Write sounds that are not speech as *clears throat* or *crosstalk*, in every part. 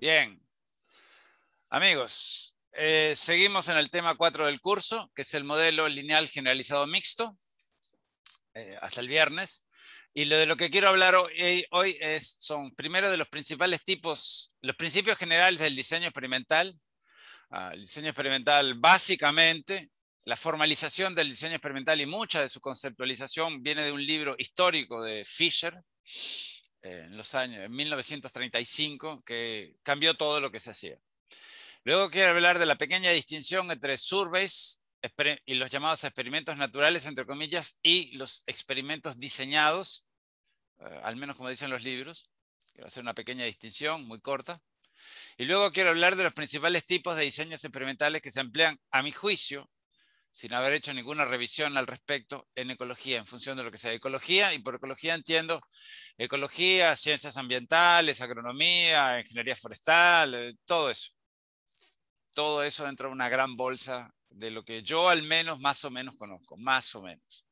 Bien. Amigos, eh, seguimos en el tema 4 del curso, que es el modelo lineal generalizado mixto, eh, hasta el viernes. Y lo de lo que quiero hablar eh, hoy, es, son primero de los principales tipos, los principios generales del diseño experimental. Ah, el diseño experimental básicamente la formalización del diseño experimental y mucha de su conceptualización viene de un libro histórico de Fisher, en los años en 1935 que cambió todo lo que se hacía. Luego quiero hablar de la pequeña distinción entre surveys y los llamados experimentos naturales, entre comillas, y los experimentos diseñados, eh, al menos como dicen los libros. Quiero hacer una pequeña distinción muy corta. Y luego quiero hablar de los principales tipos de diseños experimentales que se emplean, a mi juicio, sin haber hecho ninguna revisión al respecto en ecología, en función de lo que sea ecología, y por ecología entiendo ecología, ciencias ambientales, agronomía, ingeniería forestal, eh, todo eso. Todo eso dentro de una gran bolsa de lo que yo al menos más o menos conozco, más o menos.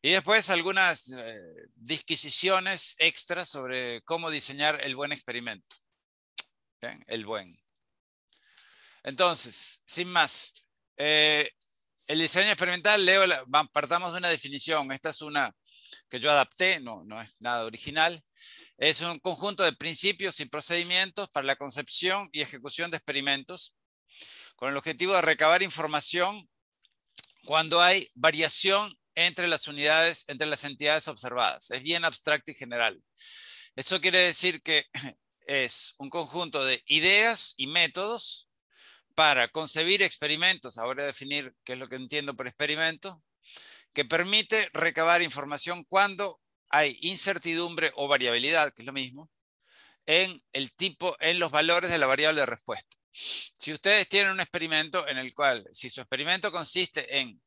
Y después algunas eh, disquisiciones extras sobre cómo diseñar el buen experimento. El buen. Entonces, sin más, eh, el diseño experimental, Leo, partamos de una definición. Esta es una que yo adapté, no, no es nada original. Es un conjunto de principios y procedimientos para la concepción y ejecución de experimentos con el objetivo de recabar información cuando hay variación entre las unidades, entre las entidades observadas. Es bien abstracto y general. Eso quiere decir que *clears throat* es un conjunto de ideas y métodos para concebir experimentos, ahora definir qué es lo que entiendo por experimento, que permite recabar información cuando hay incertidumbre o variabilidad, que es lo mismo, en el tipo, en los valores de la variable de respuesta. Si ustedes tienen un experimento en el cual, si su experimento consiste en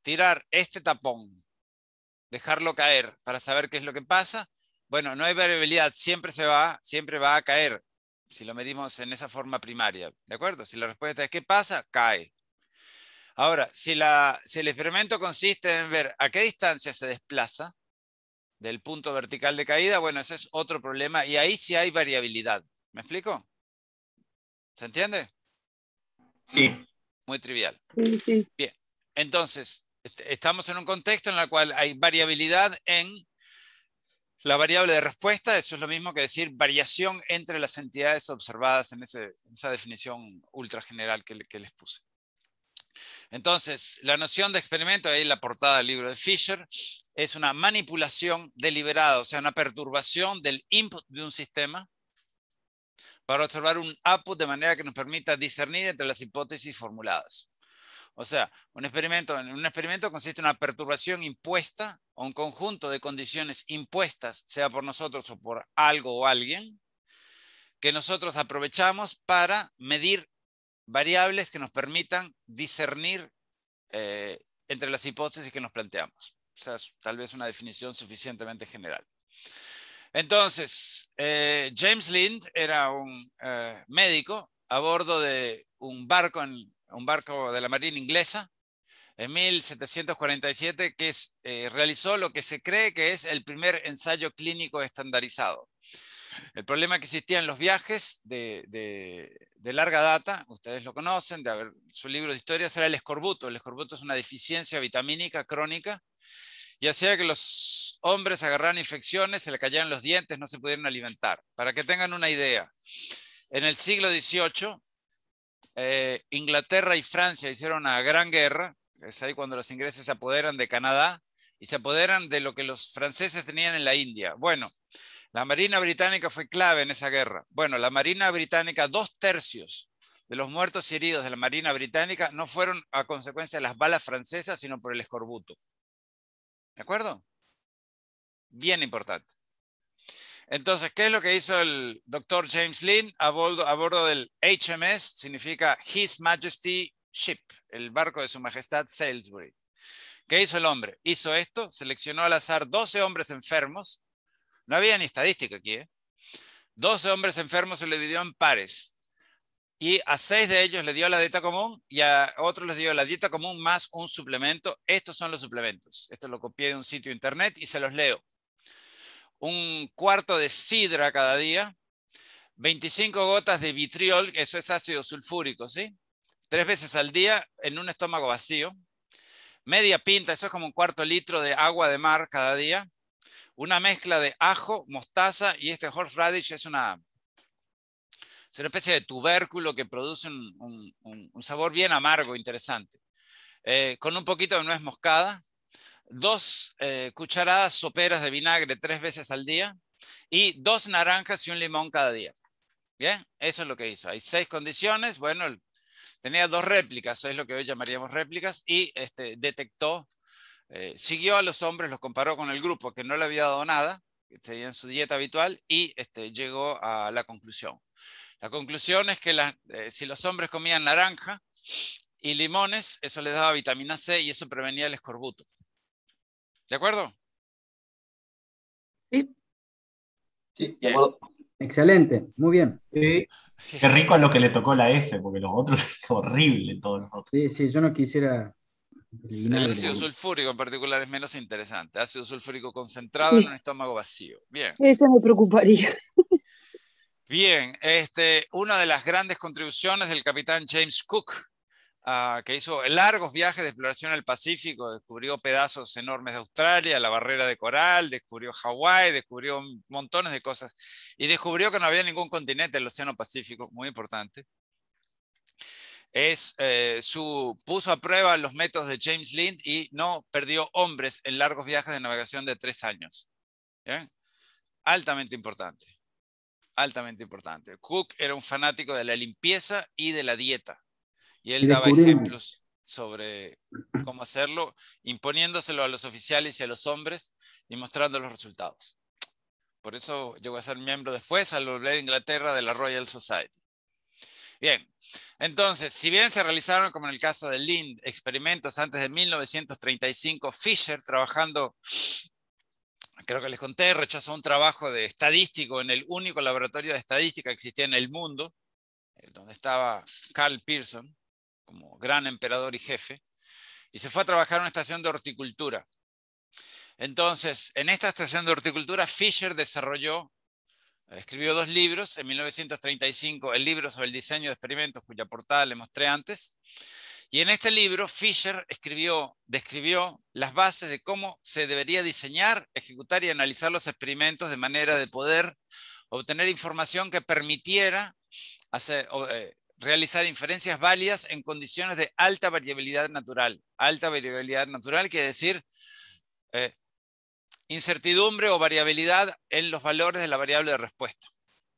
tirar este tapón, dejarlo caer para saber qué es lo que pasa, bueno, no hay variabilidad, siempre se va, siempre va a caer si lo medimos en esa forma primaria, ¿de acuerdo? Si la respuesta es ¿qué pasa? Cae. Ahora, si, el experimento consiste en ver a qué distancia se desplaza del punto vertical de caída, bueno, ese es otro problema y ahí sí hay variabilidad. ¿Me explico? ¿Se entiende? Sí. Muy trivial. Sí, sí. Bien, entonces, estamos en un contexto en el cual hay variabilidad en la variable de respuesta, eso es lo mismo que decir variación entre las entidades observadas en, esa definición ultra general que, que, les puse. Entonces, la noción de experimento, ahí la portada del libro de Fisher, es una manipulación deliberada, o sea, una perturbación del input de un sistema para observar un output de manera que nos permita discernir entre las hipótesis formuladas. O sea, un experimento, un experimento consiste en una perturbación impuesta o un conjunto de condiciones impuestas, sea por nosotros o por algo o alguien, que nosotros aprovechamos para medir variables que nos permitan discernir eh, entre las hipótesis que nos planteamos. O sea, tal vez una definición suficientemente general. Entonces, eh, James Lind era un eh, médico a bordo de un barco en un barco de la Marina inglesa, en 1747, que eh, realizó lo que se cree que es el primer ensayo clínico estandarizado. El problema que existía en los viajes de, larga data, ustedes lo conocen, de haber, su libro de historia era el escorbuto. El escorbuto es una deficiencia vitamínica crónica y hacía que los hombres agarraran infecciones, se le cayeran los dientes, no se pudieran alimentar. Para que tengan una idea, en el siglo XVIII, eh, Inglaterra y Francia hicieron una gran guerra, es ahí cuando los ingleses se apoderan de Canadá y se apoderan de lo que los franceses tenían en la India. Bueno, la Marina Británica fue clave en esa guerra. Bueno, la Marina Británica, dos tercios de los muertos y heridos de la Marina Británica no fueron a consecuencia de las balas francesas, sino por el escorbuto. ¿De acuerdo? Bien importante. Entonces, ¿qué es lo que hizo el doctor James Lynn a bordo, del HMS? Significa His Majesty Ship, el barco de su majestad Salisbury. ¿Qué hizo el hombre? Hizo esto, seleccionó al azar 12 hombres enfermos. No había ni estadística aquí, ¿eh? 12 hombres enfermos se le dividió en pares. Y a seis de ellos le dio la dieta común y a otros les dio la dieta común más un suplemento. Estos son los suplementos. Esto lo copié de un sitio internet y se los leo un cuarto de sidra cada día, 25 gotas de vitriol, eso es ácido sulfúrico, ¿sí? Tres veces al día en un estómago vacío, media pinta, eso es como un cuarto litro de agua de mar cada día, una mezcla de ajo, mostaza y este horseradish es una, es una especie de tubérculo que produce un, sabor bien amargo, interesante. Eh, con un poquito de nuez moscada, dos eh, cucharadas soperas de vinagre tres veces al día y dos naranjas y un limón cada día. Bien, eso es lo que hizo. Hay seis condiciones. Bueno, tenía dos réplicas, eso es lo que hoy llamaríamos réplicas, y este, detectó, eh, siguió a los hombres, los comparó con el grupo que no le había dado nada, que tenía en su dieta habitual, y este, llegó a la conclusión. La conclusión es que eh, si los hombres comían naranja, y limones, eso les daba vitamina C y eso prevenía el escorbuto. ¿De acuerdo? Sí. Sí, Excelente, muy bien. Qué rico a lo que le tocó la F, porque los otros *laughs* es horrible todos los otros. Sí, sí, yo no quisiera. El ácido sulfúrico en particular es menos interesante. Ácido sulfúrico concentrado en un estómago vacío. Bien. Eso me preocuparía. Bien, este, una de las grandes contribuciones del capitán James Cook Ah, que hizo largos viajes de exploración al Pacífico, descubrió pedazos enormes de Australia, la barrera de coral, descubrió Hawái, descubrió montones de cosas y descubrió que no había ningún continente en el Océano Pacífico, muy importante. Es, eh, su, puso a prueba los métodos de James Lind y no perdió hombres en largos viajes de navegación de tres años. Altamente importante altamente importante. Cook era un fanático de la limpieza y de la dieta. Y él daba ejemplos sobre cómo hacerlo, imponiéndoselo a los oficiales y a los hombres y mostrando los resultados. Por eso llegó a ser miembro después al volver a Inglaterra de la Royal Society. Bien, entonces, si bien se realizaron, como en el caso de Lind, experimentos antes de 1935, Fisher, trabajando, creo que les conté, rechazó un trabajo de estadístico en el único laboratorio de estadística que existía en el mundo, donde estaba Carl Pearson, como gran emperador y jefe, y se fue a trabajar en una estación de horticultura. Entonces, en esta estación de horticultura, Fisher desarrolló, escribió dos libros, en 1935 el libro sobre el diseño de experimentos, cuya portada le mostré antes, y en este libro Fisher escribió, describió las bases de cómo se debería diseñar, ejecutar y analizar los experimentos de manera de poder obtener información que permitiera hacer, eh, realizar inferencias válidas en condiciones de alta variabilidad natural. Alta variabilidad natural quiere decir eh, incertidumbre o variabilidad en los valores de la variable de respuesta.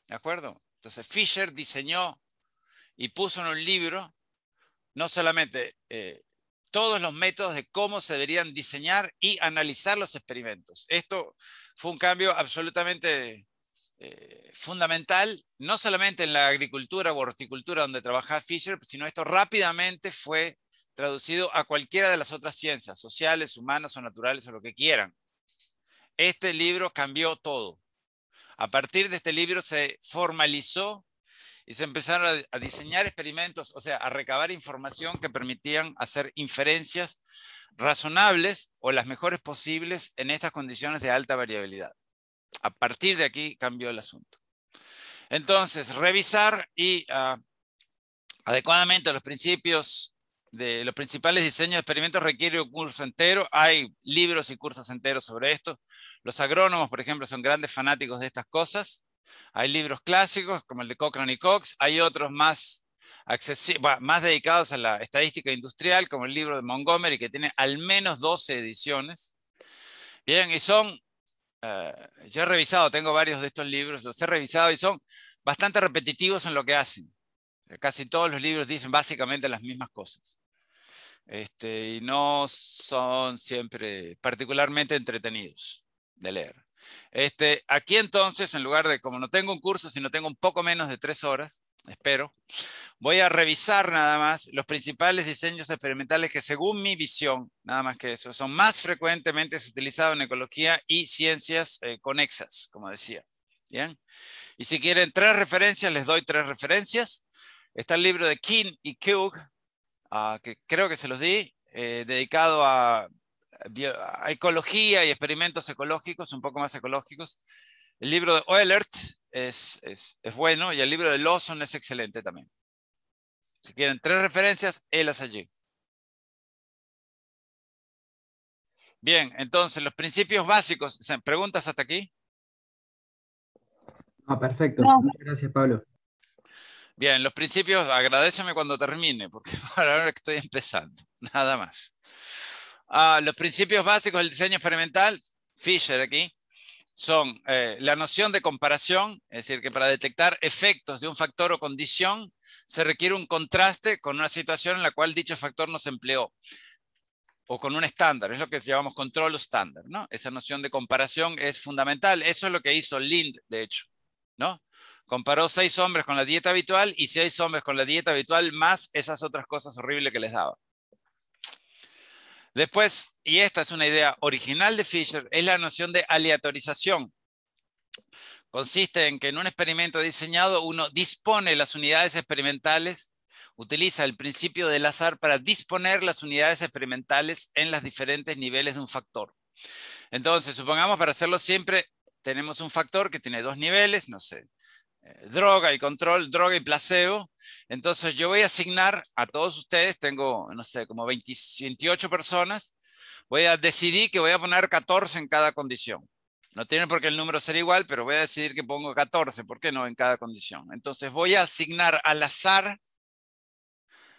¿De acuerdo? Entonces Fisher diseñó y puso en un libro no solamente eh, todos los métodos de cómo se deberían diseñar y analizar los experimentos. Esto fue un cambio absolutamente eh, fundamental, no solamente en la agricultura o horticultura donde trabajaba Fisher, sino esto rápidamente fue traducido a cualquiera de las otras ciencias, sociales, humanas o naturales o lo que quieran. Este libro cambió todo. A partir de este libro se formalizó y se empezaron a diseñar experimentos, o sea, a recabar información que permitían hacer inferencias razonables o las mejores posibles en estas condiciones de alta variabilidad. A partir de aquí cambió el asunto. Entonces, revisar y ah, adecuadamente los principios de los principales diseños de experimentos requiere un curso entero. Hay libros y cursos enteros sobre esto. Los agrónomos, por ejemplo, son grandes fanáticos de estas cosas. Hay libros clásicos, como el de Cochrane y Cox. Hay otros más, más dedicados a la estadística industrial, como el libro de Montgomery, que tiene al menos 12 ediciones. Bien, y son eh, yo he revisado, tengo varios de estos libros, los he revisado y son bastante repetitivos en lo que hacen. Eh, casi todos los libros dicen básicamente las mismas cosas. Este, y no son siempre particularmente entretenidos de leer. Este, aquí entonces, en lugar de, como no tengo un curso, sino tengo un poco menos de tres horas, espero, voy a revisar nada más los principales diseños experimentales que según mi visión, nada más que eso, son más frecuentemente utilizados en ecología y ciencias eh, conexas, como decía. ¿Bien? Y si quieren tres referencias, les doy tres referencias. Está el libro de King y Kug, ah, que creo que se los di, eh, dedicado a ecología y experimentos ecológicos, un poco más ecológicos. El libro de Oelert es, bueno y el libro de Lawson es excelente también. Si quieren tres referencias, las allí. Bien, entonces los principios básicos. ¿Preguntas hasta aquí? perfecto. Muchas gracias, Pablo. Bien, los principios, agradeceme cuando termine, porque *laughs* ahora estoy empezando. Nada más. Ah, los principios básicos del diseño experimental, Fisher aquí, son eh, la noción de comparación, es decir, que para detectar efectos de un factor o condición se requiere un contraste con una situación en la cual dicho factor no se empleó o con un estándar, es lo que llamamos control o estándar, ¿no? Esa noción de comparación es fundamental, eso es lo que hizo Lind, de hecho, ¿no? Comparó seis hombres con la dieta habitual y seis hombres con la dieta habitual más esas otras cosas horribles que les daba. Después, y esta es una idea original de Fisher, es la noción de aleatorización. Consiste en que en un experimento diseñado uno dispone las unidades experimentales, utiliza el principio del azar para disponer las unidades experimentales en los diferentes niveles de un factor. Entonces, supongamos para hacerlo siempre, tenemos un factor que tiene dos niveles, no sé, eh, droga y control, droga y placebo. Entonces yo voy a asignar a todos ustedes, tengo, no sé, como 28 personas, voy a decidir que voy a poner 14 en cada condición. No tiene por qué el número ser igual, pero voy a decidir que pongo 14, ¿por qué no? En cada condición. Entonces voy a asignar al azar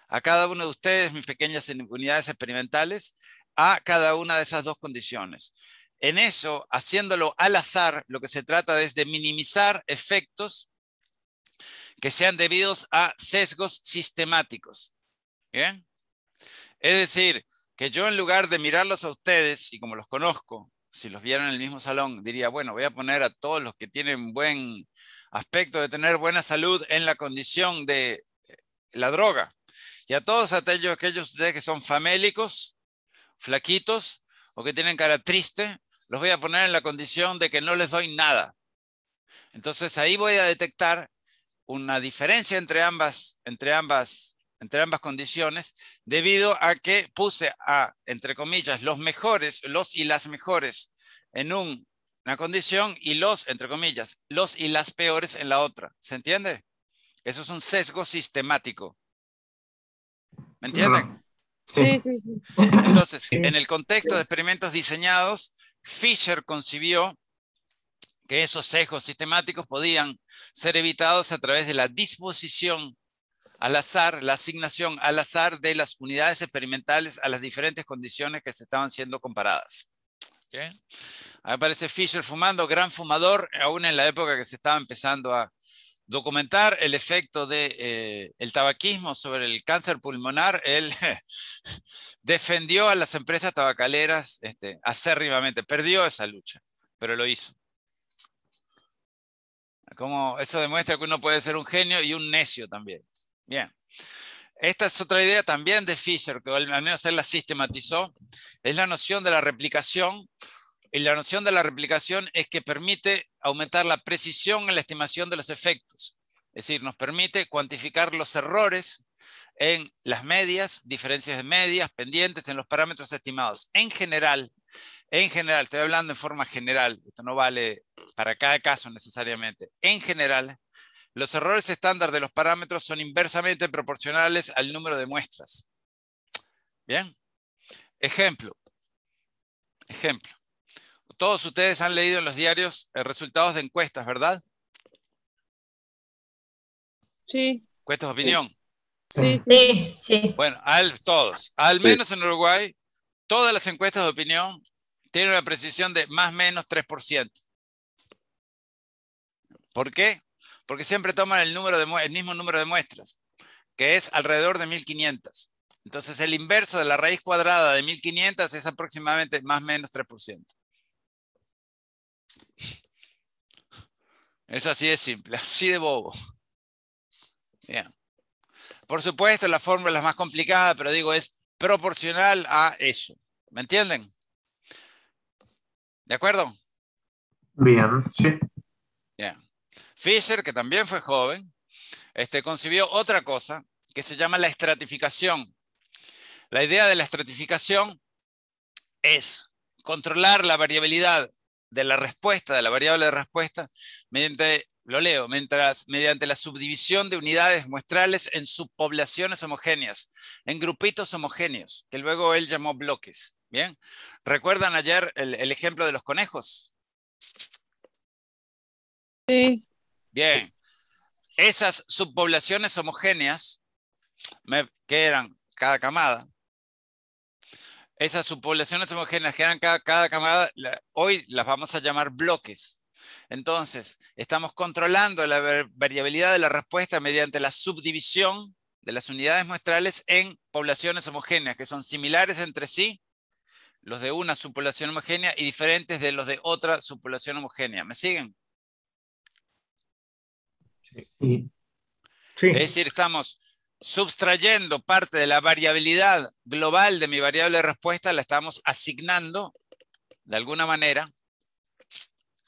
a cada uno de ustedes, mis pequeñas unidades experimentales, a cada una de esas dos condiciones. En eso, haciéndolo al azar, lo que se trata es de minimizar efectos que sean debidos a sesgos sistemáticos. ¿Bien? Es decir, que yo en lugar de mirarlos a ustedes, y como los conozco, si los vieran en el mismo salón, diría, bueno, voy a poner a todos los que tienen buen aspecto de tener buena salud en la condición de eh, la droga. Y a todos aquellos, aquellos que son famélicos, flaquitos o que tienen cara triste, los voy a poner en la condición de que no les doy nada. Entonces ahí voy a detectar una diferencia entre ambas, entre ambas, entre ambas condiciones, debido a que puse a, entre comillas, los mejores, los y las mejores en una condición y los, entre comillas, los y las peores en la otra. ¿Se entiende? Eso es un sesgo sistemático. ¿Me entienden? Sí, sí. sí. Entonces, en el contexto de experimentos diseñados, Fisher concibió que esos sesgos sistemáticos podían ser evitados a través de la disposición al azar, la asignación al azar de las unidades experimentales a las diferentes condiciones que se estaban siendo comparadas. Ahí aparece Fisher fumando, gran fumador, aún en la época que se estaba empezando a documentar el efecto del de, eh, el tabaquismo sobre el cáncer pulmonar. Él *laughs* defendió a las empresas tabacaleras este, acérrimamente, perdió esa lucha, pero lo hizo. Como eso demuestra que uno puede ser un genio y un necio también. Bien. Esta es otra idea también de Fisher, que al menos él la sistematizó, es la noción de la replicación. Y la noción de la replicación es que permite aumentar la precisión en la estimación de los efectos. Es decir, nos permite cuantificar los errores en las medias, diferencias de medias, pendientes, en los parámetros estimados. En general, en general, estoy hablando en forma general, esto no vale para cada caso necesariamente. En general, los errores estándar de los parámetros son inversamente proporcionales al número de muestras. Bien. Ejemplo. Ejemplo. Todos ustedes han leído en los diarios eh, resultados de encuestas, ¿verdad? Sí. ¿Encuestas de opinión? Sí, sí, sí. Bueno, todos. Al menos en Uruguay todas las encuestas de opinión tienen una precisión de más o menos 3%. ¿Por qué? Porque siempre toman el, mismo número de muestras, que es alrededor de 1500. Entonces el inverso de la raíz cuadrada de 1500 es aproximadamente más o menos 3%. Es así de simple, *laughs* así de bobo. Por supuesto, la fórmula es más complicada, pero digo, es proporcional a eso. ¿Me entienden? ¿De acuerdo? Bien, sí. Fisher, que también fue joven, este, concibió otra cosa que se llama la estratificación. La idea de la estratificación es controlar la variabilidad de la respuesta, de la variable de respuesta, mediante lo leo, mientras, mediante la subdivisión de unidades muestrales en subpoblaciones homogéneas, en grupitos homogéneos, que luego él llamó bloques. Bien, ¿recuerdan ayer el, ejemplo de los conejos? Sí. Bien, esas subpoblaciones homogéneas, que eran cada camada, esas subpoblaciones homogéneas que eran cada, cada camada, hoy las vamos a llamar bloques. Entonces, estamos controlando la variabilidad de la respuesta mediante la subdivisión de las unidades muestrales en poblaciones homogéneas, que son similares entre sí, los de una subpoblación homogénea y diferentes de los de otra subpoblación homogénea. ¿Me siguen? Sí. Es decir, estamos subtrayendo parte de la variabilidad global de mi variable de respuesta, la estamos asignando de alguna manera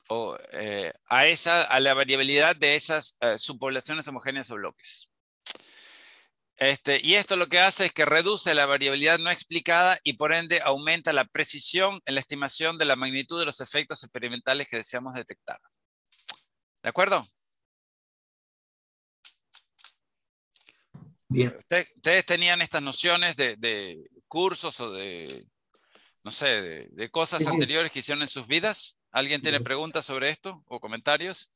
o, eh, a, esa, a la variabilidad de esas eh, subpoblaciones homogéneas o bloques. Este, y esto lo que hace es que reduce la variabilidad no explicada y por ende aumenta la precisión en la estimación de la magnitud de los efectos experimentales que deseamos detectar. ¿De acuerdo? Bien. Ustedes, tenían estas nociones de, cursos o de, no sé, de, cosas anteriores que hicieron en sus vidas. ¿Alguien tiene preguntas sobre esto o comentarios?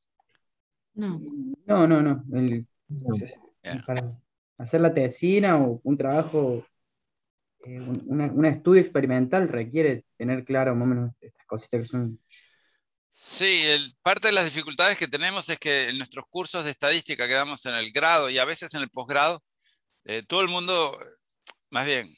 No, no, no. hacer la tesina o un trabajo, eh, un, estudio experimental requiere tener claro más o menos estas cositas que son. Sí, el, parte de las dificultades que tenemos es que en nuestros cursos de estadística que damos en el grado y a veces en el posgrado, eh, todo el mundo, más bien,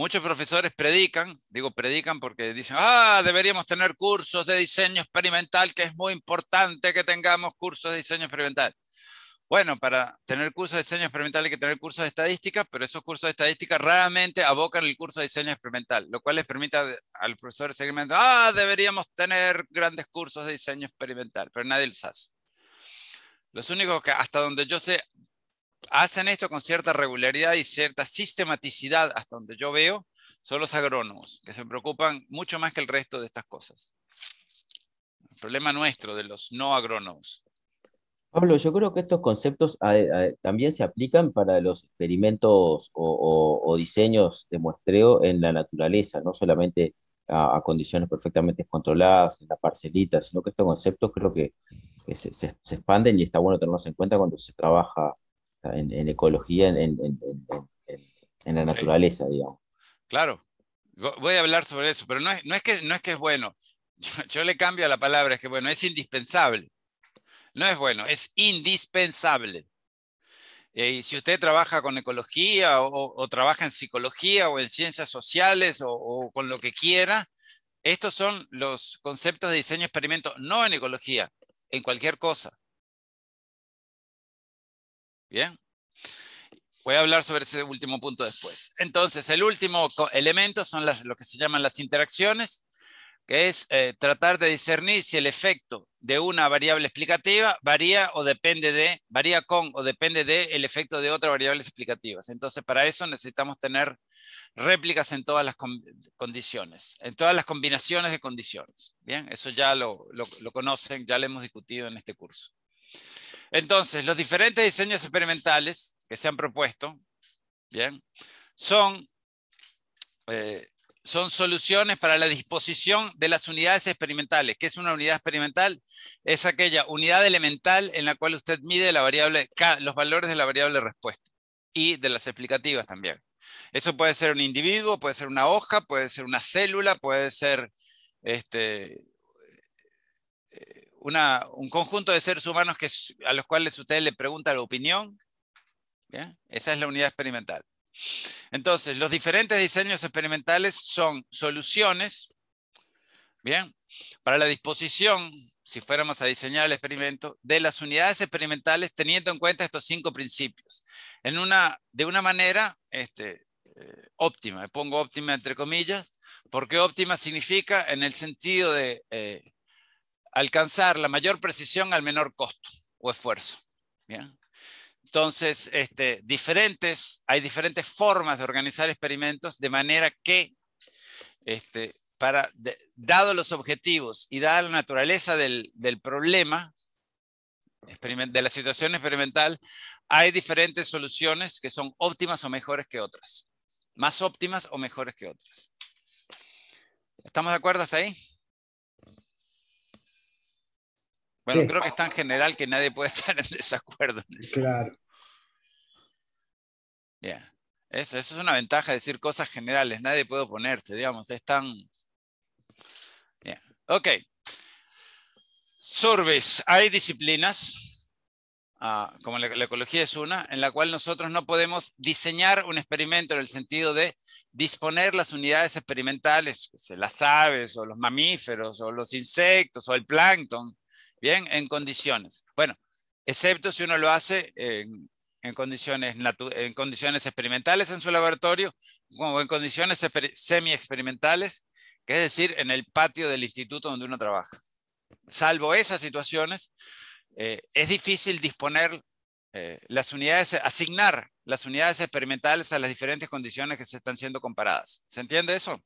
Muchos profesores predican, digo predican porque dicen, ah, deberíamos tener cursos de diseño experimental, que es muy importante que tengamos cursos de diseño experimental. Bueno, para tener cursos de diseño experimental hay que tener cursos de estadística, pero esos cursos de estadística raramente abocan el curso de diseño experimental, lo cual les permite al profesor segmento, ah, deberíamos tener grandes cursos de diseño experimental, pero nadie los hace. Los únicos que hasta donde yo sé hacen esto con cierta regularidad y cierta sistematicidad, hasta donde yo veo, son los agrónomos, que se preocupan mucho más que el resto de estas cosas. El problema nuestro de los no agrónomos. Pablo, yo creo que estos conceptos ah, eh, ah, eh, también se aplican para los experimentos o, diseños de muestreo en la naturaleza, no solamente a, condiciones perfectamente controladas, en la parcelita, sino que estos conceptos creo que, se, expanden y está bueno tenerlos en cuenta cuando se trabaja en, ecología, en, en, la naturaleza, digamos. Claro, voy a hablar sobre eso, pero no es, que, no es que es bueno. *laughs* Yo, le cambio la palabra, es que bueno, es indispensable. No es bueno, es indispensable. Eh, y si usted trabaja con ecología o, trabaja en psicología o en ciencias sociales o, o con lo que quiera, estos son los conceptos de diseño experimento, no en ecología, en cualquier cosa. Bien. Voy a hablar sobre ese último punto después. Entonces, el último elemento son las, lo que se llaman las interacciones, que es eh, tratar de discernir si el efecto de una variable explicativa varía o depende de, varía con o depende del el efecto de otras variables explicativas. Entonces, para eso necesitamos tener réplicas en todas las condiciones, en todas las combinaciones de condiciones. Bien, eso ya lo, lo conocen, ya lo hemos discutido en este curso. Entonces, los diferentes diseños experimentales que se han propuesto, ¿bien? Son, eh, son soluciones para la disposición de las unidades experimentales. ¿Qué es una unidad experimental? Es aquella unidad elemental en la cual usted mide la variable, los valores de la variable respuesta y de las explicativas también. Eso puede ser un individuo, puede ser una hoja, puede ser una célula, puede ser este, un conjunto de seres humanos que, a los cuales ustedes le preguntan la opinión. Esa es la unidad experimental. Entonces, los diferentes diseños experimentales son soluciones, ¿bien? Para la disposición, si fuéramos a diseñar el experimento, de las unidades experimentales teniendo en cuenta estos cinco principios. En una, de una manera este, eh, óptima, pongo óptima entre comillas, porque óptima significa en el sentido de... Eh, alcanzar la mayor precisión al menor costo o esfuerzo. ¿bien? Entonces, este, diferentes, hay diferentes formas de organizar experimentos de manera que, este, para, dado los objetivos y dada la naturaleza del, del problema, de la situación experimental, hay diferentes soluciones que son óptimas o mejores que otras. Más óptimas o mejores que otras. ¿Estamos de acuerdo hasta ahí? Bueno, creo que es tan general que nadie puede *laughs* estar en desacuerdo. claro. Bien. Eso, es una ventaja, decir cosas generales. Nadie puede oponerse, digamos. Es tan... Ok. Surveys. Hay disciplinas, ah, como la, la, ecología es una, en la cual nosotros no podemos diseñar un experimento en el sentido de disponer las unidades experimentales, las aves o los mamíferos o los insectos o el plancton, Bien, en condiciones. Bueno, excepto si uno lo hace en, condiciones, en condiciones experimentales en su laboratorio o en condiciones semi-experimentales, que es decir, en el patio del instituto donde uno trabaja. Salvo esas situaciones, eh, es difícil disponer eh, las unidades, asignar las unidades experimentales a las diferentes condiciones que se están siendo comparadas. ¿Se entiende eso?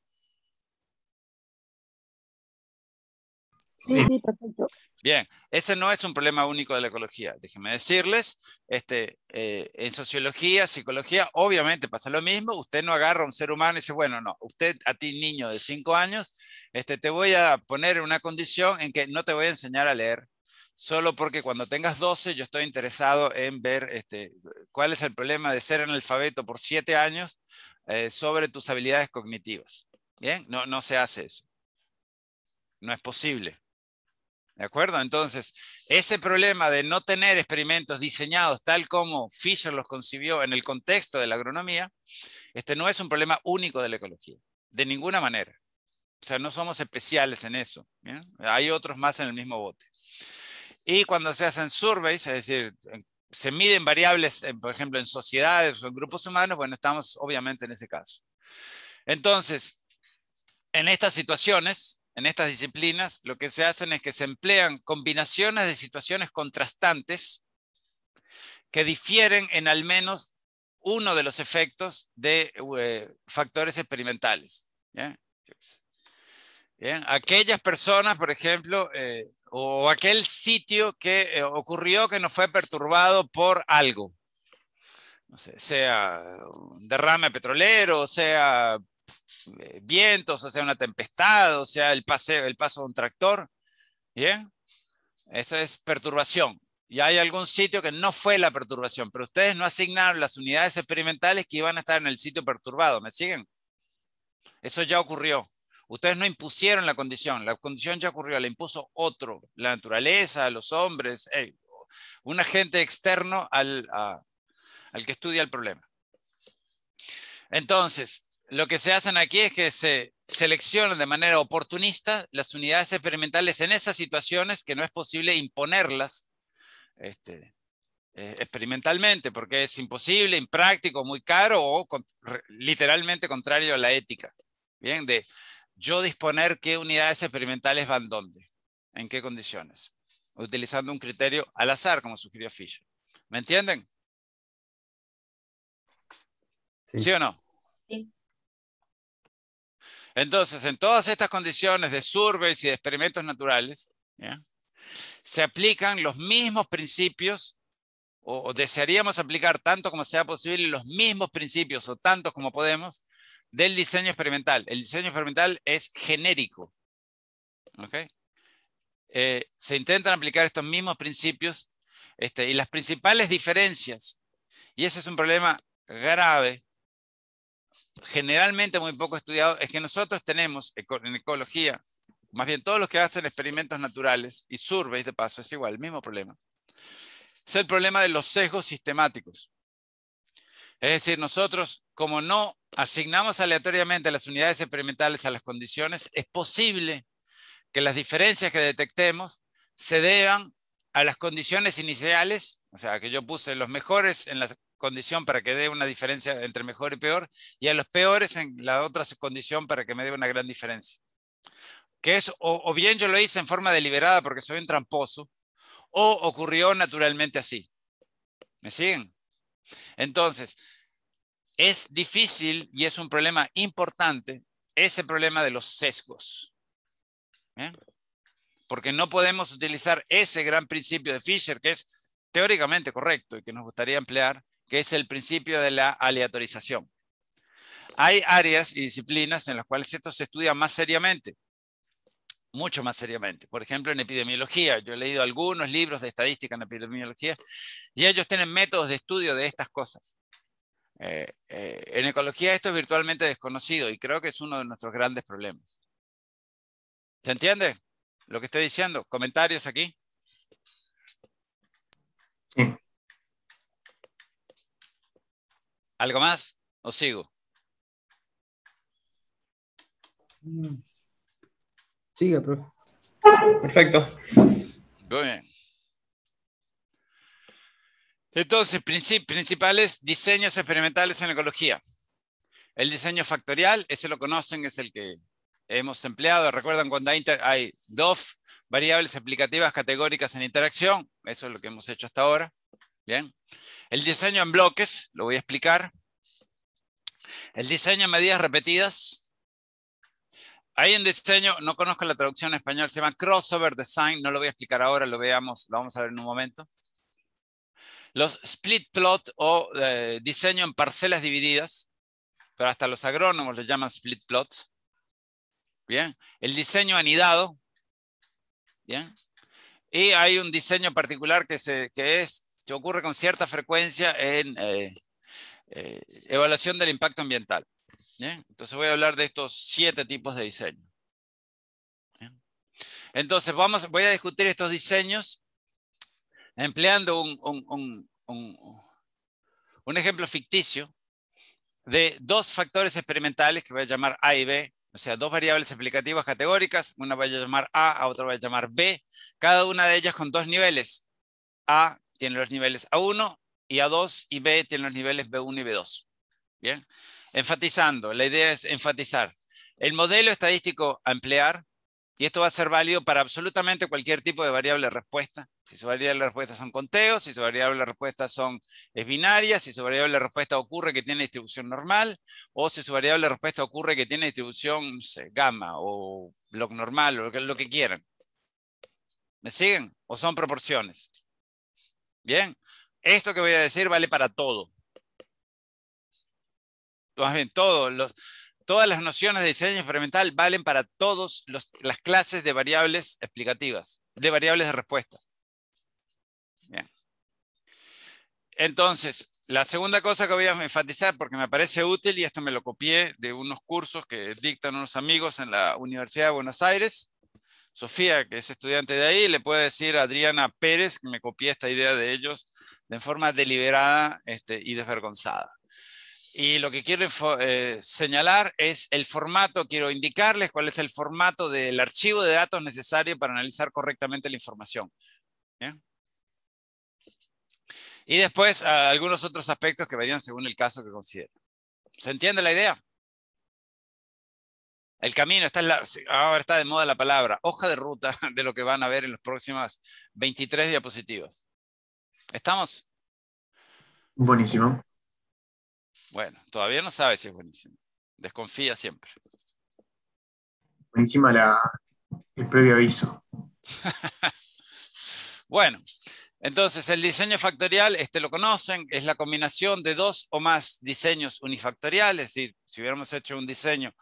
perfecto. Bien, ese no es un problema único de la ecología, déjenme decirles. Este, eh, en sociología, psicología, obviamente pasa lo mismo. Usted no agarra a un ser humano y dice, bueno, no, usted, a ti niño de 5 años, este, te voy a poner en una condición en que no te voy a enseñar a leer, solo porque cuando tengas 12 yo estoy interesado en ver este, cuál es el problema de ser analfabeto por 7 años eh, sobre tus habilidades cognitivas. Bien, no, no se hace eso. No es posible. ¿De acuerdo? Entonces, ese problema de no tener experimentos diseñados tal como Fisher los concibió en el contexto de la agronomía, este no es un problema único de la ecología, de ninguna manera. O sea, no somos especiales en eso. Hay otros más en el mismo bote. Y cuando se hacen surveys, es decir, se miden variables, eh, por ejemplo, en sociedades o en grupos humanos, bueno, estamos obviamente en ese caso. Entonces, en estas situaciones, en estas disciplinas, lo que se hacen es que se emplean combinaciones de situaciones contrastantes que difieren en al menos uno de los efectos de eh, factores experimentales. Aquellas personas, por ejemplo, eh, o aquel sitio que eh, ocurrió que no fue perturbado por algo, sea un derrame petrolero, sea eh, vientos, o sea, una tempestad, o sea, el, paseo, el paso de un tractor. ¿Bien? Eso es perturbación. Y hay algún sitio que no fue la perturbación, pero ustedes no asignaron las unidades experimentales que iban a estar en el sitio perturbado. ¿Me siguen? Eso ya ocurrió. Ustedes no impusieron la condición, la condición ya ocurrió, la impuso otro, la naturaleza, los hombres, un agente externo al, al que estudia el problema. Entonces, lo que se hacen aquí es que se seleccionan de manera oportunista las unidades experimentales en esas situaciones que no es posible imponerlas este, eh, experimentalmente, porque es imposible, impráctico, muy caro o literalmente contrario a la ética. Bien, de yo disponer qué unidades experimentales van dónde, en qué condiciones, utilizando un criterio al azar, como sugirió Fisher. ¿Me entienden? ¿Sí, ¿Sí o no? Sí. Entonces, en todas estas condiciones de surveys y de experimentos naturales, se aplican los mismos principios, o, desearíamos aplicar tanto como sea posible los mismos principios, o tantos como podemos, del diseño experimental. El diseño experimental es genérico. Eh, se intentan aplicar estos mismos principios este, y las principales diferencias, y ese es un problema grave generalmente muy poco estudiado es que nosotros tenemos en ecología, más bien todos los que hacen experimentos naturales y surveys de paso, es igual, el mismo problema. Es el problema de los sesgos sistemáticos. Es decir, nosotros, como no asignamos aleatoriamente las unidades experimentales a las condiciones, es posible que las diferencias que detectemos se deban a las condiciones iniciales, o sea, que yo puse los mejores en las condición para que dé una diferencia entre mejor y peor, y a los peores en la otra condición para que me dé una gran diferencia. Que es, o, bien yo lo hice en forma deliberada porque soy un tramposo, o ocurrió naturalmente así. ¿Me siguen? Entonces, es difícil y es un problema importante ese problema de los sesgos. ¿eh? Porque no podemos utilizar ese gran principio de Fisher, que es teóricamente correcto y que nos gustaría emplear, que es el principio de la aleatorización. Hay áreas y disciplinas en las cuales esto se estudia más seriamente, mucho más seriamente. Por ejemplo, en epidemiología, yo he leído algunos libros de estadística en epidemiología y ellos tienen métodos de estudio de estas cosas. Eh, eh, en ecología esto es virtualmente desconocido y creo que es uno de nuestros grandes problemas. ¿Se entiende lo que estoy diciendo? ¿Comentarios aquí? Sí. ¿Algo más? ¿O sigo? Mm. Sigue, profe. Perfecto. Muy bien. Entonces, principales diseños experimentales en ecología. El diseño factorial, ese lo conocen, es el que hemos empleado. Recuerdan cuando hay, DOF? dos variables aplicativas categóricas en interacción, eso es lo que hemos hecho hasta ahora. Bien. El diseño en bloques, lo voy a explicar. El diseño en medidas repetidas. Hay un diseño, no conozco la traducción en español, se llama crossover design, no lo voy a explicar ahora, lo, veamos, lo vamos a ver en un momento. Los split plot o eh, diseño en parcelas divididas, pero hasta los agrónomos lo llaman split plots. Bien, el diseño anidado. Bien, y hay un diseño particular que, se, que es que ocurre con cierta frecuencia en eh, eh, evaluación del impacto ambiental. Entonces voy a hablar de estos siete tipos de diseño. Entonces vamos, voy a discutir estos diseños empleando un, un, un, un ejemplo ficticio de dos factores experimentales que voy a llamar A y B, o sea, dos variables explicativas categóricas, una voy a llamar A, a otra voy a llamar B, cada una de ellas con dos niveles, A tiene los niveles A1 y A2 y B tiene los niveles B1 y B2. Bien, enfatizando, la idea es enfatizar. El modelo estadístico a emplear, y esto va a ser válido para absolutamente cualquier tipo de variable de respuesta. Si su variable de respuesta son conteos, si su variable de respuesta son, es binaria, si su variable de respuesta ocurre que tiene distribución normal, o si su variable de respuesta ocurre que tiene distribución gamma o log normal o lo que quieran. ¿Me siguen? ¿O son proporciones? Bien, esto que voy a decir vale para todo. Más bien, todas las nociones de diseño experimental valen para todas las clases de variables explicativas, de variables de respuesta. Bien. Entonces, la segunda cosa que voy a enfatizar, porque me parece útil, y esto me lo copié de unos cursos que dictan unos amigos en la Universidad de Buenos Aires, Sofía, que es estudiante de ahí, le puede decir a Adriana Pérez, que me copié esta idea de ellos, de forma deliberada este, y desvergonzada. Y lo que quiero eh, señalar es el formato, quiero indicarles cuál es el formato del archivo de datos necesario para analizar correctamente la información. Y después algunos otros aspectos que varían según el caso que consideren. ¿Se entiende la idea? El camino, está en la, ahora está de moda la palabra, hoja de ruta *laughs* de lo que van a ver en las próximas 23 diapositivas. ¿Estamos? Buenísimo. Bueno, todavía no sabes si es buenísimo. Desconfía siempre. Encima el previo aviso. *laughs* bueno, entonces, el diseño factorial, este lo conocen, es la combinación de dos o más diseños unifactoriales. decir, si hubiéramos hecho un diseño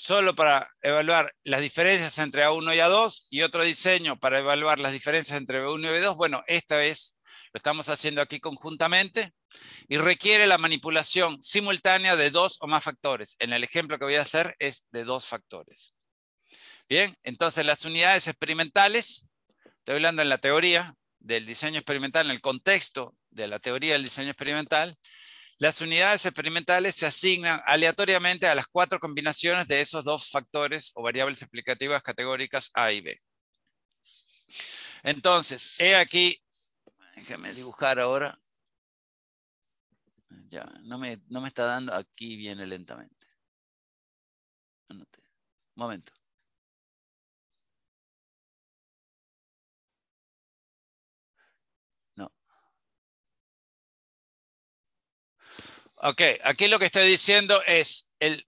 solo para evaluar las diferencias entre A1 y A2 y otro diseño para evaluar las diferencias entre B1 y B2. Bueno, esta vez lo estamos haciendo aquí conjuntamente y requiere la manipulación simultánea de dos o más factores. En el ejemplo que voy a hacer es de dos factores. Bien, entonces las unidades experimentales, estoy hablando en la teoría del diseño experimental, en el contexto de la teoría del diseño experimental, las unidades experimentales se asignan aleatoriamente a las cuatro combinaciones de esos dos factores o variables explicativas categóricas A y B. Entonces, he aquí, Déjeme dibujar ahora. Ya, no me, no me está dando, aquí viene lentamente. Anote. Momento. Ok, aquí lo que estoy diciendo es el,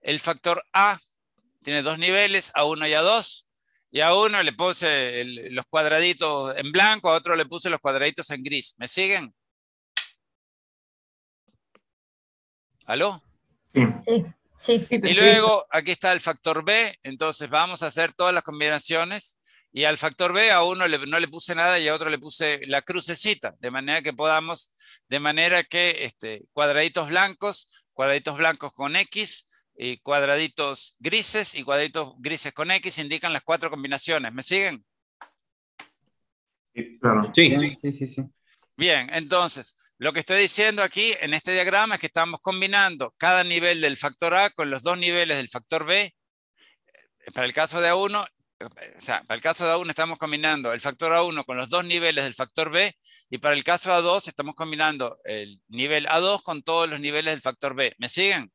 el factor A tiene dos niveles, A1 y A2, y a uno le puse los cuadraditos en blanco, a otro le puse los cuadraditos en gris. ¿Me siguen? ¿Aló? Sí. sí. Sí, y luego aquí está el factor B, entonces vamos a hacer todas las combinaciones y al factor B a uno no le puse nada y a otro le puse la crucecita, de manera que podamos, de manera que este, cuadraditos blancos, cuadraditos blancos con X, y cuadraditos grises y cuadraditos grises con X indican las cuatro combinaciones. ¿Me siguen? claro. sí, sí. sí. Bien, entonces, lo que estoy diciendo aquí en este diagrama es que estamos combinando cada nivel del factor A con los dos niveles del factor B para el caso de A1 eh, o sea, para el caso de A1 estamos combinando el factor A1 con los dos niveles del factor B y para el caso A2 estamos combinando el nivel A2 con todos los niveles del factor B. ¿Me siguen?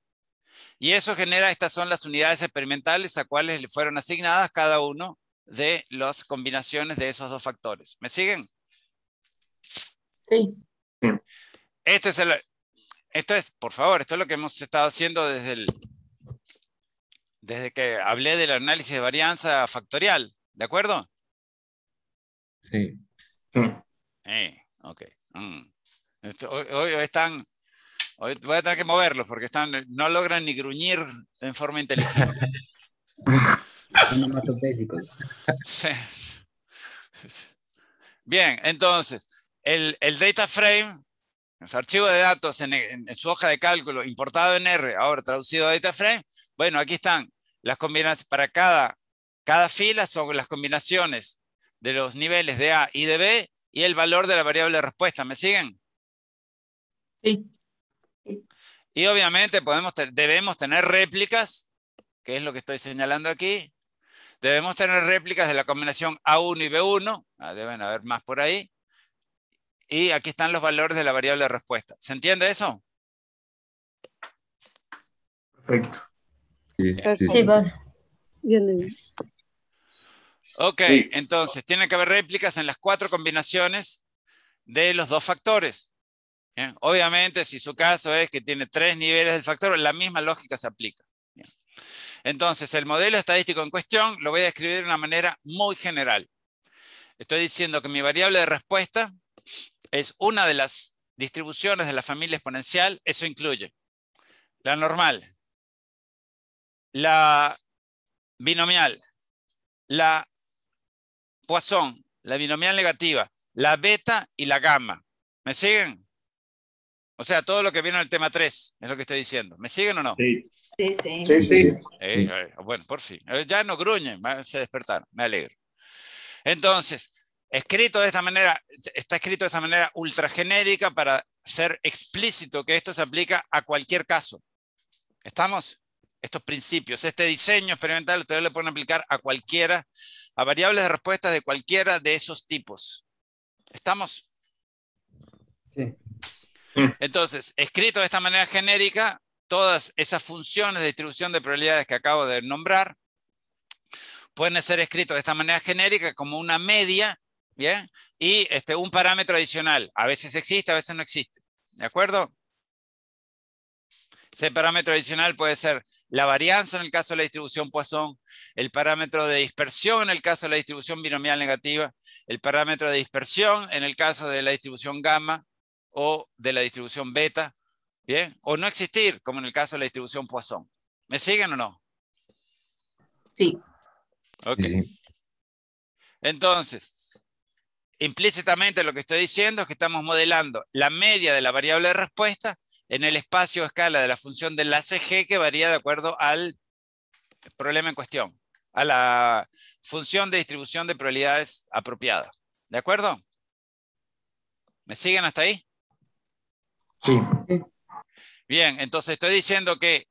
Y eso genera, estas son las unidades experimentales a cuales le fueron asignadas cada uno de las combinaciones de esos dos factores. ¿Me siguen? Sí. Este es esto es, por favor, esto es lo que hemos estado haciendo desde el, desde que hablé del análisis de varianza factorial, ¿de acuerdo? Sí. sí. Eh, ok. Mm. Hoy, están, hoy voy a tener que moverlos porque están, no logran ni gruñir en forma inteligente. *laughs* sí. Bien, entonces, el, el, data frame, los archivos de datos en, en, su hoja de cálculo importado en R, ahora traducido a data frame, bueno, aquí están las combinaciones para cada, cada fila son las combinaciones de los niveles de A y de B y el valor de la variable de respuesta. ¿Me siguen? Sí. Y obviamente podemos, debemos tener réplicas, que es lo que estoy señalando aquí. Debemos tener réplicas de la combinación A1 y B1. Ah, deben haber más por ahí. Y aquí están los valores de la variable de respuesta. ¿Se entiende eso? Perfecto sí, Ok, entonces, tiene que haber réplicas en las cuatro combinaciones de los dos factores. Obviamente, si su caso es que tiene tres niveles del factor, la misma lógica se aplica. Entonces, el modelo estadístico en cuestión lo voy a describir de una manera muy general. Estoy diciendo que mi variable de respuesta es una de las distribuciones de la familia exponencial, eso incluye la normal, la binomial, la Poisson, la binomial negativa, la beta y la gamma. ¿Me siguen? O sea, todo lo que viene el tema 3 es lo que estoy diciendo. ¿Me siguen o no? Sí. Sí, sí. sí, eh, eh, bueno, por fin. Eh, ya no gruñen, se despertaron. Me alegro. Entonces, escrito de esta manera, está escrito de esa manera ultra genérica para ser explícito que esto se aplica a cualquier caso. ¿Estamos? estos principios, este diseño experimental, ustedes le pueden aplicar a cualquiera, a variables de respuesta de cualquiera de esos tipos. ¿Estamos? Sí. Entonces, escrito de esta manera genérica, todas esas funciones de distribución de probabilidades que acabo de nombrar pueden ser escritos de esta manera genérica como una media, ¿bien? Y este, un parámetro adicional. A veces existe, a veces no existe. ¿De acuerdo? Ese parámetro adicional puede ser la varianza en el caso de la distribución Poisson, pues el parámetro de dispersión en el caso de la distribución binomial negativa, el parámetro de dispersión en el caso de la distribución gamma o de la distribución beta, ¿bien? O no existir, como en el caso de la distribución Poisson. ¿Me siguen o no? Sí. Ok. Entonces, implícitamente lo que estoy diciendo es que estamos modelando la media de la variable de respuesta en el espacio o escala de la función de enlace G que varía de acuerdo al problema en cuestión, a la función de distribución de probabilidades apropiada. ¿De acuerdo? ¿Me siguen hasta ahí? Sí. Bien, entonces estoy diciendo que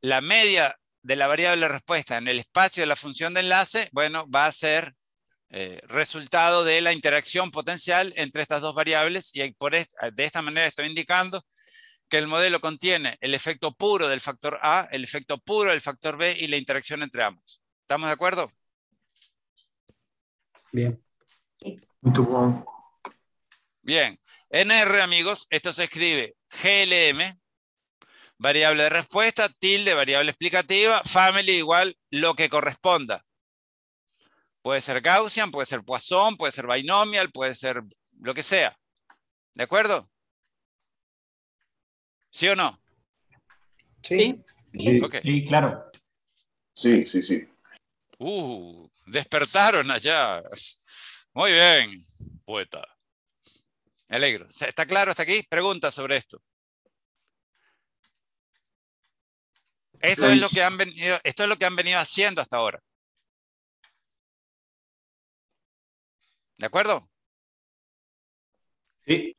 la media de la variable respuesta en el espacio de la función de enlace, bueno, va a ser eh, resultado de la interacción potencial entre estas dos variables y de esta manera estoy indicando que el modelo contiene el efecto puro del factor A, el efecto puro del factor B y la interacción entre ambos. ¿Estamos de acuerdo? Bien. Bien. NR, amigos, esto se escribe GLM, variable de respuesta, tilde, variable explicativa, family igual lo que corresponda. Puede ser Gaussian, puede ser Poisson, puede ser binomial, puede ser lo que sea. ¿De acuerdo? ¿Sí o no? Sí. Sí, claro. Sí, sí, sí. Uh, despertaron allá. Muy bien, poeta. Me alegro. ¿Está claro hasta aquí? Preguntas sobre esto. Esto es, lo que han venido, esto es lo que han venido haciendo hasta ahora. ¿De acuerdo? Sí.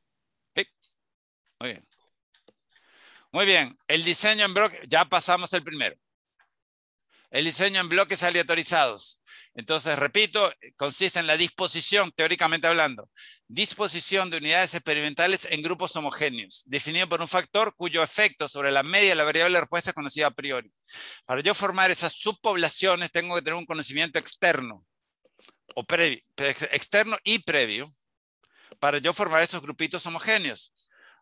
Muy bien, el diseño en bloques, ya pasamos el primero. El diseño en bloques aleatorizados. Entonces, repito, consiste en la disposición, teóricamente hablando, disposición de unidades experimentales en grupos homogéneos, definido por un factor cuyo efecto sobre la media de la variable de respuesta es conocida a priori. Para yo formar esas subpoblaciones tengo que tener un conocimiento externo, externo y previo, para yo formar esos grupitos homogéneos.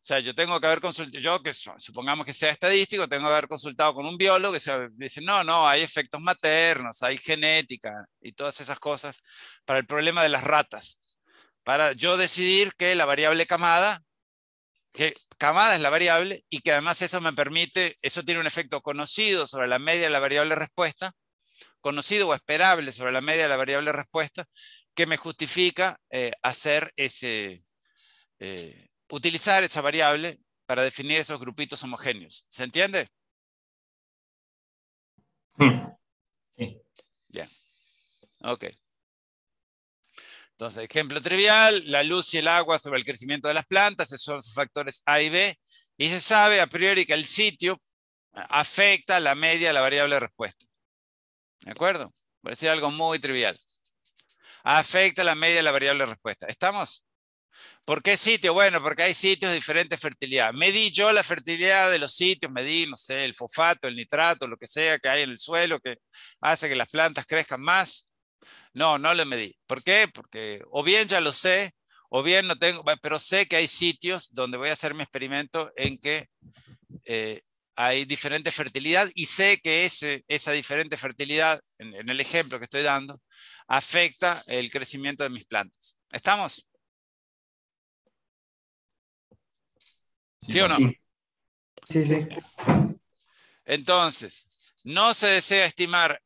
O sea, yo tengo que haber consultado, yo que supongamos que sea estadístico, tengo que haber consultado con un biólogo y se dice, no, no, hay efectos maternos, hay genética y todas esas cosas para el problema de las ratas. Para yo decidir que la variable camada, que camada es la variable y que además eso me permite, eso tiene un efecto conocido sobre la media de la variable respuesta, conocido o esperable sobre la media de la variable respuesta, que me justifica eh, hacer ese... Eh, utilizar esa variable para definir esos grupitos homogéneos. ¿Se entiende? Sí. Ya. Ok. Entonces, ejemplo trivial, la luz y el agua sobre el crecimiento de las plantas, esos son sus factores A y B, y se sabe a priori que el sitio afecta la media de la variable de respuesta. ¿De acuerdo? Por decir algo muy trivial. Afecta la media de la variable de respuesta. ¿Estamos? ¿Por qué sitio? Bueno, porque hay sitios de diferente fertilidad. Medí yo la fertilidad de los sitios, medí, no sé, el fosfato, el nitrato, lo que sea que hay en el suelo que hace que las plantas crezcan más. No, no lo medí. ¿Por qué? Porque o bien ya lo sé, o bien no tengo, pero sé que hay sitios donde voy a hacer mi experimento en que eh, hay diferente fertilidad y sé que ese, esa diferente fertilidad, en el ejemplo que estoy dando, afecta el crecimiento de mis plantas. ¿Estamos? ¿Sí o no? Sí, sí. Entonces, no se desea estimar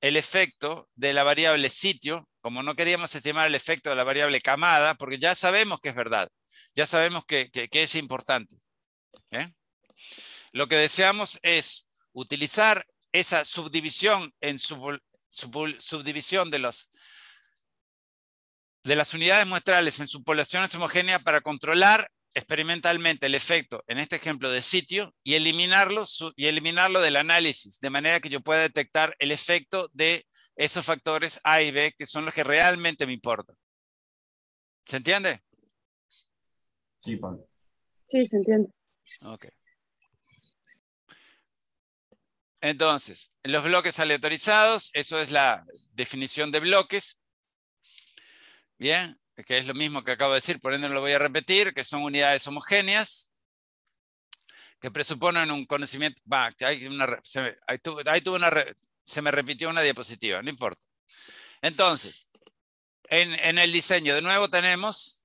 el efecto de la variable sitio, como no queríamos estimar el efecto de la variable camada, porque ya sabemos que es verdad, ya sabemos que, es importante. ¿eh? Lo que deseamos es utilizar esa subdivisión en subdivisión de los de las unidades muestrales en subpoblaciones homogéneas para controlar experimentalmente el efecto en este ejemplo de sitio y eliminarlo, y eliminarlo del análisis, de manera que yo pueda detectar el efecto de esos factores A y B, que son los que realmente me importan. ¿Se entiende? Sí, Pablo. Sí, se entiende. Ok. Entonces, los bloques aleatorizados, eso es la definición de bloques. Bien, que es lo mismo que acabo de decir, por ende no lo voy a repetir, que son unidades homogéneas, que presuponen un conocimiento... hay una, se, me, ahí se me repitió una diapositiva, no importa. Entonces, en, el diseño, de nuevo tenemos,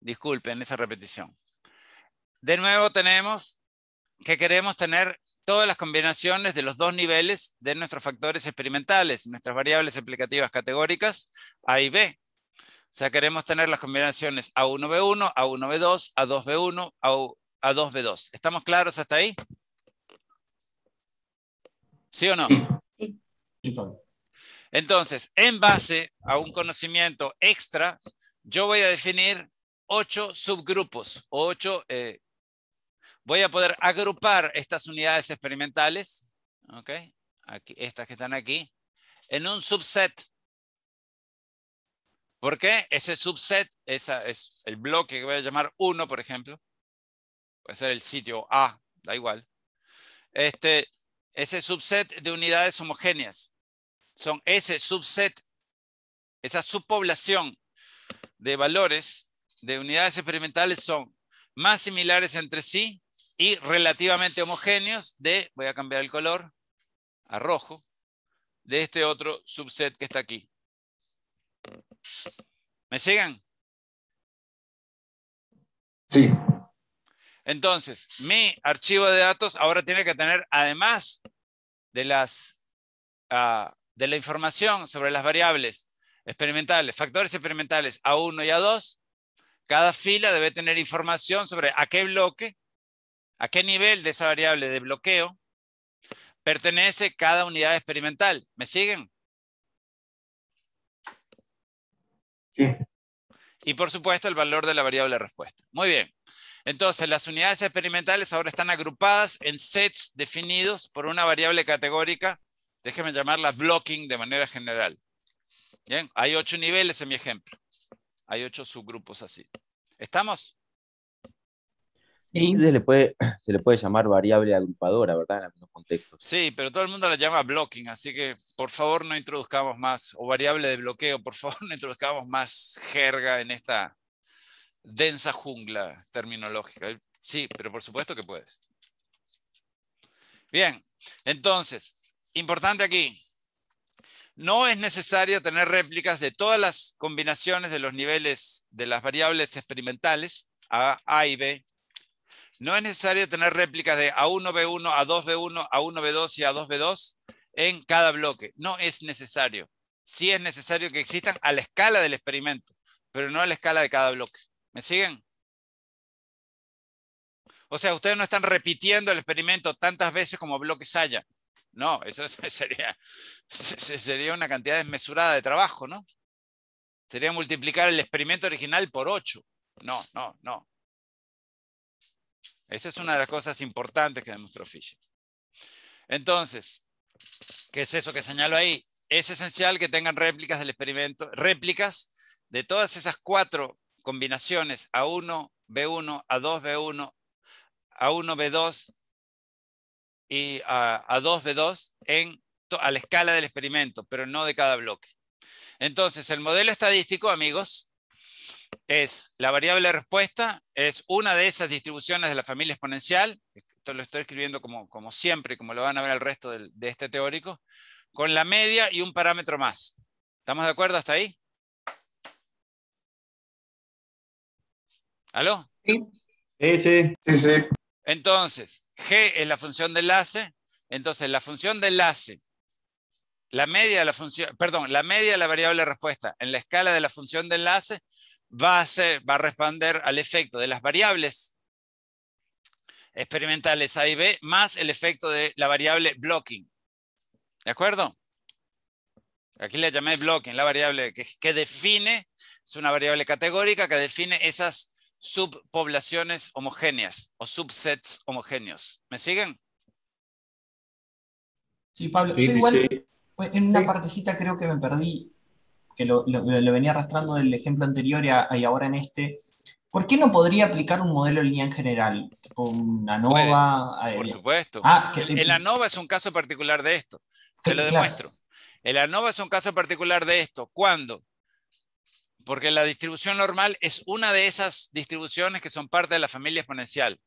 disculpen esa repetición, de nuevo tenemos que queremos tener todas las combinaciones de los dos niveles de nuestros factores experimentales, nuestras variables aplicativas categóricas A y B. O sea, queremos tener las combinaciones A1B1, A1B2, A2B1, A2B2. ¿Estamos claros hasta ahí? ¿Sí o no? Sí. Entonces, en base a un conocimiento extra, yo voy a definir ocho subgrupos, eh, voy a poder agrupar estas unidades experimentales, estas que están aquí, en un subset ¿Por qué ese subset, es el bloque que voy a llamar 1, por ejemplo, puede ser el sitio A, da igual, este, ese subset de unidades homogéneas, son ese subset, esa subpoblación de valores de unidades experimentales son más similares entre sí y relativamente homogéneos de, voy a cambiar el color a rojo, de este otro subset que está aquí. ¿Me siguen? Sí. Entonces, mi archivo de datos ahora tiene que tener, además de, las, ah, de la información sobre las variables experimentales, factores experimentales A1 y A2, cada fila debe tener información sobre a qué bloque, a qué nivel de esa variable de bloqueo pertenece cada unidad experimental. ¿Me siguen? Y por supuesto el valor de la variable respuesta. Muy bien. Entonces, las unidades experimentales ahora están agrupadas en sets definidos por una variable categórica, déjenme llamarla blocking de manera general. Bien, hay ocho niveles en mi ejemplo. Hay ocho subgrupos así. ¿Estamos? Se, le puede, *clears throat* se le puede llamar variable agrupadora, ¿verdad? En algunos contextos. Sí, pero todo el mundo la llama blocking, así que por favor no introduzcamos más, o variable de bloqueo, por favor *laughs* no introduzcamos más jerga en esta densa jungla terminológica. Sí, pero por supuesto que puedes. Bien, entonces, importante aquí, no es necesario tener réplicas de todas las combinaciones de los niveles de las variables experimentales, A, A y B, no es necesario tener réplicas de A1B1, A2B1, A1B2 y A2B2 en cada bloque. No es necesario. Sí es necesario que existan a la escala del experimento, pero no a la escala de cada bloque. ¿Me siguen? O sea, ustedes no están repitiendo el experimento tantas veces como bloques haya. No, eso *laughs* sería, sería una cantidad desmesurada de trabajo, ¿no? Sería multiplicar el experimento original por 8. No, no, no. Esa es una de las cosas importantes que demostró Fisher. Entonces, ¿qué es eso que señalo ahí? Es esencial que tengan réplicas del experimento, réplicas de todas esas cuatro combinaciones A1, B1, A2, B1, A1, B2 y A2, B2 en, a la escala del experimento, pero no de cada bloque. Entonces, el modelo estadístico, amigos, es la variable respuesta, es una de esas distribuciones de la familia exponencial, esto lo estoy escribiendo como, siempre, como lo van a ver el resto de, este teórico, con la media y un parámetro más. ¿Estamos de acuerdo hasta ahí? ¿Aló? Sí. Sí, sí. Entonces, G es la función de enlace. Entonces, la función de enlace, la media de la función, perdón, la media de la variable respuesta en la escala de la función de enlace va a, responder al efecto de las variables experimentales A y B más el efecto de la variable blocking. ¿De acuerdo? Aquí le llamé blocking, la variable que, que define, es una variable categórica que define esas subpoblaciones homogéneas o subsets homogéneos. ¿Me siguen? Sí, Pablo. en una partecita creo que me perdí que lo, venía arrastrando del ejemplo anterior y, ahora en este, ¿por qué no podría aplicar un modelo en línea en general? Una NOVA. Eh, por supuesto. Ah, el, ANOVA es un caso particular de esto. Te lo demuestro. El ANOVA es un caso particular de esto. ¿Cuándo? Porque la distribución normal es una de esas distribuciones que son parte de la familia exponencial.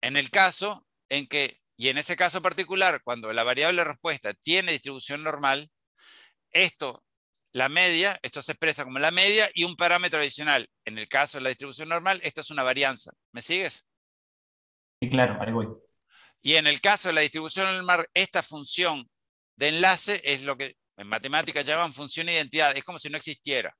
En el caso en que, y en ese caso particular, cuando la variable respuesta tiene distribución normal, esto la media, esto se expresa como la media, y un parámetro adicional. En el caso de la distribución normal, esto es una varianza. ¿Me sigues? Sí, claro, ahí voy. Y en el caso de la distribución normal, esta función de enlace es lo que en matemáticas llaman función identidad. Es como si no existiera.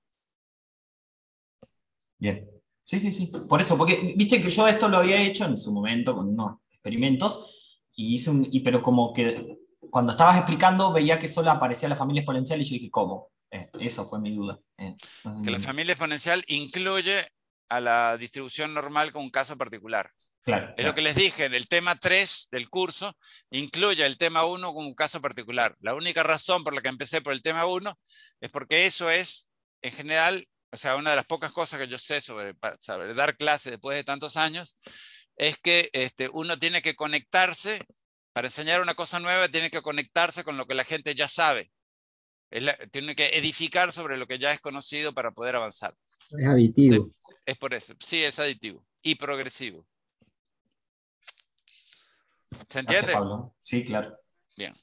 Bien. Sí, sí, sí. Por eso, porque viste que yo esto lo había hecho en su momento con unos experimentos, y hice un, pero como que cuando estabas explicando veía que solo aparecía la familia exponencial y yo dije, ¿cómo? Eh, esa fue mi duda. Eh, que la familia exponencial incluye a la distribución normal con un caso particular. Claro, es lo que les dije, en el tema 3 del curso incluye el tema 1 con un caso particular. La única razón por la que empecé por el tema 1 es porque eso es, en general, o sea, una de las pocas cosas que yo sé sobre, dar clases después de tantos años, es que este, uno tiene que conectarse, para enseñar una cosa nueva, tiene que conectarse con lo que la gente ya sabe tiene que edificar sobre lo que ya es conocido para poder avanzar. Es aditivo. es por eso. Sí, es aditivo y progresivo. ¿Se entiende? sí, claro. Bien.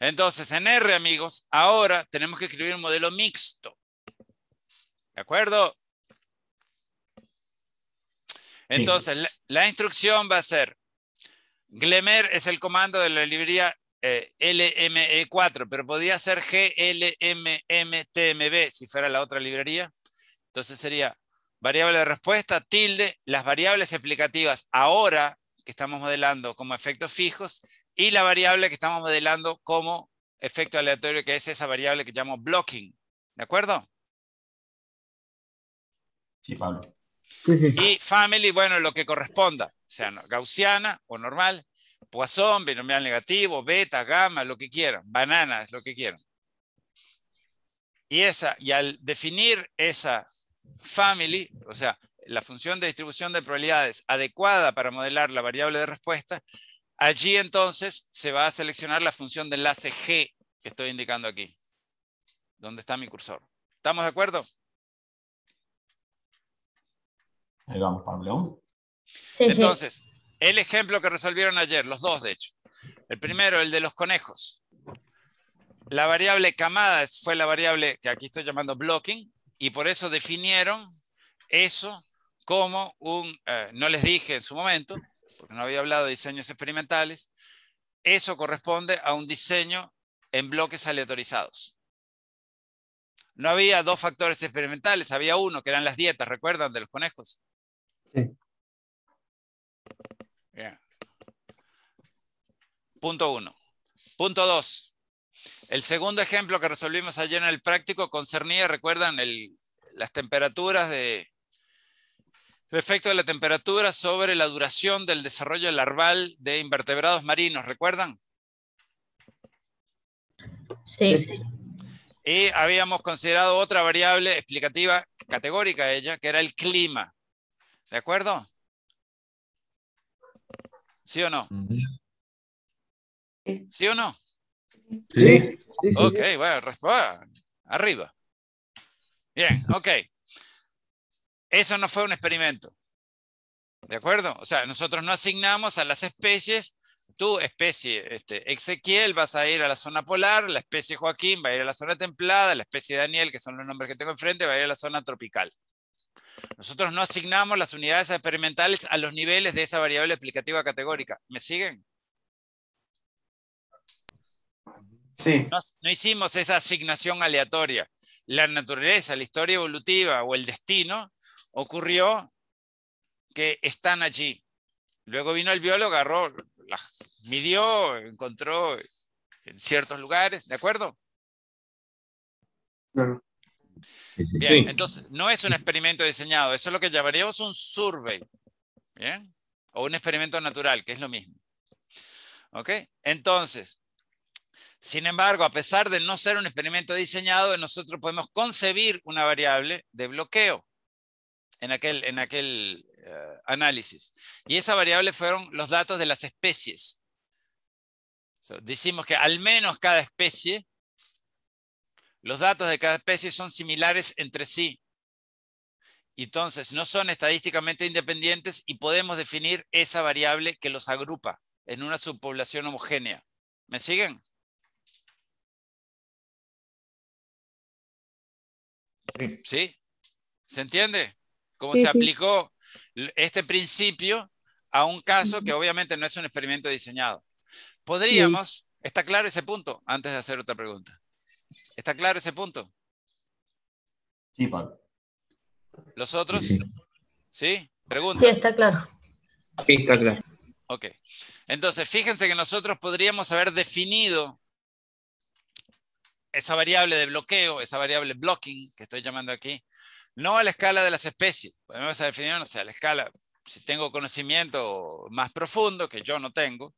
Entonces, en R, amigos, ahora tenemos que escribir un modelo mixto. ¿De acuerdo? Entonces, la, la, instrucción va a ser, Glemer es el comando de la librería eh, LME4, pero podría ser GLMMTMB si fuera la otra librería. Entonces sería variable de respuesta, tilde, las variables explicativas ahora que estamos modelando como efectos fijos y la variable que estamos modelando como efecto aleatorio, que es esa variable que llamo blocking. ¿De acuerdo? Sí, Pablo. Y family, bueno, lo que corresponda, o sea, gaussiana o normal, Poisson, binomial negativo, beta, gamma, lo que quieran, bananas, lo que quieran. Y, esa, y al definir esa family, o sea, la función de distribución de probabilidades adecuada para modelar la variable de respuesta, allí entonces se va a seleccionar la función de enlace G que estoy indicando aquí, donde está mi cursor. ¿Estamos de acuerdo? Ahí vamos, Pablo. Sí, entonces, el ejemplo que resolvieron ayer, los dos de hecho. El primero, el de los conejos. La variable camada fue la variable que aquí estoy llamando blocking y por eso definieron eso como un, eh, no les dije en su momento, porque no había hablado de diseños experimentales, eso corresponde a un diseño en bloques aleatorizados. No había dos factores experimentales, había uno que eran las dietas, ¿recuerdan de los conejos? Sí. Punto uno. Punto dos. El segundo ejemplo que resolvimos ayer en el práctico concernía, recuerdan, las temperaturas de... El efecto de la temperatura sobre la duración del desarrollo larval de invertebrados marinos, ¿recuerdan? Sí. Y habíamos considerado otra variable explicativa categórica ella, que era el clima. ¿De acuerdo? ¿Sí o no? Mm. ¿Sí o no? Sí. sí ok, bueno, ah, Arriba. Bien, ok. Eso no fue un experimento. ¿De acuerdo? O sea, nosotros no asignamos a las especies. Tu especie, este, Ezequiel, vas a ir a la zona polar, la especie Joaquín va a ir a la zona templada, la especie Daniel, que son los nombres que tengo enfrente, va a ir a la zona tropical. Nosotros no asignamos las unidades experimentales a los niveles de esa variable explicativa categórica. ¿Me siguen? No, hicimos esa asignación aleatoria. La naturaleza, la historia evolutiva o el destino ocurrió que están allí. Luego vino el biólogo, agarró, las midió, encontró en ciertos lugares, ¿de acuerdo? Claro. entonces no es un experimento diseñado, eso es lo que llamaríamos un survey, ¿bien? O un experimento natural, que es lo mismo. ¿Ok? Entonces, sin embargo, a pesar de no ser un experimento diseñado, nosotros podemos concebir una variable de bloqueo en aquel, eh, análisis. Y esa variable fueron los datos de las especies. decimos que al menos cada especie, los datos de cada especie son similares entre sí. Entonces, no son estadísticamente independientes y podemos definir esa variable que los agrupa en una subpoblación homogénea. ¿Me siguen? Sí. ¿Se entiende? Cómo se aplicó este principio a un caso que obviamente no es un experimento diseñado. Podríamos, ¿está claro ese punto? Antes de hacer otra pregunta. ¿Está claro ese punto? Sí, Pablo. ¿Los otros? ¿Sí? Pregunta. Sí, está claro. Sí, está claro. Ok. Entonces, fíjense que nosotros podríamos haber definido esa variable de bloqueo, esa variable blocking que estoy llamando aquí, no a la escala de las especies. Podemos definir, no sé, a la escala, si tengo conocimiento más profundo, que yo no tengo,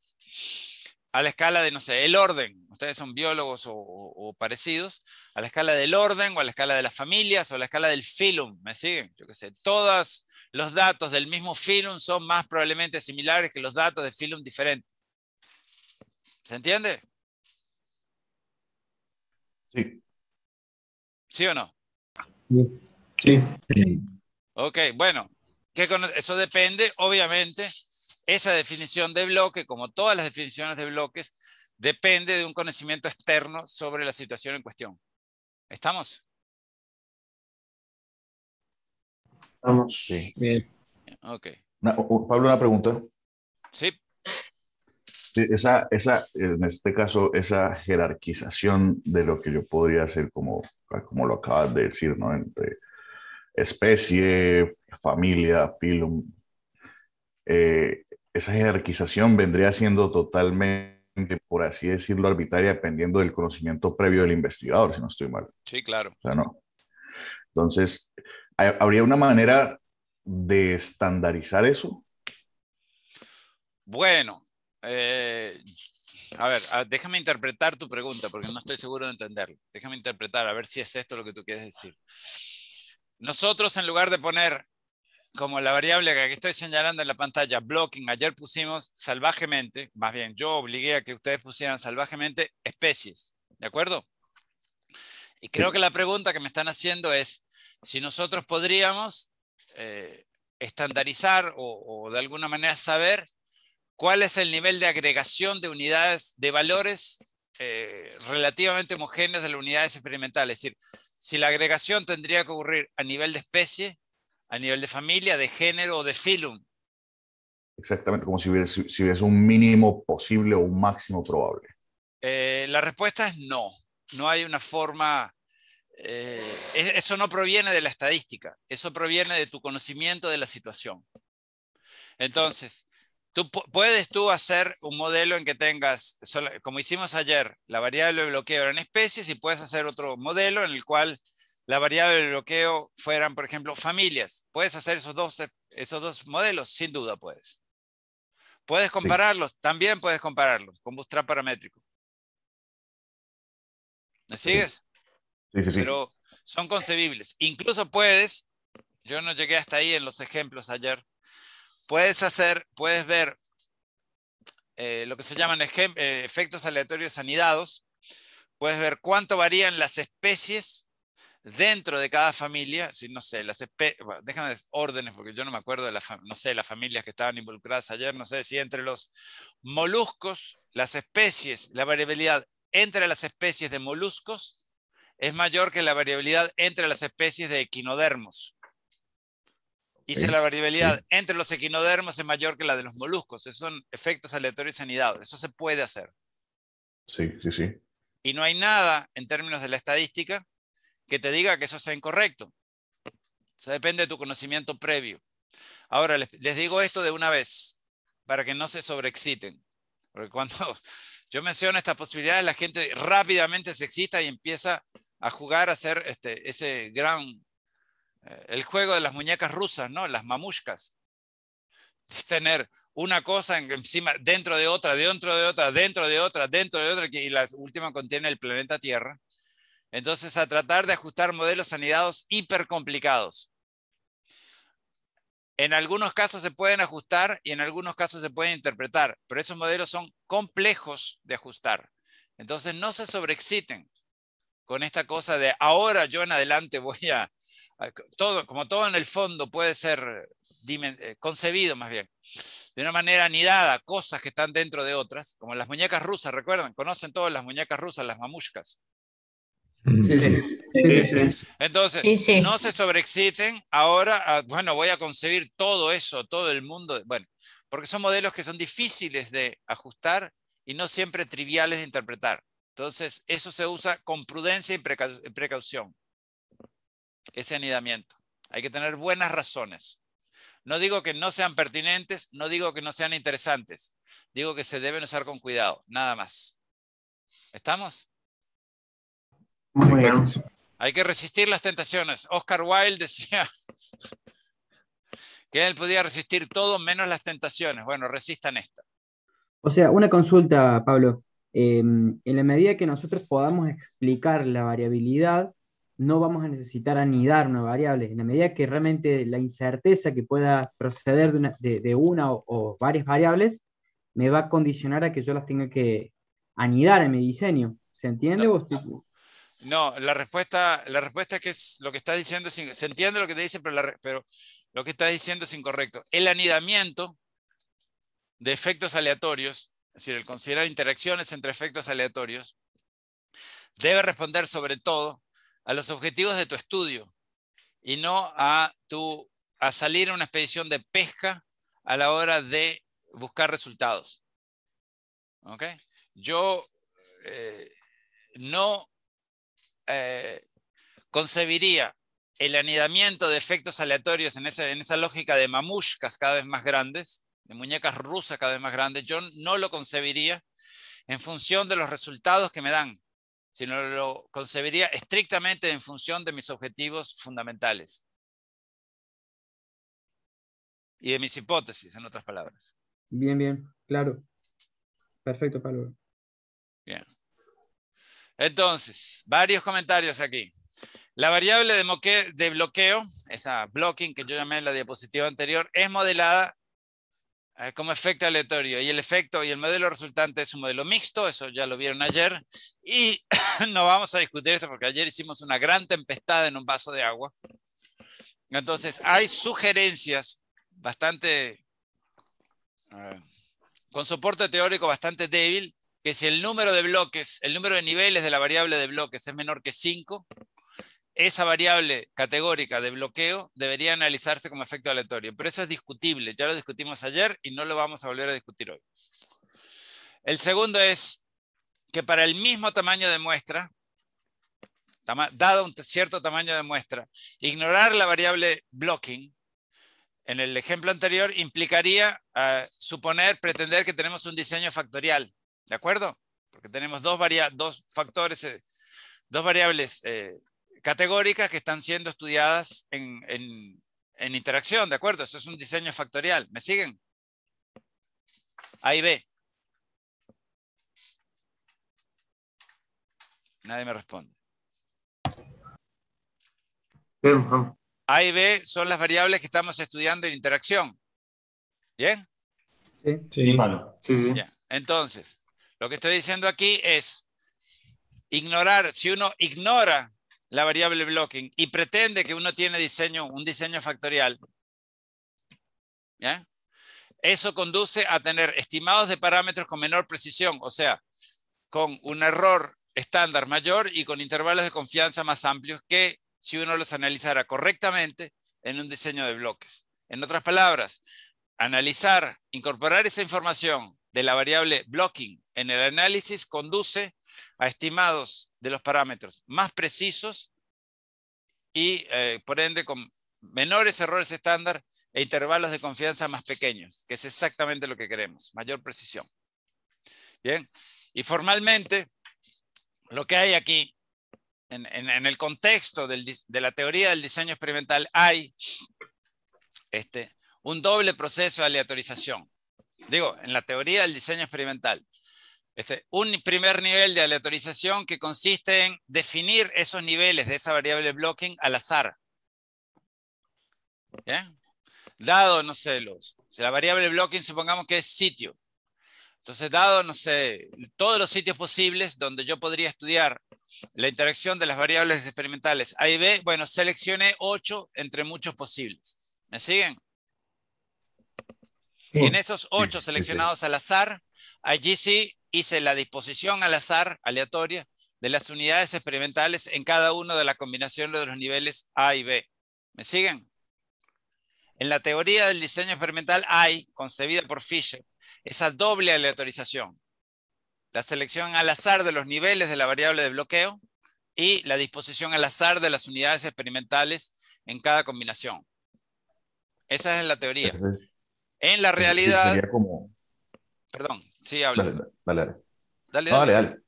a la escala de, no sé, el orden. Ustedes son biólogos o, parecidos. A la escala del orden o a la escala de las familias o a la escala del filum. ¿Me siguen? Yo que sé. Todos los datos del mismo filum son más probablemente similares que los datos de filum diferentes. ¿Se entiende? Sí. ¿Sí o no? Sí. sí. Ok, bueno, eso depende, obviamente, esa definición de bloque, como todas las definiciones de bloques, depende de un conocimiento externo sobre la situación en cuestión. ¿Estamos? Estamos. Sí. Bien. Ok. Pablo, una pregunta. Sí esa, esa, en este caso, esa jerarquización de lo que yo podría hacer, como, como lo acabas de decir, ¿no? Entre especie, familia, film, eh, esa jerarquización vendría siendo totalmente, por así decirlo, arbitraria, dependiendo del conocimiento previo del investigador, si no estoy mal. Sí, claro. O no. Entonces, ¿habría una manera de estandarizar eso? Bueno, eh, a ver, déjame interpretar tu pregunta porque no estoy seguro de entenderlo. Déjame interpretar, a ver si es esto lo que tú quieres decir. Nosotros, en lugar de poner como la variable que estoy señalando en la pantalla, blocking, ayer pusimos salvajemente, más bien yo obligué a que ustedes pusieran salvajemente especies, ¿de acuerdo? Y creo que la pregunta que me están haciendo es si nosotros podríamos eh, estandarizar o, o de alguna manera saber cuál es el nivel de agregación de unidades de valores eh, relativamente homogéneos de las unidades experimentales. Es decir, si la agregación tendría que ocurrir a nivel de especie, a nivel de familia, de género o de filum. Exactamente, como si si, hubiese un mínimo posible o un máximo probable. Eh, la respuesta es no. No hay una forma... Eh, eso no proviene de la estadística, eso proviene de tu conocimiento de la situación. Entonces, Tú puedes tú hacer un modelo en que tengas, como hicimos ayer, la variable de bloqueo eran especies y puedes hacer otro modelo en el cual la variable de bloqueo fueran, por ejemplo, familias. Puedes hacer esos dos, eh, esos dos modelos, sin duda puedes. Puedes compararlos, también puedes compararlos con Bootstrap paramétrico. ¿Me sigues? Sí, sí, sí. Pero son concebibles. Incluso puedes, yo no llegué hasta ahí en los ejemplos ayer, puedes hacer, puedes ver eh, lo que se llaman eh, efectos aleatorios anidados. Puedes ver cuánto varían las especies dentro de cada familia. Si, no sé, las déjame órdenes porque yo no me acuerdo de las, no sé, las familias que estaban involucradas ayer. No sé si entre los moluscos, las especies, la variabilidad entre las especies de moluscos es mayor que la variabilidad entre las especies de equinodermos y la variabilidad entre los equinodermos es mayor que la de los moluscos. Esos son efectos aleatorios y Eso se puede hacer. Sí, sí, sí. Y no hay nada en términos de la estadística que te diga que eso sea incorrecto. Eso depende de tu conocimiento previo. Ahora, les, digo esto de una vez, para que no se sobreexciten. Porque cuando *laughs* yo menciono estas posibilidades, la gente rápidamente se excita y empieza a jugar a hacer este, ese gran eh, el juego de las muñecas rusas, ¿no? Las mamushkas. Es tener una cosa encima, dentro de otra, dentro de otra, dentro de otra, dentro de otra, y la última contiene el planeta Tierra. Entonces, a tratar de ajustar modelos anidados hipercomplicados. En algunos casos se pueden ajustar y en algunos casos se pueden interpretar, pero esos modelos son complejos de ajustar. Entonces, no se sobreexciten con esta cosa de ahora yo en adelante voy a todo, como todo en el fondo puede ser eh, concebido más bien, de una manera anidada, cosas que están dentro de otras, como las muñecas rusas, recuerdan, conocen todas las muñecas rusas, las mamushkas. Mm. Eh, sí, sí. Entonces, no se sobreexciten, ahora, ah, bueno, voy a concebir todo eso, todo el mundo, bueno, porque son modelos que son difíciles de ajustar y no siempre triviales de interpretar. Entonces, eso se usa con prudencia y precaución ese anidamiento. Hay que tener buenas razones. No digo que no sean pertinentes, no digo que no sean interesantes. Digo que se deben usar con cuidado, nada más. ¿Estamos? Muy bien. Hay que resistir las tentaciones. Oscar Wilde decía *laughs* que él podía resistir todo menos las tentaciones. Bueno, resistan esta. O sea, una consulta, Pablo. Em, en la medida que nosotros podamos explicar la variabilidad, no vamos a necesitar anidar una variable. En la medida que realmente la incerteza que pueda proceder de una, o, varias variables me va a condicionar a que yo las tenga que anidar en mi diseño. ¿Se entiende? No, la respuesta, la respuesta es que es, lo que está diciendo, se entiende lo que te dice, pero, pero lo que está diciendo es incorrecto. El anidamiento de efectos aleatorios, es decir, el considerar interacciones entre efectos aleatorios, debe responder sobre todo a los objetivos de tu estudio y no a, a salir a una expedición de pesca a la hora de buscar resultados. Yo eh, no eh, concebiría el anidamiento de efectos aleatorios en esa, en esa lógica de mamushkas cada vez más grandes, de muñecas rusas cada vez más grandes, yo no lo concebiría en función de los resultados que me dan sino lo concebiría estrictamente en función de mis objetivos fundamentales y de mis hipótesis, en otras palabras. Bien, bien, claro. Perfecto, Pablo. Bien. Entonces, varios comentarios aquí. La variable de, bloqueo, esa blocking que yo llamé en la diapositiva anterior, es modelada eh, como efecto aleatorio. Y el efecto y el modelo resultante es un modelo mixto, eso ya lo vieron ayer. Y *coughs* no vamos a discutir esto porque ayer hicimos una gran tempestad en un vaso de agua. Entonces, hay sugerencias bastante, eh, con soporte teórico bastante débil, que si el número de bloques, el número de niveles de la variable de bloques es menor que 5, esa variable categórica de bloqueo debería analizarse como efecto aleatorio, pero eso es discutible, ya lo discutimos ayer y no lo vamos a volver a discutir hoy. El segundo es que para el mismo tamaño de muestra, dado un cierto tamaño de muestra, ignorar la variable blocking en el ejemplo anterior implicaría eh, suponer, pretender que tenemos un diseño factorial, ¿de acuerdo? Porque tenemos dos, dos factores, eh, dos variables eh, categóricas que están siendo estudiadas en, interacción, ¿de acuerdo? Eso es un diseño factorial. ¿Me siguen? A y B. Nadie me responde. A y B son las variables que estamos estudiando en interacción. ¿Bien? Sí, sí, sí, sí. Entonces, lo que estoy diciendo aquí es ignorar, si uno ignora la variable blocking y pretende que uno tiene diseño, un diseño factorial, eso conduce a tener estimados de parámetros con menor precisión, o sea, con un error estándar mayor y con intervalos de confianza más amplios que si uno los analizara correctamente en un diseño de bloques. En otras palabras, analizar, incorporar esa información de la variable blocking en el análisis conduce a estimados de los parámetros más precisos y, eh, por ende, con menores errores estándar e intervalos de confianza más pequeños, que es exactamente lo que queremos, mayor precisión. Bien, y formalmente, lo que hay aquí, en, el contexto de la teoría del diseño experimental, hay este, un doble proceso de aleatorización. Digo, en la teoría del diseño experimental, este, un primer nivel de aleatorización que consiste en definir esos niveles de esa variable blocking al azar. Dado, no sé, los, la variable blocking supongamos que es sitio. Entonces, dado, no sé, todos los sitios posibles donde yo podría estudiar la interacción de las variables experimentales A y B, bueno, seleccioné 8 entre muchos posibles. ¿Me siguen? Y en esos 8 seleccionados al azar, Allí sí hice la disposición al azar, aleatoria, de las unidades experimentales en cada uno de las combinaciones de los niveles A y B. ¿Me siguen? En la teoría del diseño experimental hay, concebida por Fisher, esa doble aleatorización. La selección al azar de los niveles de la variable de bloqueo y la disposición al azar de las unidades experimentales en cada combinación. Esa es la teoría. en la realidad... Perdón. Sí, habla. Dale, dale. Dale, dale.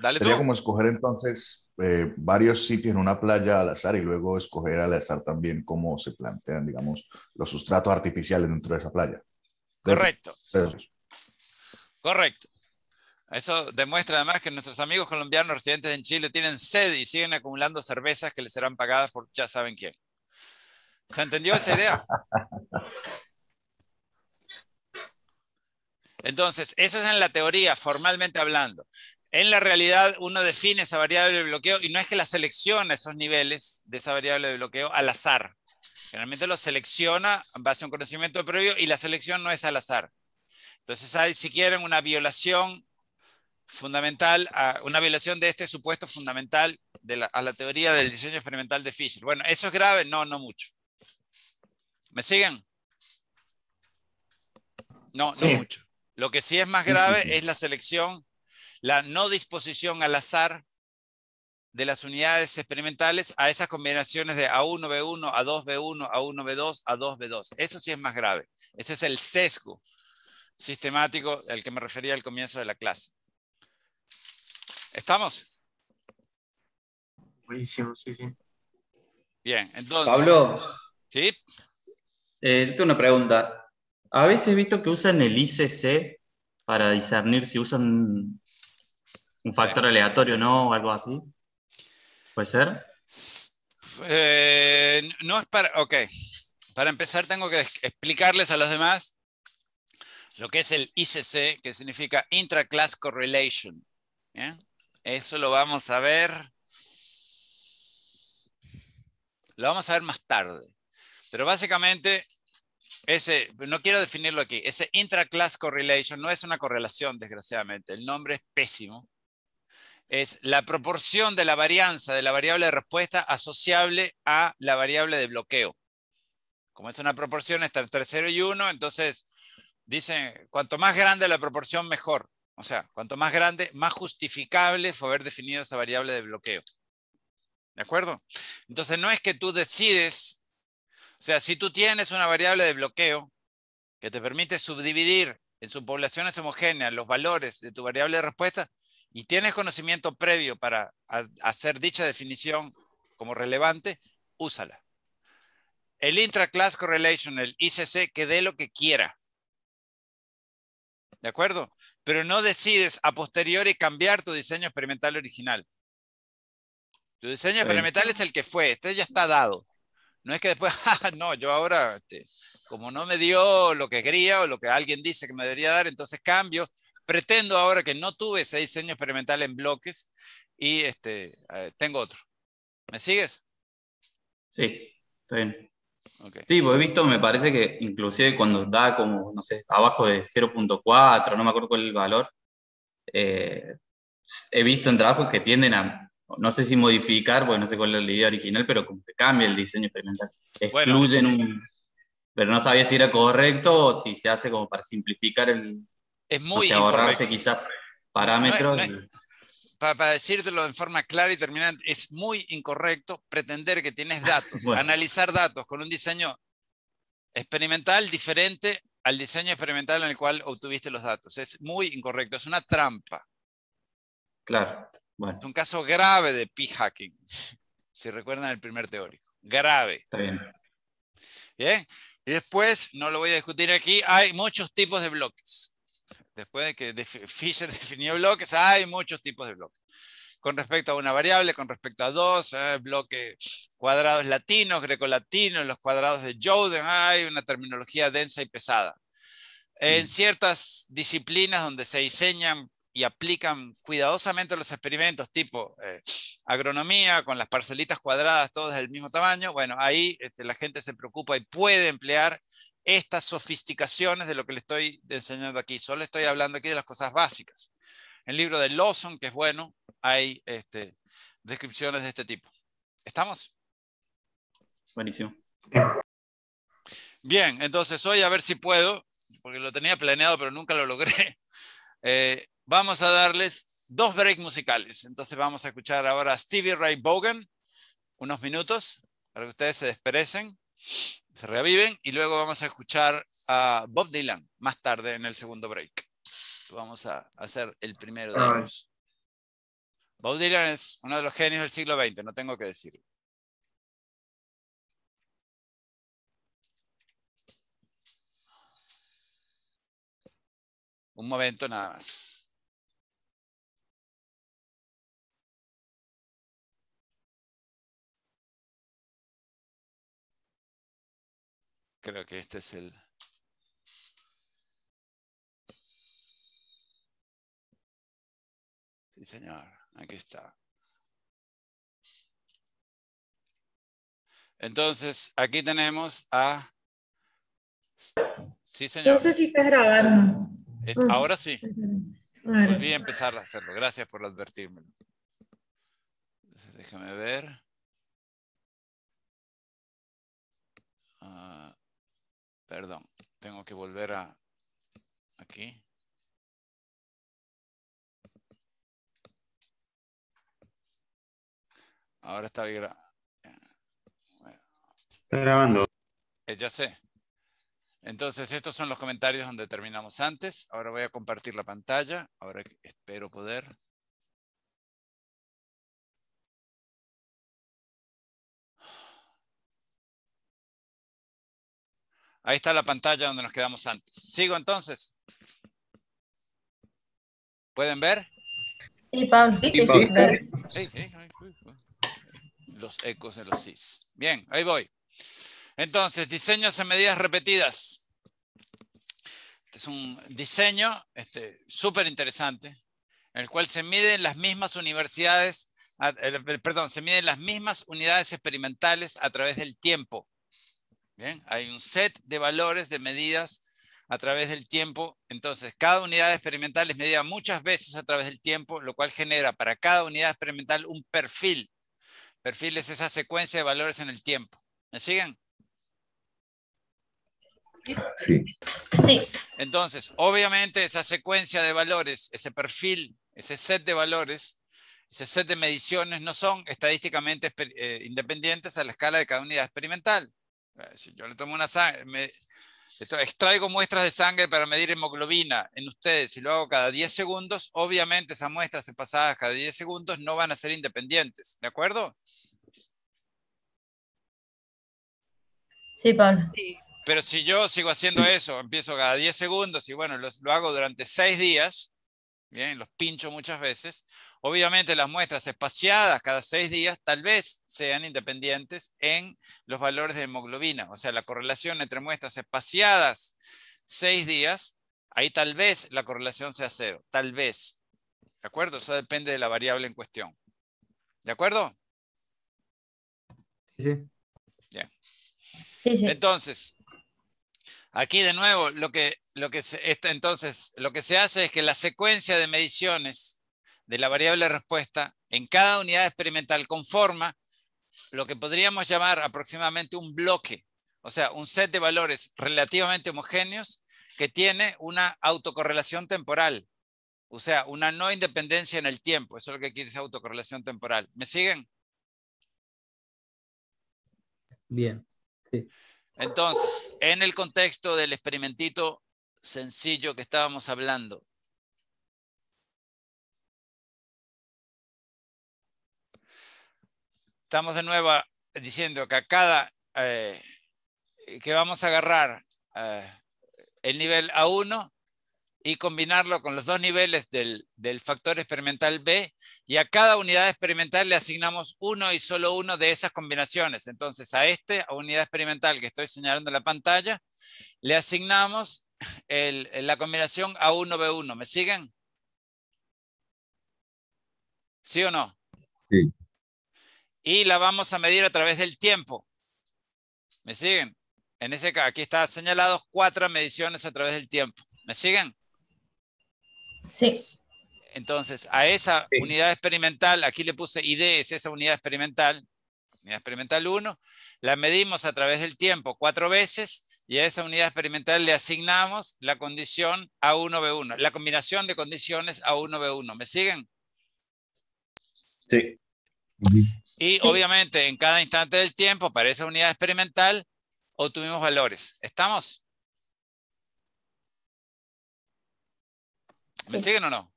dale. Sería como escoger entonces eh, varios sitios en una playa al azar y luego escoger al azar también cómo se plantean, digamos, los sustratos artificiales dentro de esa playa. Correcto. Correcto. Eso demuestra además que nuestros amigos colombianos residentes en Chile tienen sed y siguen acumulando cervezas que les serán pagadas por ya saben quién. ¿Se entendió esa idea? *laughs* Entonces, eso es en la teoría, formalmente hablando. En la realidad, uno define esa variable de bloqueo y no es que la selecciona esos niveles de esa variable de bloqueo al azar. Generalmente lo selecciona en base a un conocimiento previo y la selección no es al azar. Entonces hay, si quieren, una violación fundamental, una violación de este supuesto fundamental de la, a la teoría del diseño experimental de Fisher. Bueno, ¿eso es grave? No, no mucho. ¿Me siguen? No, no mucho. Lo que sí es más grave es la selección, la no disposición al azar de las unidades experimentales a esas combinaciones de A1, B1, A2, B1, A1, B2, A2, B2. Eso sí es más grave. Ese es el sesgo sistemático al que me refería al comienzo de la clase. ¿Estamos? Buenísimo, sí, sí. Bien, entonces. Pablo. Sí. Eh, tengo una pregunta. A veces he visto que usan el ICC para discernir si usan un factor aleatorio o no, o algo así. ¿Puede ser? Eh, no es para. Ok. Para empezar, tengo que explicarles a los demás lo que es el ICC, que significa Intra-Class Correlation. Eso lo vamos a ver. Lo vamos a ver más tarde. Pero básicamente ese, no quiero definirlo aquí, ese intra-class correlation no es una correlación, desgraciadamente, el nombre es pésimo. Es la proporción de la varianza de la variable de respuesta asociable a la variable de bloqueo. Como es una proporción, está entre 0 y 1, entonces dicen, cuanto más grande la proporción, mejor. O sea, cuanto más grande, más justificable fue haber definido esa variable de bloqueo. ¿De acuerdo? Entonces no es que tú decides o sea, si tú tienes una variable de bloqueo que te permite subdividir en subpoblaciones homogéneas los valores de tu variable de respuesta y tienes conocimiento previo para hacer dicha definición como relevante, úsala. El intra-class correlation, el ICC, que dé lo que quiera. ¿De acuerdo? Pero no decides a posteriori cambiar tu diseño experimental original. Tu diseño experimental es el que fue, este ya está dado. No es que después, *laughs* no, yo ahora, este, como no me dio lo que quería o lo que alguien dice que me debería dar, entonces cambio. Pretendo ahora que no tuve ese diseño experimental en bloques y este, eh, tengo otro. ¿Me sigues? Sí, está bien. Sí, pues he visto, me parece que inclusive cuando da como, no sé, abajo de 0.4, no me acuerdo cuál es el valor, eh, he visto en trabajos que tienden a no sé si modificar, porque no sé cuál es la idea original, pero como que cambia el diseño experimental. Excluyen un... Pero no sabía si era correcto o si se hace como para simplificar el... Es muy... O sea, ahorrarse quizás parámetros. Para, para, decírtelo en forma clara y terminante, es muy incorrecto pretender que tienes datos, *laughs* analizar datos con un diseño experimental diferente al diseño experimental en el cual obtuviste los datos. Es muy incorrecto, es una trampa. Claro. Es un caso grave de p-hacking, *laughs* si recuerdan el primer teórico. Grave. Está bien. Bien. Y después, no lo voy a discutir aquí, hay muchos tipos de bloques. Después de que Fisher *laughs* definió bloques, hay muchos tipos de bloques. Con respecto a una variable, con respecto a dos, bloques cuadrados latinos, grecolatinos, los cuadrados de Jordan, hay una terminología densa y pesada. En mm. ciertas disciplinas donde se diseñan y aplican cuidadosamente los experimentos tipo eh, agronomía con las parcelitas cuadradas todas del mismo tamaño, bueno, ahí este, la gente se preocupa y puede emplear estas sofisticaciones de lo que le estoy enseñando aquí. Solo estoy hablando aquí de las cosas básicas. En el libro de Lawson, que es bueno, hay este, descripciones de este tipo. ¿Estamos? Buenísimo. Bien, entonces hoy a ver si puedo, porque lo tenía planeado pero nunca lo logré. *laughs* Eh, vamos a darles dos breaks musicales. Entonces vamos a escuchar ahora a Stevie Ray Vaughan, unos minutos, para que ustedes se desperecen, se reaviven y luego vamos a escuchar a Bob Dylan más tarde en el segundo break. Vamos a hacer el primero de ellos. Bob Dylan es uno de los genios del siglo XX, no tengo que decirlo. Un momento nada más. Creo que este es el... Sí, señor, aquí está. Entonces, aquí tenemos a... Sí, señor. No sé si está grabando. Eh, ah, ahora sí. Podría empezar a hacerlo. Gracias por advertirme. déjame ver. Ah, Perdón, tengo que volver a aquí. Ahora está bien. Está grabando. Eh, ya sé. Entonces, estos son los comentarios donde terminamos antes. Ahora voy a compartir la pantalla. Ahora espero poder. Ahí está la pantalla donde nos quedamos antes. Sigo entonces. ¿Pueden ver? Sí, Los ecos de los cis. Bien, ahí voy. Entonces, diseños en medidas repetidas. Este es un diseño súper este, interesante, en el cual se miden las mismas universidades, perdón, se miden las mismas unidades experimentales a través del tiempo hay un set de valores, de medidas a través del tiempo. Entonces, cada unidad experimental es medida muchas veces a través del tiempo, lo cual genera para cada unidad experimental un perfil. Perfil es esa secuencia de valores en el tiempo. ¿Me siguen? Sí. Entonces, obviamente esa secuencia de valores, ese perfil, ese set de valores, ese set de mediciones no son estadísticamente eh, independientes a la escala de cada unidad experimental eh, si yo le tomo una sangre, extraigo muestras de sangre para medir hemoglobina en ustedes y lo hago cada 10 segundos, obviamente esas muestras pasadas cada 10 segundos no van a ser independientes, ¿de acuerdo? Sí, Pablo. Sí. Pero si yo sigo haciendo eso, empiezo cada 10 segundos y bueno, lo hago durante 6 días, bien, los pincho muchas veces, Obviamente las muestras espaciadas cada seis días tal vez sean independientes en los valores de hemoglobina. O sea, la correlación entre muestras espaciadas seis días, ahí tal vez la correlación sea cero. Tal vez. ¿De acuerdo? Eso depende de la variable en cuestión. ¿De acuerdo? Sí. Bien. Sí, sí. Entonces, aquí de nuevo, lo que, lo que se, entonces, lo que se hace es que la secuencia de mediciones de la variable respuesta en cada unidad experimental conforma lo que podríamos llamar aproximadamente un bloque, o sea, un set de valores relativamente homogéneos que tiene una autocorrelación temporal, o sea, una no independencia en el tiempo. Eso es lo que quiere decir autocorrelación temporal. ¿Me siguen? Bien, Entonces, en el contexto del experimentito sencillo que estábamos hablando, estamos de nuevo eh, diciendo que a cada eh, que vamos a agarrar eh, el nivel A1 y combinarlo con los dos niveles del, factor experimental B y a cada unidad experimental le asignamos uno y solo uno de esas combinaciones. Entonces a esta a unidad experimental que estoy señalando en la pantalla le asignamos la combinación A1B1. ¿Me siguen? ¿Sí o no? Sí y la vamos a medir a través del tiempo. ¿Me siguen? En ese caso, aquí está señalados cuatro mediciones a través del tiempo. ¿Me siguen? Sí. Entonces, a esa unidad experimental, aquí le puse ID, es esa unidad experimental, unidad experimental 1, la medimos a través del tiempo cuatro veces y a esa unidad experimental le asignamos la condición A1B1, la combinación de condiciones A1B1. ¿Me siguen? Sí. Y obviamente en cada instante del tiempo para esa unidad experimental obtuvimos valores. ¿Estamos? ¿Me siguen o no?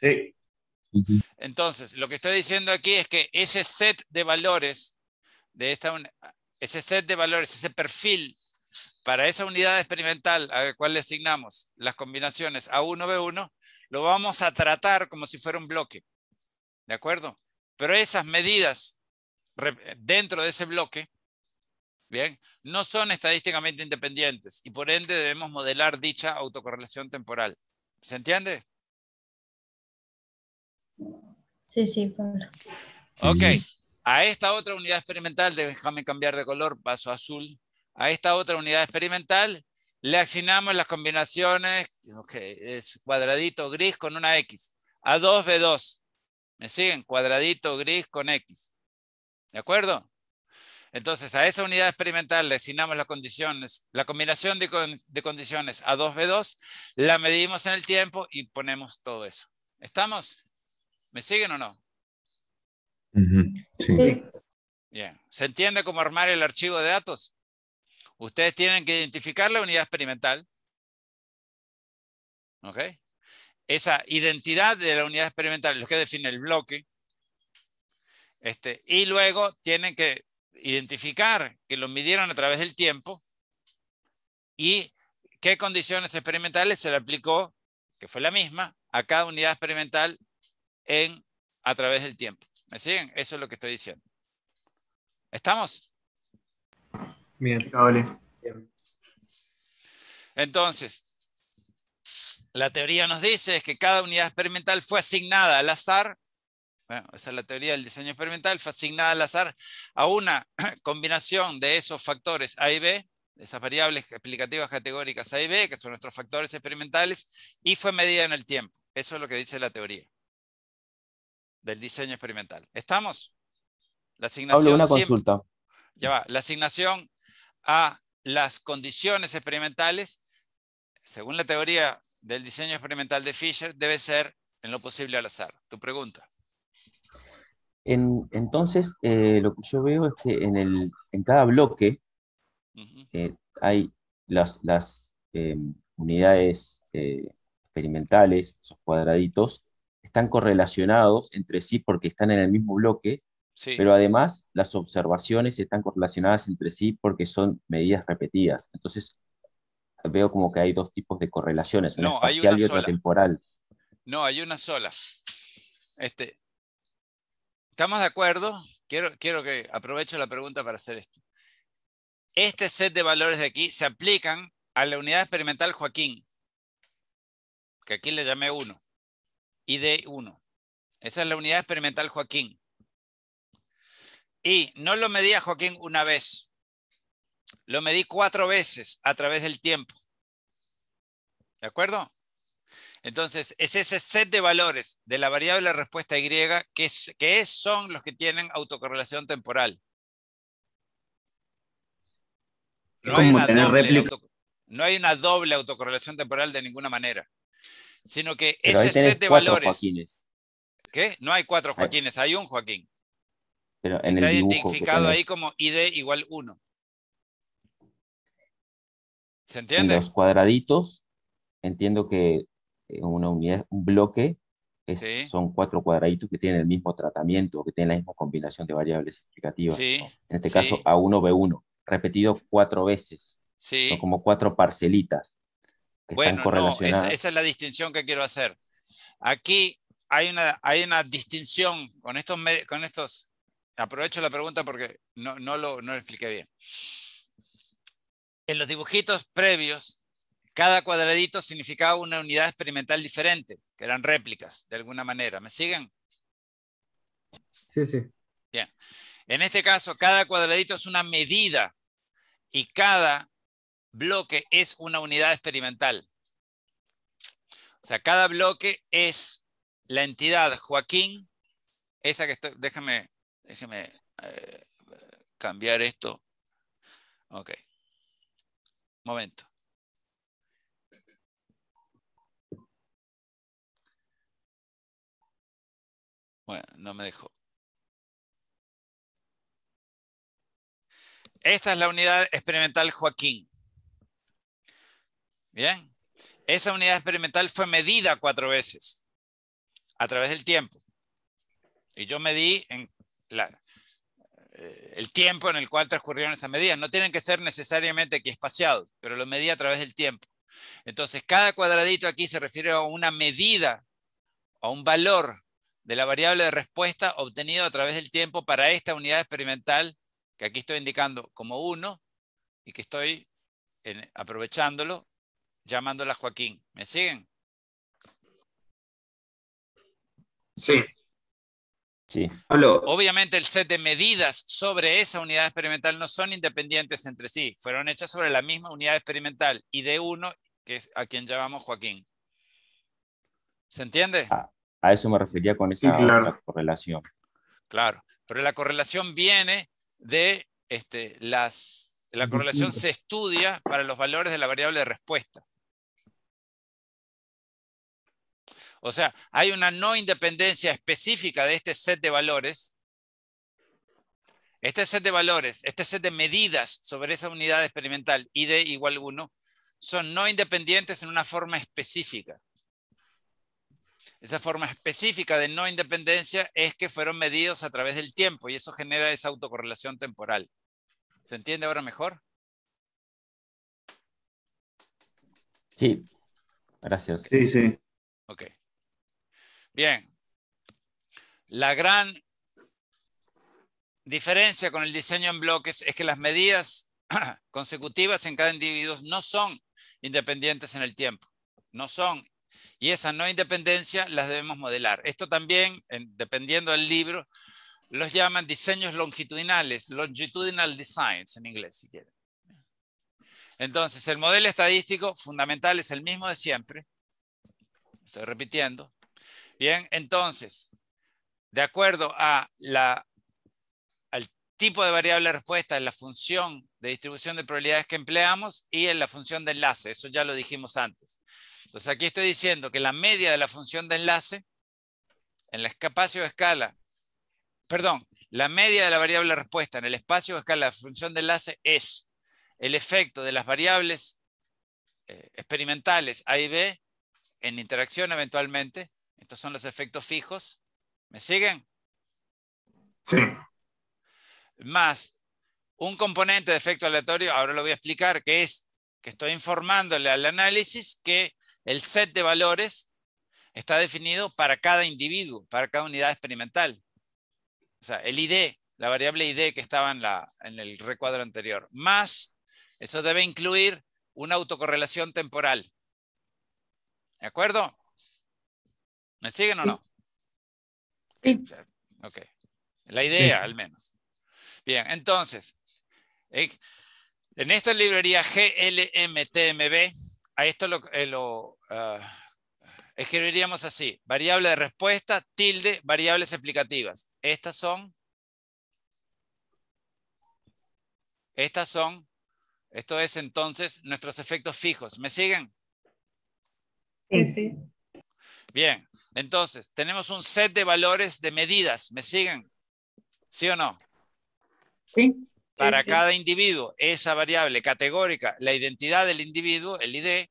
Sí. Entonces, lo que estoy diciendo aquí es que ese set de valores de esta ese set de valores, ese perfil para esa unidad experimental a la cual le asignamos las combinaciones A1, B1, lo vamos a tratar como si fuera un bloque. ¿De acuerdo? Pero esas medidas dentro de ese bloque, bien, no son estadísticamente independientes y por ende debemos modelar dicha autocorrelación temporal. ¿Se entiende? Sí, sí, Pablo. Ok. A esta otra unidad experimental, déjame cambiar de color, paso a azul. A esta otra unidad experimental le asignamos las combinaciones, que es cuadradito gris con una X, A2, B2. ¿Me siguen? Cuadradito gris con X. ¿De acuerdo? Entonces, a esa unidad experimental le asignamos las condiciones, la combinación de, condiciones a 2B2, la medimos en el tiempo y ponemos todo eso. ¿Estamos? ¿Me siguen o no? Sí. Bien. ¿Se entiende cómo armar el archivo de datos? Ustedes tienen que identificar la unidad experimental. ¿Ok? esa identidad de la unidad experimental, lo que define el bloque. Este, y luego tienen que identificar que lo midieron a través del tiempo y qué condiciones experimentales se le aplicó, que fue la misma, a cada unidad experimental en, a través del tiempo. ¿Me siguen? Eso es lo que estoy diciendo. ¿Estamos? Bien, vale. Entonces, la teoría nos dice que cada unidad experimental fue asignada al azar, bueno, esa es la teoría del diseño experimental, fue asignada al azar a una *clears throat* combinación de esos factores A y B, esas variables explicativas categóricas A y B, que son nuestros factores experimentales, y fue medida en el tiempo. Eso es lo que dice la teoría del diseño experimental. ¿Estamos? La asignación una consulta. Ya va, la asignación a las condiciones experimentales, según la teoría del diseño experimental de Fisher debe ser en lo posible al azar. Tu pregunta. entonces, eh, lo que yo veo es que en, el, en cada bloque eh, hay las, eh, unidades experimentales, esos cuadraditos, están correlacionados entre sí porque están en el mismo bloque, pero además las observaciones están correlacionadas entre sí porque son medidas repetidas. Entonces, veo como que hay dos tipos de correlaciones, una no, espacial hay una y otra temporal. No, hay una sola. Este, ¿Estamos de acuerdo? Quiero, quiero que aprovecho la pregunta para hacer esto. Este set de valores de aquí se aplican a la unidad experimental Joaquín, que aquí le llamé 1, ID1. Esa es la unidad experimental Joaquín. Y no lo medía Joaquín una vez, lo medí cuatro veces a través del tiempo. ¿De acuerdo? Entonces, es ese set de valores de la variable respuesta Y que, es, que es, son los que tienen autocorrelación temporal. No hay, una doble autocorrelación temporal de ninguna manera, sino que ese set de valores... ¿Qué? No hay cuatro Joaquines, hay un Joaquín. Pero Está identificado ahí como ID igual 1. ¿Se entiende? Los cuadraditos, entiendo que eh, una unidad, un bloque, son cuatro cuadraditos que tienen el mismo tratamiento, que tienen la misma combinación de variables explicativas. En este caso, A1, B1, repetido cuatro veces. Son como cuatro parcelitas bueno, esa, es la distinción que quiero hacer. Aquí hay una, distinción con estos, con estos. Aprovecho la pregunta porque no, no lo expliqué bien en los dibujitos previos, cada cuadradito significaba una unidad experimental diferente, que eran réplicas, de alguna manera. ¿Me siguen? Sí, sí. Bien. En este caso, cada cuadradito es una medida y cada bloque es una unidad experimental. O sea, cada bloque es la entidad Joaquín, esa que estoy, déjame, déjame eh, cambiar esto. Ok. Momento. Bueno, no me dejó. Esta es la unidad experimental Joaquín. Bien. Esa unidad experimental fue medida cuatro veces a través del tiempo. Y yo medí en la, eh, el tiempo en el cual transcurrieron esas medidas. No tienen que ser necesariamente aquí espaciados, pero lo medí a través del tiempo. Entonces, cada cuadradito aquí se refiere a una medida, a un valor de la variable de respuesta obtenido a través del tiempo para esta unidad experimental que aquí estoy indicando como 1 y que estoy aprovechándolo llamándola Joaquín. ¿Me siguen? Sí. Obviamente el set de medidas sobre esa unidad experimental no son independientes entre sí, fueron hechas sobre la misma unidad experimental y de uno, que es a quien llamamos Joaquín. ¿Se entiende? A, eso me refería con esa correlación. Claro, pero la correlación viene de este, las... La correlación se estudia para los valores de la variable de respuesta. O sea, hay una no independencia específica de este set de valores. Este set de valores, este set de medidas sobre esa unidad experimental ID igual 1, son no independientes en una forma específica. Esa forma específica de no independencia es que fueron medidos a través del tiempo y eso genera esa autocorrelación temporal. ¿Se entiende ahora mejor? Sí, gracias. Sí, sí. Ok. Bien. La gran diferencia con el diseño en bloques es que las medidas *clears throat* consecutivas en cada individuo no son independientes en el tiempo. No son. Y esa no independencia las debemos modelar. Esto también, dependiendo del libro, los llaman diseños longitudinales, longitudinal designs en inglés, si quieren. Entonces, el modelo estadístico fundamental es el mismo de siempre. Estoy repitiendo. Bien, entonces, de acuerdo a la, al tipo de variable respuesta respuesta, la función de distribución de probabilidades que empleamos y en la función de enlace. Eso ya lo dijimos antes. Entonces aquí estoy diciendo que la media de la función de enlace en el espacio de escala, perdón, la media de la variable de respuesta en el espacio de escala de la función de enlace es el efecto de las variables eh, experimentales A y B en interacción eventualmente estos son los efectos fijos. ¿Me siguen? Sí. Más un componente de efecto aleatorio, ahora lo voy a explicar, que es que estoy informándole al análisis que el set de valores está definido para cada individuo, para cada unidad experimental. O sea, el ID, la variable ID que estaba en, la, en el recuadro anterior. Más, eso debe incluir una autocorrelación temporal. ¿De acuerdo? ¿Me siguen o no? Sí. Ok. La idea, al menos. Bien, entonces, eh, en esta librería GLMTMB, a esto lo, eh, lo ah, escribiríamos así, variable de respuesta, tilde, variables explicativas. Estas son, estas son, esto es entonces nuestros efectos fijos. ¿Me siguen? Sí, sí. Bien, entonces, tenemos un set de valores de medidas. ¿Me siguen? ¿Sí o no? Sí. Para cada individuo, esa variable categórica, la identidad del individuo, el ID,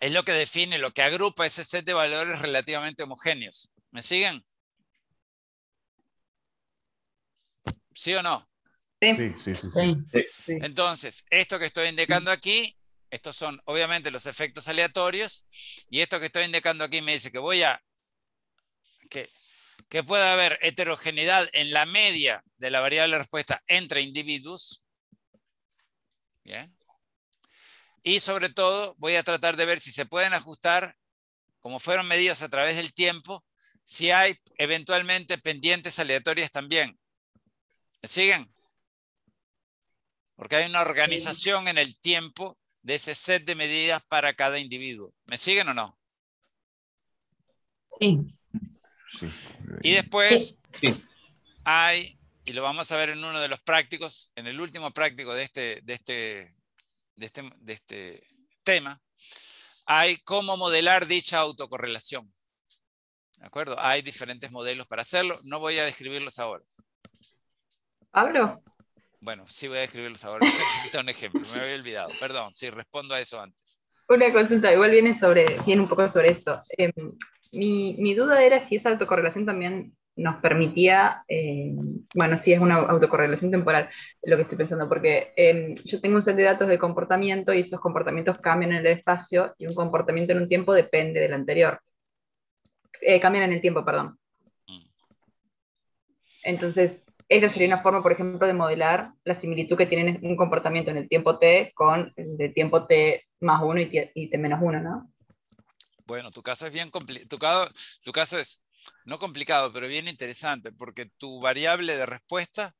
es lo que define, lo que agrupa ese set de valores relativamente homogéneos. ¿Me siguen? ¿Sí o no? sí, sí. sí Entonces, esto que estoy indicando aquí estos son obviamente los efectos aleatorios. Y esto que estoy indicando aquí me dice que voy a... Que, pueda puede haber heterogeneidad en la media de la variable respuesta entre individuos. Bien. Y sobre todo voy a tratar de ver si se pueden ajustar, como fueron medidos a través del tiempo, si hay eventualmente pendientes aleatorias también. ¿Me siguen? Porque hay una organización en el tiempo de ese set de medidas para cada individuo. ¿Me siguen o no? Sí. Y después hay, y lo vamos a ver en uno de los prácticos, en el último práctico de este, de este, de este, de este tema, hay cómo modelar dicha autocorrelación. ¿De acuerdo? Hay diferentes modelos para hacerlo. No voy a describirlos ahora. Pablo. Bueno, sí voy a describirlos ahora. *laughs* un ejemplo, me había olvidado. Perdón, sí, respondo a eso antes. Una consulta, igual viene, sobre, viene un poco sobre eso. Em, mi, duda era si esa autocorrelación también nos permitía, em, bueno, si es una autocorrelación temporal, lo que estoy pensando, porque em, yo tengo un set de datos de comportamiento y esos comportamientos cambian en el espacio y un comportamiento en un tiempo depende del anterior. Eh, cambian en el tiempo, perdón. Mm. Entonces, esta sería una forma, por ejemplo, de modelar la similitud que tienen un comportamiento en el tiempo t con el de tiempo t más 1 y, t menos 1, ¿no? Bueno, tu caso es bien tu tu caso es no complicado, pero bien interesante, porque tu variable de respuesta...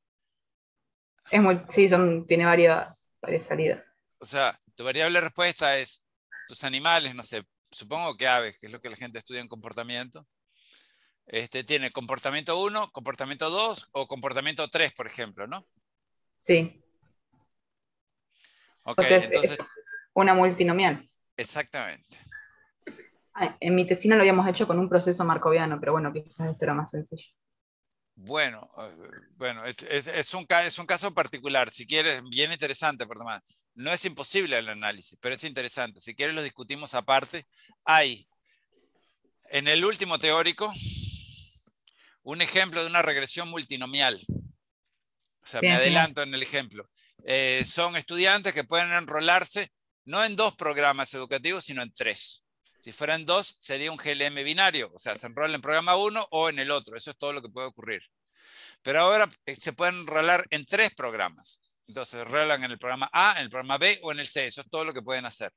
Es sí, son, tiene varias, varias salidas. O sea, tu variable de respuesta es tus animales, no sé, supongo que aves, que es lo que la gente estudia en comportamiento, este, tiene comportamiento 1, comportamiento 2 o comportamiento 3, por ejemplo, ¿no? Sí. Okay. Entonces, una multinomial. Exactamente. en mi tesina lo habíamos hecho con un proceso marcoviano, pero bueno, quizás esto era más sencillo. Bueno, eh, bueno es, un, es un caso particular, si quieres, bien interesante, perdón. No es imposible el análisis, pero es interesante. Si quieres, lo discutimos aparte. Hay, en el último teórico, un ejemplo de una regresión multinomial. O sea, me adelanto en el ejemplo. Eh, son estudiantes que pueden enrolarse no en dos programas educativos, sino en tres. Si fueran dos, sería un GLM binario, o sea, se enrolla en programa uno o en el otro. Eso es todo lo que puede ocurrir. Pero ahora eh, se pueden enrolar en tres programas. Entonces, se enrolan en el programa A, en el programa B o en el C. Eso es todo lo que pueden hacer.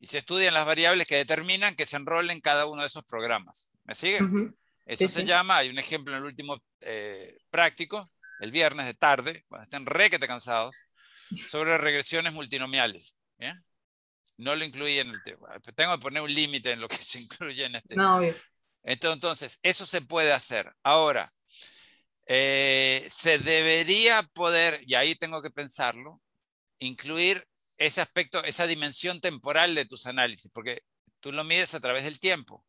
Y se estudian las variables que determinan que se enrolen cada uno de esos programas. ¿Me siguen? Eso se llama, hay un ejemplo en el último eh, práctico, el viernes de tarde, cuando estén te cansados, sobre regresiones multinomiales. No lo incluí en el tema. Tengo que poner un límite en lo que *laughs* se incluye en este. No, entonces, eso se puede hacer. Ahora, eh, se debería poder, y ahí tengo que pensarlo, incluir ese aspecto, esa dimensión temporal de tus análisis, porque tú lo mides a través del tiempo.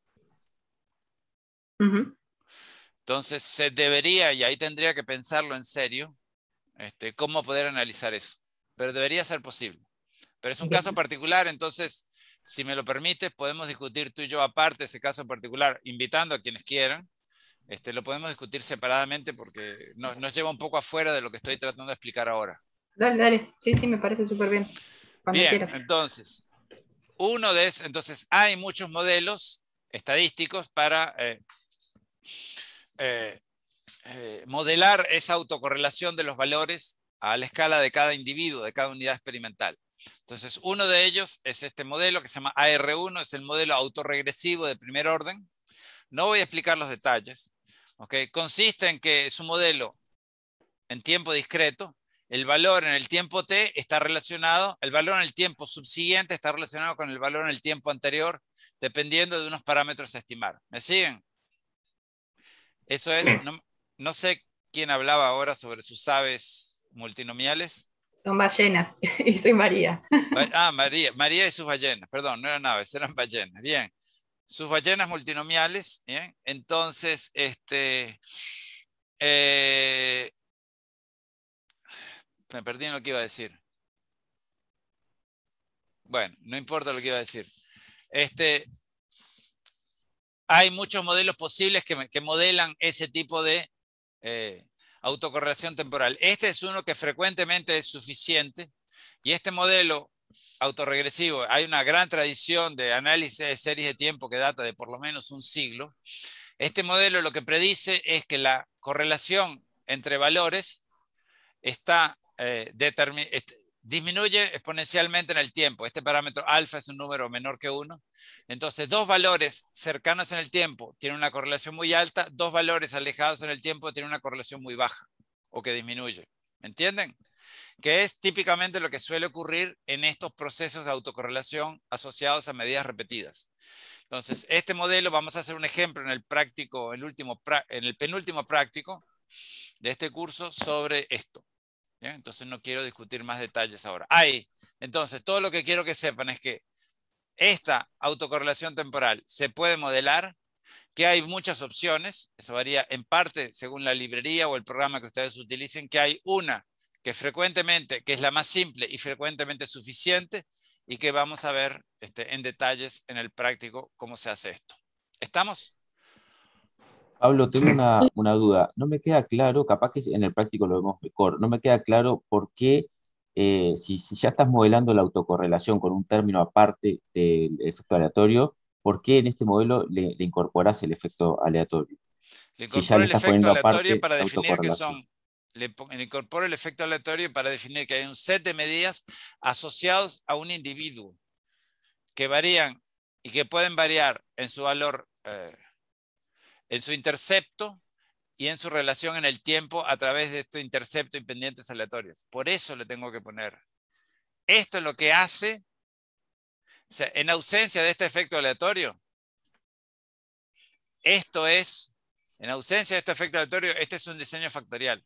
Entonces, se debería, y ahí tendría que pensarlo en serio, este, cómo poder analizar eso. Pero debería ser posible. Pero es un caso particular, entonces, si me lo permites, podemos discutir tú y yo aparte ese caso particular, invitando a quienes quieran. Este, lo podemos discutir separadamente porque nos lleva un poco afuera de lo que estoy tratando de explicar ahora. Dale, dale. Sí, sí, me parece súper bien. bien, entonces, uno de entonces hay muchos modelos estadísticos para eh, eh, eh, modelar esa autocorrelación de los valores a la escala de cada individuo, de cada unidad experimental. Entonces, uno de ellos es este modelo que se llama AR1, es el modelo autorregresivo de primer orden. No voy a explicar los detalles. ¿okay? Consiste en que su modelo en tiempo discreto, el valor en el tiempo t está relacionado, el valor en el tiempo subsiguiente está relacionado con el valor en el tiempo anterior, dependiendo de unos parámetros a estimar. ¿Me siguen? Eso es, no, sé quién hablaba ahora sobre sus aves multinomiales. Son ballenas, *laughs* y soy María. Ah, María, María y sus ballenas, perdón, no eran aves, eran ballenas, bien. Sus ballenas multinomiales, bien. Entonces, este... Eh, me perdí en lo que iba a decir. Bueno, no importa lo que iba a decir. Este, hay muchos modelos posibles que, modelan ese tipo de eh, autocorrelación temporal. Este es uno que frecuentemente es suficiente y este modelo autorregresivo, hay una gran tradición de análisis de series de tiempo que data de por lo menos un siglo. Este modelo lo que predice es que la correlación entre valores está, eh, determinada disminuye exponencialmente en el tiempo. Este parámetro alfa es un número menor que 1. Entonces, dos valores cercanos en el tiempo tienen una correlación muy alta, dos valores alejados en el tiempo tienen una correlación muy baja o que disminuye. entienden? Que es típicamente lo que suele ocurrir en estos procesos de autocorrelación asociados a medidas repetidas. Entonces, este modelo, vamos a hacer un ejemplo en el, práctico, el último, en el penúltimo práctico de este curso sobre esto. Entonces no quiero discutir más detalles ahora. Ahí, entonces, todo lo que quiero que sepan es que esta autocorrelación temporal se puede modelar, que hay muchas opciones, eso varía en parte según la librería o el programa que ustedes utilicen, que hay una que frecuentemente, que es la más simple y frecuentemente suficiente, y que vamos a ver este, en detalles en el práctico cómo se hace esto. ¿Estamos? Pablo, tengo una, duda. No me queda claro, capaz que en el práctico lo vemos mejor, no me queda claro por qué, eh, si, ya estás modelando la autocorrelación con un término aparte del efecto aleatorio, ¿por qué en este modelo le, incorporas el efecto aleatorio? Le incorporo el efecto aleatorio para definir que son. Le, el efecto aleatorio para definir que hay un set de medidas asociados a un individuo que varían y que pueden variar en su valor. Eh, en su intercepto y en su relación en el tiempo a través de este intercepto y pendientes aleatorias. Por eso le tengo que poner. Esto es lo que hace, o sea, en ausencia de este efecto aleatorio, esto es, en ausencia de este efecto aleatorio, este es un diseño factorial.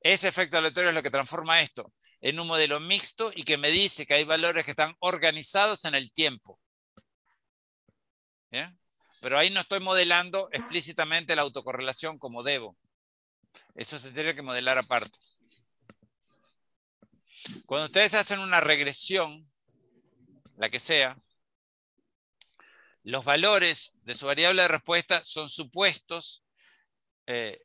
Ese efecto aleatorio es lo que transforma esto en un modelo mixto y que me dice que hay valores que están organizados en el tiempo. ¿Bien? Pero ahí no estoy modelando explícitamente la autocorrelación como debo. Eso se tiene que modelar aparte. Cuando ustedes hacen una regresión, la que sea, los valores de su variable de respuesta son supuestos eh,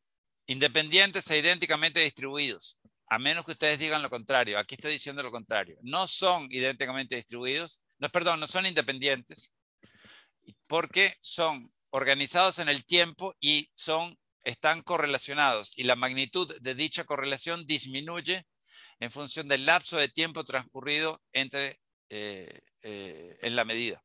independientes e idénticamente distribuidos, a menos que ustedes digan lo contrario. Aquí estoy diciendo lo contrario. No son idénticamente distribuidos, no, perdón, no son independientes, porque son organizados en el tiempo y son, están correlacionados y la magnitud de dicha correlación disminuye en función del lapso de tiempo transcurrido entre, eh, eh, en la medida.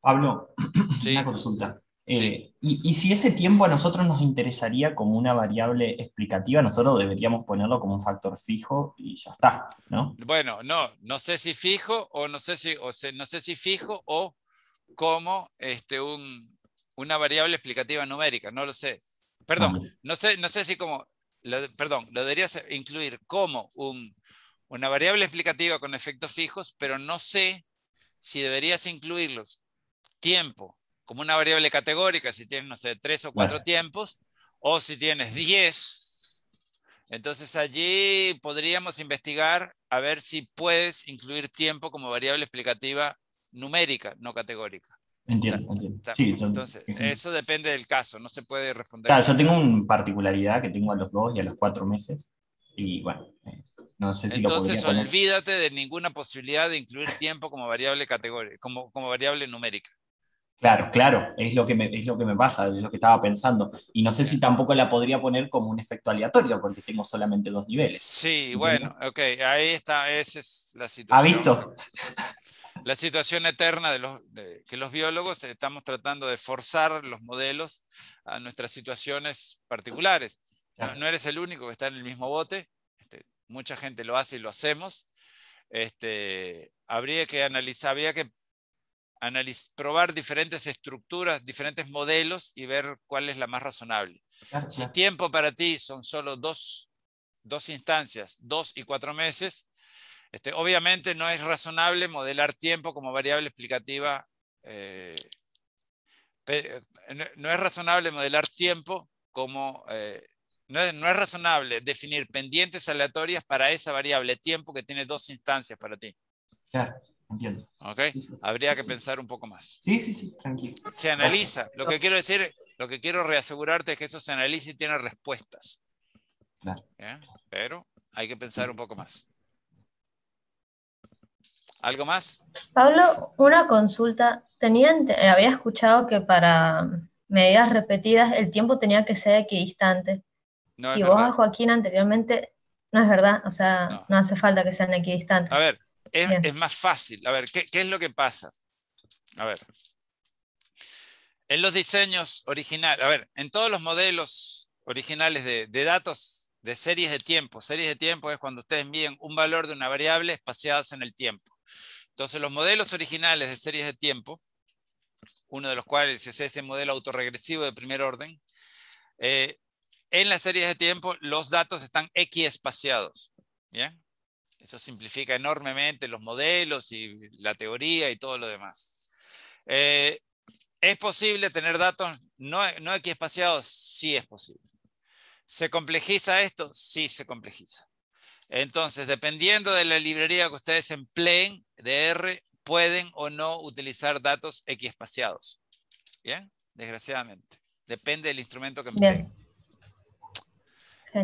Pablo, *clears throat* una consulta. Eh, y, si ese tiempo a nosotros nos interesaría como una variable explicativa, nosotros deberíamos ponerlo como un factor fijo y ya está, ¿no? Bueno, no, no sé si fijo o no sé si, no sé si fijo o como este, una variable explicativa numérica, no lo sé. Perdón, no sé, no sé si como, perdón, lo deberías incluir como una variable explicativa con efectos fijos, pero no sé si deberías incluirlos tiempo como una variable categórica, si tienes, no sé, tres o cuatro tiempos, o si tienes diez. Entonces allí podríamos investigar a ver si puedes incluir tiempo como variable explicativa numérica, no categórica. Entiendo, entiendo. Sí, Entonces, eso depende del caso, no se puede responder. Claro, yo tengo una particularidad que tengo a los dos y a los cuatro meses, y bueno, eh, no sé si lo Entonces, olvídate de ninguna posibilidad de incluir tiempo como variable categórica, como, como variable numérica. Claro, claro, es lo, que me, es lo que me pasa, es lo que estaba pensando. Y no sé si tampoco la podría poner como un efecto aleatorio, porque tengo solamente dos niveles. Sí, bueno, ok, ahí está, esa es la situación. ¿Ha visto? La situación eterna de los, que los biólogos estamos tratando de forzar los modelos a nuestras situaciones particulares. No, eres el único que está en el mismo bote, este, mucha gente lo hace y lo hacemos. Este, habría que analizar, habría que probar diferentes estructuras, diferentes modelos y ver cuál es la más razonable. Si tiempo para ti son solo dos, dos instancias, dos y cuatro meses, este, obviamente no es razonable modelar tiempo como variable explicativa. Eh, no es razonable modelar tiempo como... Eh, no, es, no es razonable definir pendientes aleatorias para esa variable tiempo que tiene dos instancias para ti. Claro. Entiendo. Ok, habría que pensar un poco más. Sí, sí, sí, tranquilo. Se analiza. Lo que quiero decir, lo que quiero reasegurarte es que eso se analiza y tiene respuestas. Claro. Pero hay que pensar un poco más. ¿Algo más? Pablo, una consulta. teniente. Eh, había escuchado que para medidas repetidas el tiempo tenía que ser equidistante. y vos Joaquín anteriormente, no es verdad, o sea, no, no hace falta que sean equidistantes. A ver, es, más fácil. A ver, ¿qué, es lo que pasa? A ver. En los diseños originales, a ver, en todos los modelos originales de, datos de series de tiempo, series de tiempo es cuando ustedes miden un valor de una variable espaciados en el tiempo. Entonces, los modelos originales de series de tiempo, uno de los cuales es ese modelo autorregresivo de primer orden, eh, en las series de tiempo los datos están x espaciados. ¿bien? Eso simplifica enormemente los modelos y la teoría y todo lo demás. Eh, ¿Es posible tener datos no, no equiespaciados? Sí es posible. ¿Se complejiza esto? Sí se complejiza. Entonces, dependiendo de la librería que ustedes empleen de R, pueden o no utilizar datos equiespaciados. ¿Bien? Desgraciadamente. Depende del instrumento que empleen.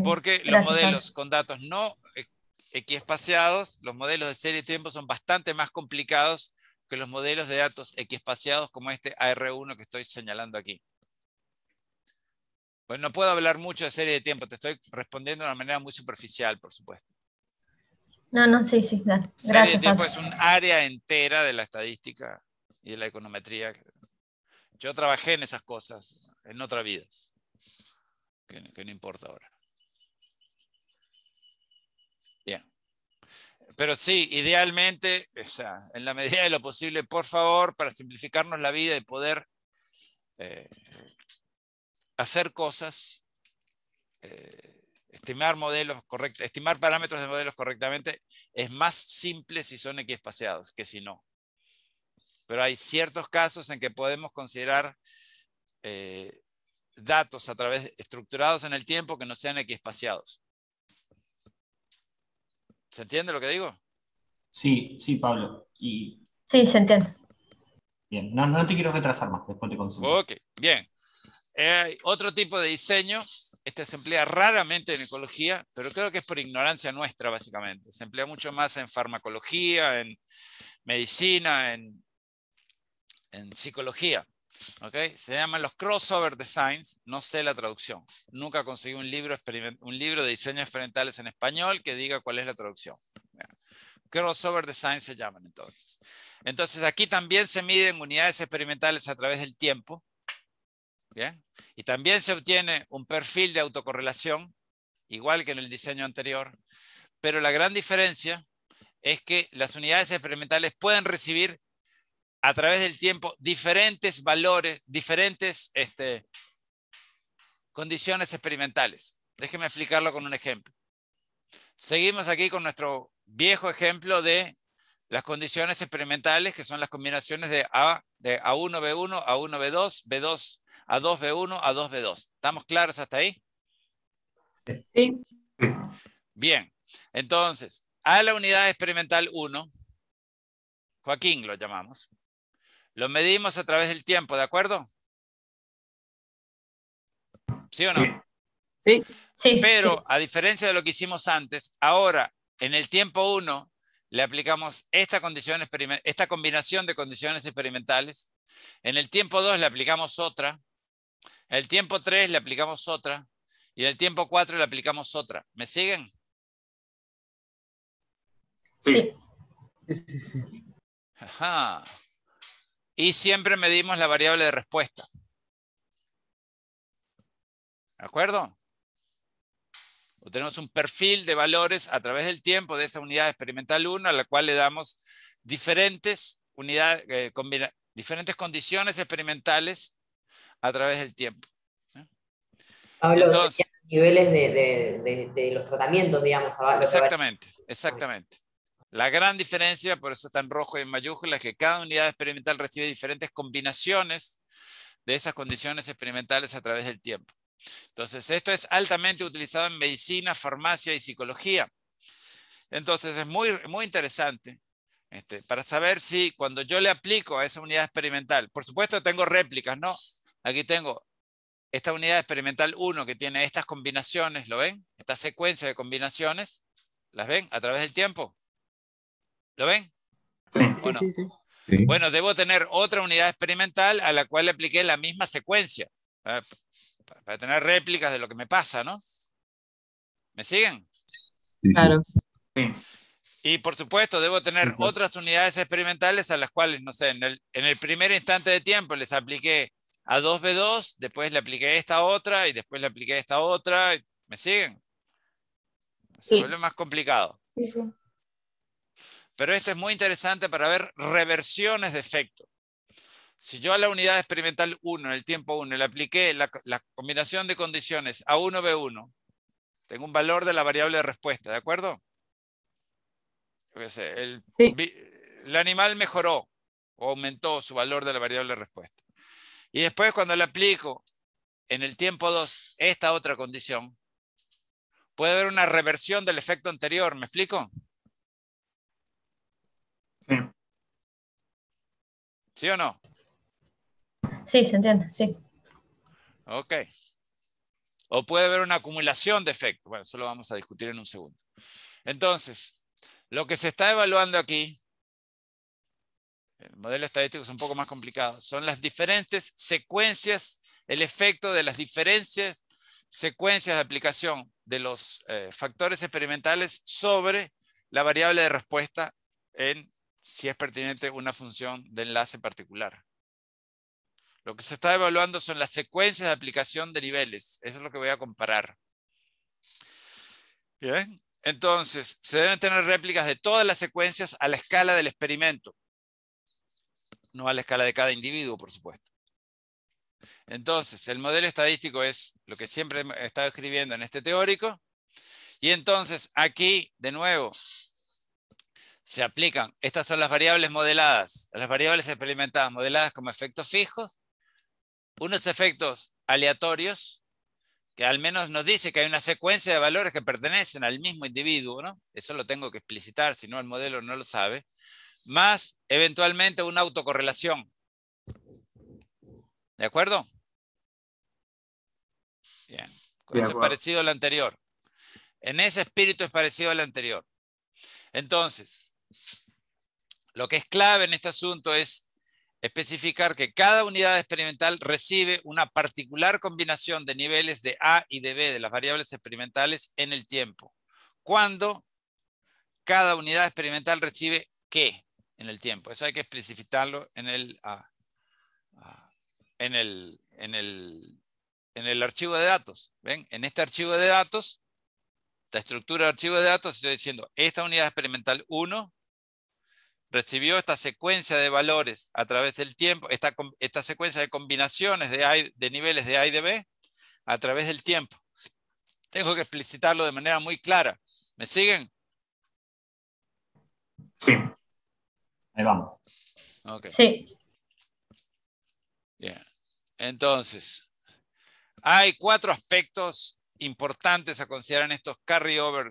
Porque los modelos con datos no eh, equiespaciados, los modelos de serie de tiempo son bastante más complicados que los modelos de datos equiespaciados como este AR1 que estoy señalando aquí. Bueno, no puedo hablar mucho de serie de tiempo, te estoy respondiendo de una manera muy superficial, por supuesto. No, no, sí, sí, gracias. Serie de tiempo es un área entera de la estadística y de la econometría. Yo trabajé en esas cosas en otra vida, que no importa ahora. pero sí, idealmente, en la medida de lo posible, por favor, para simplificarnos la vida y poder eh, hacer cosas, eh, estimar modelos correctos, estimar parámetros de modelos correctamente, es más simple si son equiespaciados que si no. Pero hay ciertos casos en que podemos considerar eh, datos a través estructurados en el tiempo que no sean equiespaciados. ¿Se entiende lo que digo? Sí, sí, Pablo. Sí, se entiende. Bien, no, te quiero retrasar más, después te consulto. Ok, bien. Eh, otro tipo de diseño, este se emplea raramente en ecología, pero creo que es por ignorancia nuestra, básicamente. Se emplea mucho más en farmacología, en medicina, en psicología. Se llaman los crossover designs, no sé la traducción. Nunca conseguí un libro, un libro de diseños experimentales en español que diga cuál es la traducción. Crossover designs se llaman entonces. Entonces aquí también se miden unidades experimentales a través del tiempo. ¿Bien? Y también se obtiene un perfil de autocorrelación, igual que en el diseño anterior. Pero la gran diferencia es que las unidades experimentales pueden recibir a través del tiempo diferentes valores, diferentes este, condiciones experimentales. Déjeme explicarlo con un ejemplo. Seguimos aquí con nuestro viejo ejemplo de las condiciones experimentales, que son las combinaciones de, A, de A1B1, A1B2, B2, A2B1, A2B2. ¿Estamos claros hasta ahí? Sí. Bien, entonces, a la unidad experimental 1, Joaquín lo llamamos, lo medimos a través del tiempo, ¿de acuerdo? ¿Sí o no? Sí. sí. Pero a diferencia de lo que hicimos antes, ahora en el tiempo 1 le aplicamos esta, esta combinación de condiciones experimentales. En el tiempo 2 le aplicamos otra. En el tiempo 3 le aplicamos otra. Y en el tiempo 4 le aplicamos otra. ¿Me siguen? Sí. Ajá. Y siempre medimos la variable de respuesta. ¿De acuerdo? Tenemos un perfil de valores a través del tiempo de esa unidad experimental 1 a la cual le damos diferentes, eh, diferentes condiciones experimentales a través del tiempo. Hablo ¿eh? de niveles de, de, los tratamientos, digamos. Exactamente, exactamente. La gran diferencia, por eso está en rojo y en mayúscula, es que cada unidad experimental recibe diferentes combinaciones de esas condiciones experimentales a través del tiempo. Entonces, esto es altamente utilizado en medicina, farmacia y psicología. Entonces, es muy, muy interesante este, para saber si cuando yo le aplico a esa unidad experimental, por supuesto tengo réplicas, ¿no? Aquí tengo esta unidad experimental 1 que tiene estas combinaciones, ¿lo ven? Esta secuencia de combinaciones, ¿las ven? A través del tiempo. ¿Lo ven? Sí. Bueno, debo tener otra unidad experimental a la cual le apliqué la misma secuencia ¿eh? para, tener réplicas de lo que me pasa, ¿no? ¿Me siguen? Claro. Y por supuesto, debo tener otras unidades experimentales a las cuales, no sé, en el, primer instante de tiempo les apliqué a 2B2, después le apliqué esta otra y después le apliqué esta otra. ¿Me siguen? Se vuelve más complicado. sí. Pero esto es muy interesante para ver reversiones de efecto. Si yo a la unidad experimental 1, en el tiempo 1, le apliqué la, combinación de condiciones A1B1, tengo un valor de la variable de respuesta, ¿de acuerdo? El, el animal mejoró o aumentó su valor de la variable de respuesta. Y después cuando le aplico en el tiempo 2 esta otra condición, puede haber una reversión del efecto anterior, ¿me explico? Sí. o no? Sí, se entiende, sí. Ok. O puede haber una acumulación de efectos. Bueno, eso lo vamos a discutir en un segundo. Entonces, lo que se está evaluando aquí, el modelo estadístico es un poco más complicado, son las diferentes secuencias, el efecto de las diferentes secuencias de aplicación de los eh, factores experimentales sobre la variable de respuesta en si es pertinente una función de enlace particular. Lo que se está evaluando son las secuencias de aplicación de niveles. Eso es lo que voy a comparar. Bien. Entonces, se deben tener réplicas de todas las secuencias a la escala del experimento. No a la escala de cada individuo, por supuesto. Entonces, el modelo estadístico es lo que siempre he estado escribiendo en este teórico. Y entonces, aquí, de nuevo, se aplican. Estas son las variables modeladas, las variables experimentadas, modeladas como efectos fijos, unos efectos aleatorios, que al menos nos dice que hay una secuencia de valores que pertenecen al mismo individuo, ¿no? Eso lo tengo que explicitar, si no el modelo no lo sabe, más eventualmente una autocorrelación. ¿De acuerdo? Bien. es parecido al anterior. En ese espíritu es parecido al anterior. Entonces, lo que es clave en este asunto es especificar que cada unidad experimental recibe una particular combinación de niveles de A y de B de las variables experimentales en el tiempo. Cuando cada unidad experimental recibe qué en el tiempo. Eso hay que especificarlo en el, en el, en el, en el archivo de datos. ¿Ven? En este archivo de datos, la estructura de archivo de datos, estoy diciendo esta unidad experimental 1 recibió esta secuencia de valores a través del tiempo, esta, esta secuencia de combinaciones de, niveles de A y de B a través del tiempo. Tengo que explicitarlo de manera muy clara. ¿Me siguen? Sí. Ahí vamos. Sí. Bien. Entonces, hay cuatro aspectos importantes a considerar en estos carryover,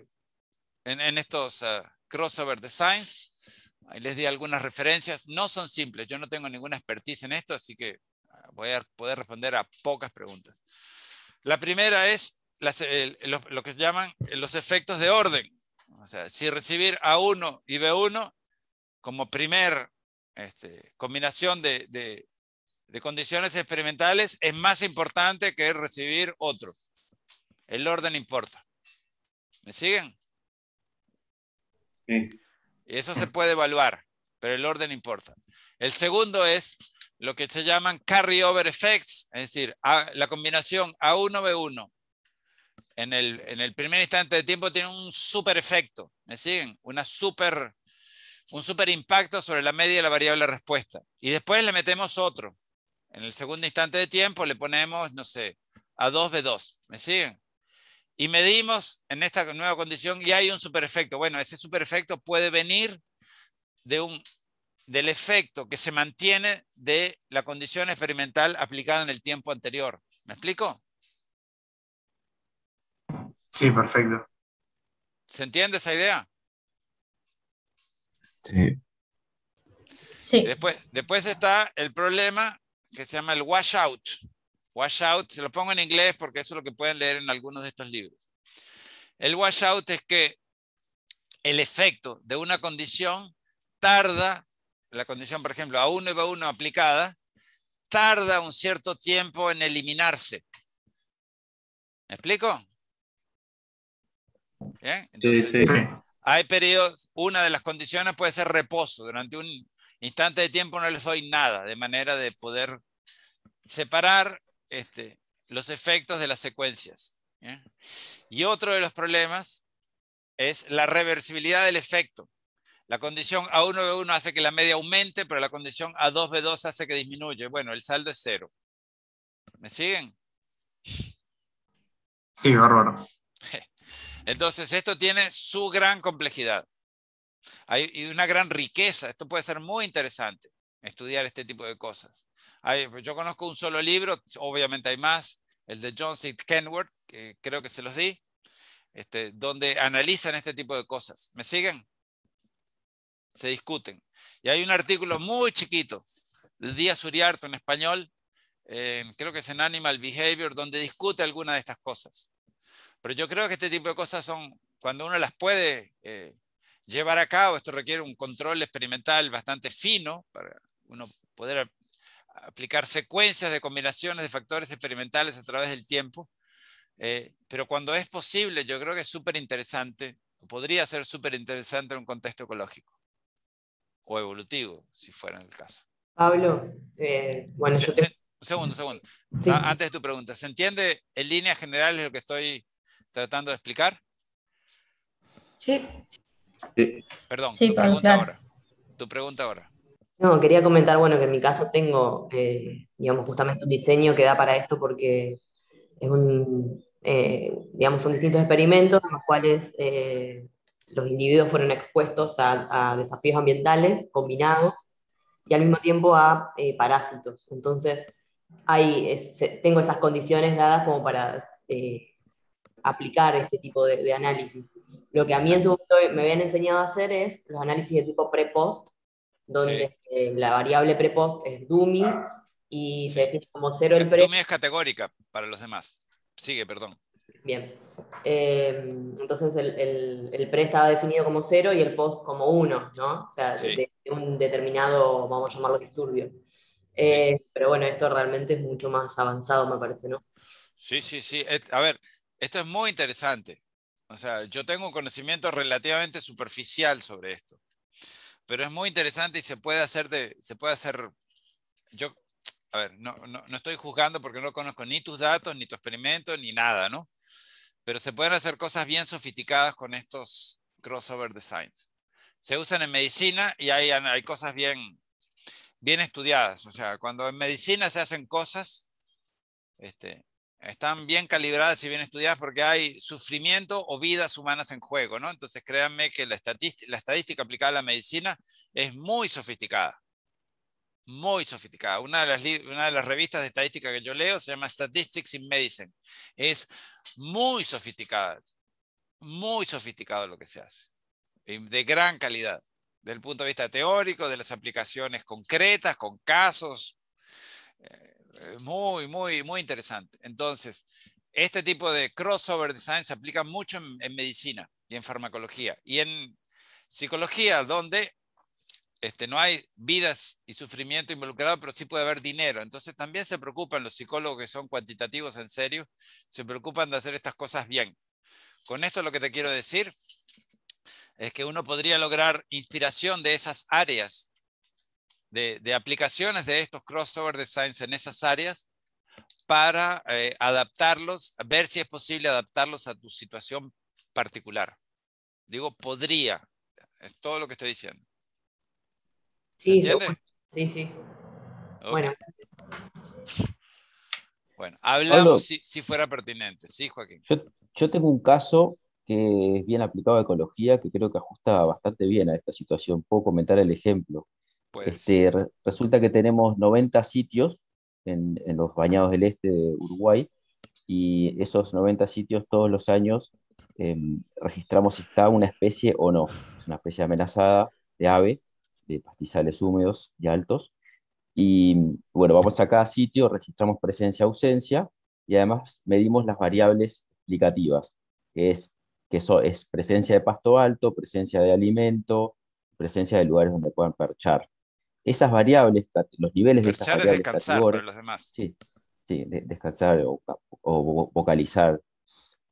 en, estos ah, crossover designs les di algunas referencias, no son simples, yo no tengo ninguna expertise en esto, así que ah, voy a poder responder a pocas preguntas. La primera es lo, que que llaman eh, los efectos de orden. O sea, si recibir A1 y B1 como primer este, combinación de, de condiciones experimentales es más importante que recibir otro. El orden importa. ¿Me siguen? Sí. Eso se puede evaluar, pero el orden importa. El segundo es lo que se llaman carry-over effects, es decir, la combinación A1-B1 en el, primer instante de tiempo tiene un super efecto, ¿me siguen? Una super, un super impacto sobre la media de la variable respuesta. Y después le metemos otro. En el segundo instante de tiempo le ponemos, no sé, A2-B2, ¿me siguen? Y medimos en esta nueva condición y hay un super efecto. Bueno, ese super efecto puede venir de un, del efecto que se mantiene de la condición experimental aplicada en el tiempo anterior. ¿Me explico? Sí, perfecto. ¿Se entiende esa idea? Sí. sí. Después, después está el problema que se llama el washout. Washout, se lo pongo en inglés porque eso es lo que pueden leer en algunos de estos libros. El washout es que el efecto de una condición tarda, la condición, por ejemplo, A1 y a 1 aplicada, tarda un cierto tiempo en eliminarse. ¿Me explico? ¿Bien? Entonces, Hay periodos, una de las condiciones puede ser reposo. Durante un instante de tiempo no les doy nada, de manera de poder separar este, los efectos de las secuencias. Y otro de los problemas es la reversibilidad del efecto. La condición A1B1 hace que la media aumente, pero la condición A2B2 hace que disminuye. Bueno, el saldo es cero. ¿Me siguen? Sí, bárbaro. *laughs* Entonces, esto tiene su gran complejidad. Hay una gran riqueza. Esto puede ser muy interesante estudiar este tipo de cosas. Pues, yo conozco un solo libro, obviamente hay más, el de John C. Kenworth, que creo que se los di, este, donde analizan este tipo de cosas. ¿Me siguen? Se discuten. Y hay un artículo muy chiquito de Díaz Uriarte en español, creo que es en Animal Behavior, donde discute alguna de estas cosas. Pero yo creo que este tipo de cosas son, cuando uno las puede eh, llevar a cabo, esto requiere un control experimental bastante fino para, uno poder aplicar secuencias de combinaciones de factores experimentales a través del tiempo. Eh, pero cuando es posible, yo creo que es súper interesante, podría ser súper interesante en un contexto ecológico o evolutivo, si fuera el caso. Pablo, eh, bueno, un segundo, segundo. Ah, antes de tu pregunta, ¿se entiende en líneas generales lo que estoy tratando de explicar? Sí. Perdón, tu pregunta ahora. Tu pregunta ahora. No, quería comentar, bueno, que en mi caso tengo, eh, digamos, justamente un diseño que da para esto porque es un, eh, digamos, son distintos experimentos en los cuales eh, los individuos fueron expuestos a, desafíos ambientales combinados y al mismo tiempo a parásitos. Entonces, ahí tengo esas condiciones dadas como para aplicar este tipo de, de, análisis. Lo que a mí en su momento me habían enseñado a hacer es los análisis de tipo pre-post, donde eh, la variable prepost es dummy ah, y se define como cero el pre Dummy es categórica para los demás. Sigue, perdón. Bien. Eh, entonces el, pre estaba definido como cero y el post como uno, ¿no? O sea, de, un determinado, vamos a llamarlo disturbio. Eh, pero bueno, esto realmente es mucho más avanzado, me parece, ¿no? Sí, sí, sí. a ver, esto es muy interesante. O sea, yo tengo un conocimiento relativamente superficial sobre esto pero es muy interesante y se puede hacer de, se puede hacer, yo, a ver, no, no, no, estoy juzgando porque no conozco ni tus datos, ni tu experimento, ni nada, ¿no? Pero se pueden hacer cosas bien sofisticadas con estos crossover designs. Se usan en medicina y hay, hay cosas bien, bien estudiadas. O sea, cuando en medicina se hacen cosas, este, están bien calibradas y bien estudiadas porque hay sufrimiento o vidas humanas en juego, ¿no? Entonces créanme que la, estadística aplicada a la medicina es muy sofisticada, muy sofisticada. Una de, las una de las revistas de estadística que yo leo se llama Statistics in Medicine. Es muy sofisticada, muy sofisticado lo que se hace, de gran calidad, del punto de vista teórico, de las aplicaciones concretas, con casos, eh, muy, muy, muy interesante. Entonces, este tipo de crossover design se aplica mucho en, medicina y en farmacología y en psicología, donde este, no hay vidas y sufrimiento involucrado, pero sí puede haber dinero. Entonces también se preocupan los psicólogos que son cuantitativos en serio, se preocupan de hacer estas cosas bien. Con esto lo que te quiero decir es que uno podría lograr inspiración de esas áreas de, aplicaciones de estos crossover designs en esas áreas para eh, adaptarlos, ver si es posible adaptarlos a tu situación particular. Digo, podría. Es todo lo que estoy diciendo. Sí, sí, sí. Bueno. Bueno, hablamos si, fuera pertinente. Sí, Joaquín. Yo, tengo un caso que es bien aplicado a ecología, que creo que ajusta bastante bien a esta situación. Puedo comentar el ejemplo. Pues este, resulta que tenemos 90 sitios en, los bañados del este de Uruguay y esos 90 sitios todos los años em, registramos si está una especie o no. Es una especie amenazada de ave, de pastizales húmedos y altos. Y bueno, vamos a cada sitio, registramos presencia-ausencia y además medimos las variables explicativas, que es que eso es presencia de pasto alto, presencia de alimento, presencia de lugares donde puedan perchar esas variables, los niveles de esas variables. descansar los demás. Sí, descansar o, vocalizar.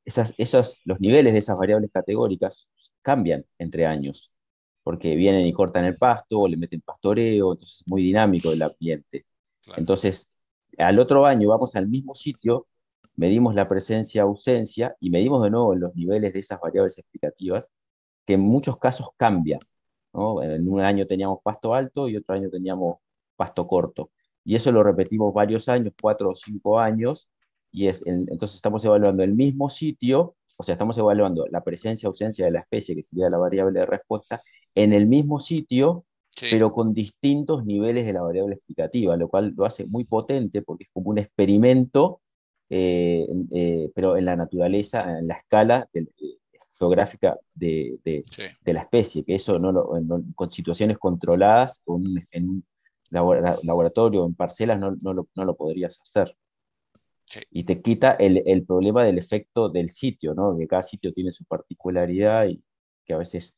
Esas, los niveles de esas variables categóricas cambian entre años, porque vienen y cortan el pasto, o le meten pastoreo, entonces es muy dinámico el ambiente. Entonces, al otro año vamos al mismo sitio, medimos la presencia-ausencia y medimos de nuevo los niveles de esas variables explicativas, que en muchos casos cambian en un año teníamos pasto alto y otro año teníamos pasto corto. Y eso lo repetimos varios años, cuatro o cinco años, y entonces estamos evaluando el mismo sitio, o sea, estamos evaluando la presencia o ausencia de la especie, que sería la variable de respuesta, en el mismo sitio, pero con distintos niveles de la variable explicativa, lo cual lo hace muy potente porque es como un experimento, eh, eh, pero en la naturaleza, en la escala del, geográfica de, la especie, que eso no, eh, con situaciones controladas, en un laboratorio, en parcelas, no, lo, podrías hacer. Y te quita el, problema del efecto del sitio, ¿no? que cada sitio tiene su particularidad y que a veces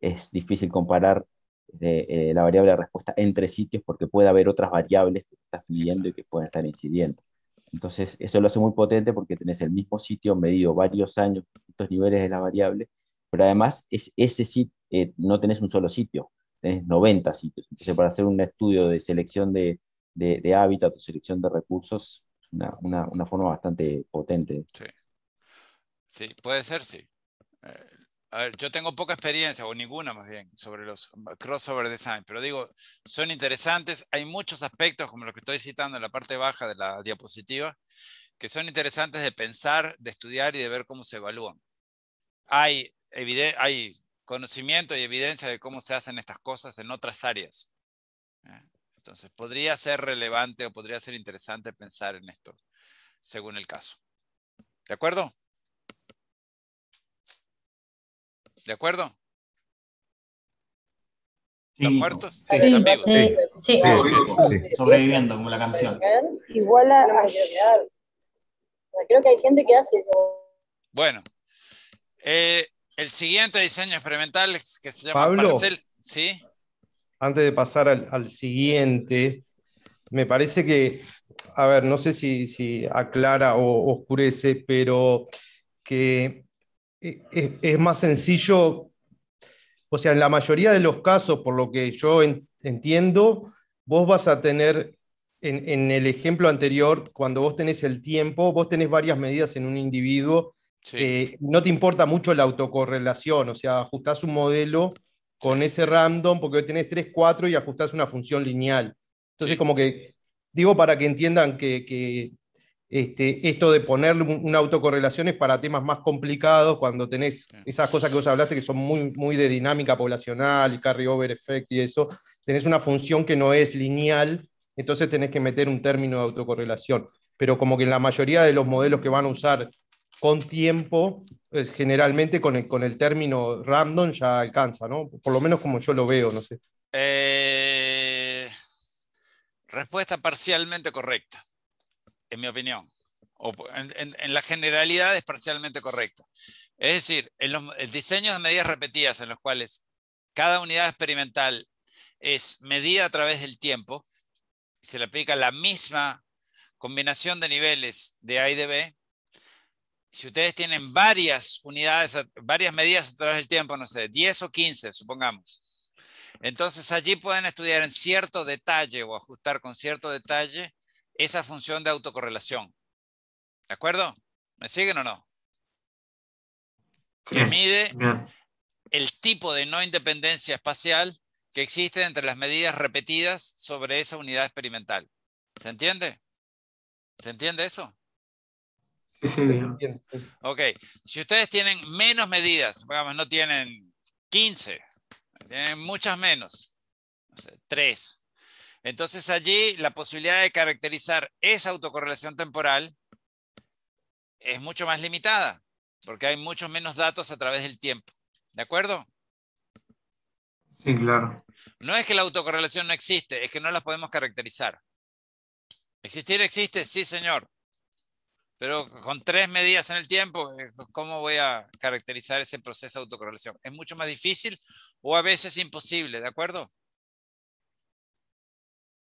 es difícil comparar eh, eh, la variable de respuesta entre sitios porque puede haber otras variables que estás midiendo y que pueden estar incidiendo. Entonces, eso lo hace muy potente porque tenés el mismo sitio medido varios años, distintos niveles de la variable, pero además es ese eh, no tenés un solo sitio, tenés 90 sitios. Entonces, para hacer un estudio de selección de, de, de hábitat o selección de recursos, una, una, forma bastante potente. Sí. sí, puede ser, sí. Eh, yo tengo poca experiencia, o ninguna más bien, sobre los mm, crossover design, pero digo, son interesantes. Hay muchos aspectos, como los que estoy citando en la parte baja de la diapositiva, que son interesantes de pensar, de estudiar y de ver cómo se evalúan. Hay, hay conocimiento y evidencia de cómo se hacen estas cosas en otras áreas. ¿eh? Entonces, podría ser relevante o podría ser interesante pensar en esto, según el caso. ¿De acuerdo? ¿De acuerdo? ¿Están muertos? Sí, ¿Están Sí, Sobreviviendo, como la canción. Igual a... Creo que hay gente que hace eso. Bueno. Eh, el siguiente diseño experimental es que se llama Parcel. ¿Sí? Antes de pasar al, siguiente, me parece que, a ver, no sé si, si aclara o oscurece, pero que eh, eh, es, más sencillo, o sea, en la mayoría de los casos, por lo que yo entiendo, vos vas a tener, en, el ejemplo anterior, cuando vos tenés el tiempo, vos tenés varias medidas en un individuo, eh, no te importa mucho la autocorrelación, o sea, ajustás un modelo con ese random, porque tenés 3, 4 y ajustás una función lineal. Entonces, como que digo para que entiendan que este, esto de poner una autocorrelación es para temas más complicados, cuando tenés esas cosas que vos hablaste que son muy, muy de dinámica poblacional y carry-over effect y eso, tenés una función que no es lineal, entonces tenés que meter un término de autocorrelación. Pero como que en la mayoría de los modelos que van a usar con tiempo, generalmente con el, término random ya alcanza, ¿no? Por lo menos como yo lo veo, no sé. Eh, respuesta parcialmente correcta en mi opinión. en, la generalidad es parcialmente correcta. Es decir, en los diseños de medidas repetidas en los cuales cada unidad experimental es medida a través del tiempo, se le aplica la misma combinación de niveles de A y de B, si ustedes tienen varias unidades, varias medidas a través del tiempo, no sé, 10 o 15, supongamos, entonces allí pueden estudiar en cierto detalle o ajustar con cierto detalle esa función de autocorrelación. ¿De acuerdo? ¿Me siguen o no? Se mide el tipo de no independencia espacial que existe entre las medidas repetidas sobre esa unidad experimental. ¿Se entiende? ¿Se entiende eso? Sí, sí. Ok, si ustedes tienen menos medidas, digamos, no tienen 15, tienen muchas menos, no entonces allí la posibilidad de caracterizar esa autocorrelación temporal es mucho más limitada, porque hay muchos menos datos a través del tiempo. ¿De acuerdo? Sí, claro. No es que la autocorrelación no existe, es que no la podemos caracterizar. ¿Existir existe? Sí, señor. Pero con tres medidas en el tiempo, eh, ¿cómo voy a caracterizar ese proceso de autocorrelación? Es mucho más difícil o a veces imposible, ¿de acuerdo?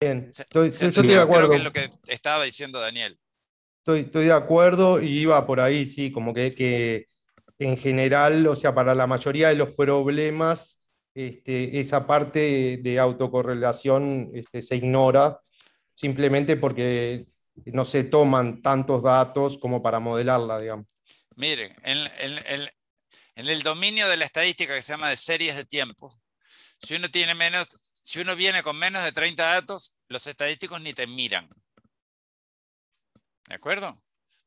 estoy, yo estoy de acuerdo. Creo que es lo que estaba diciendo Daniel. Estoy, estoy de acuerdo y iba por ahí, sí, como que, que en general, o sea, para la mayoría de los problemas, este, esa parte de autocorrelación este, se ignora simplemente porque no se toman tantos datos como para modelarla, digamos. Miren, en, en el dominio de la estadística que se llama de series de tiempo, si uno tiene menos si uno viene con menos de 30 datos, los estadísticos ni te miran. ¿De acuerdo?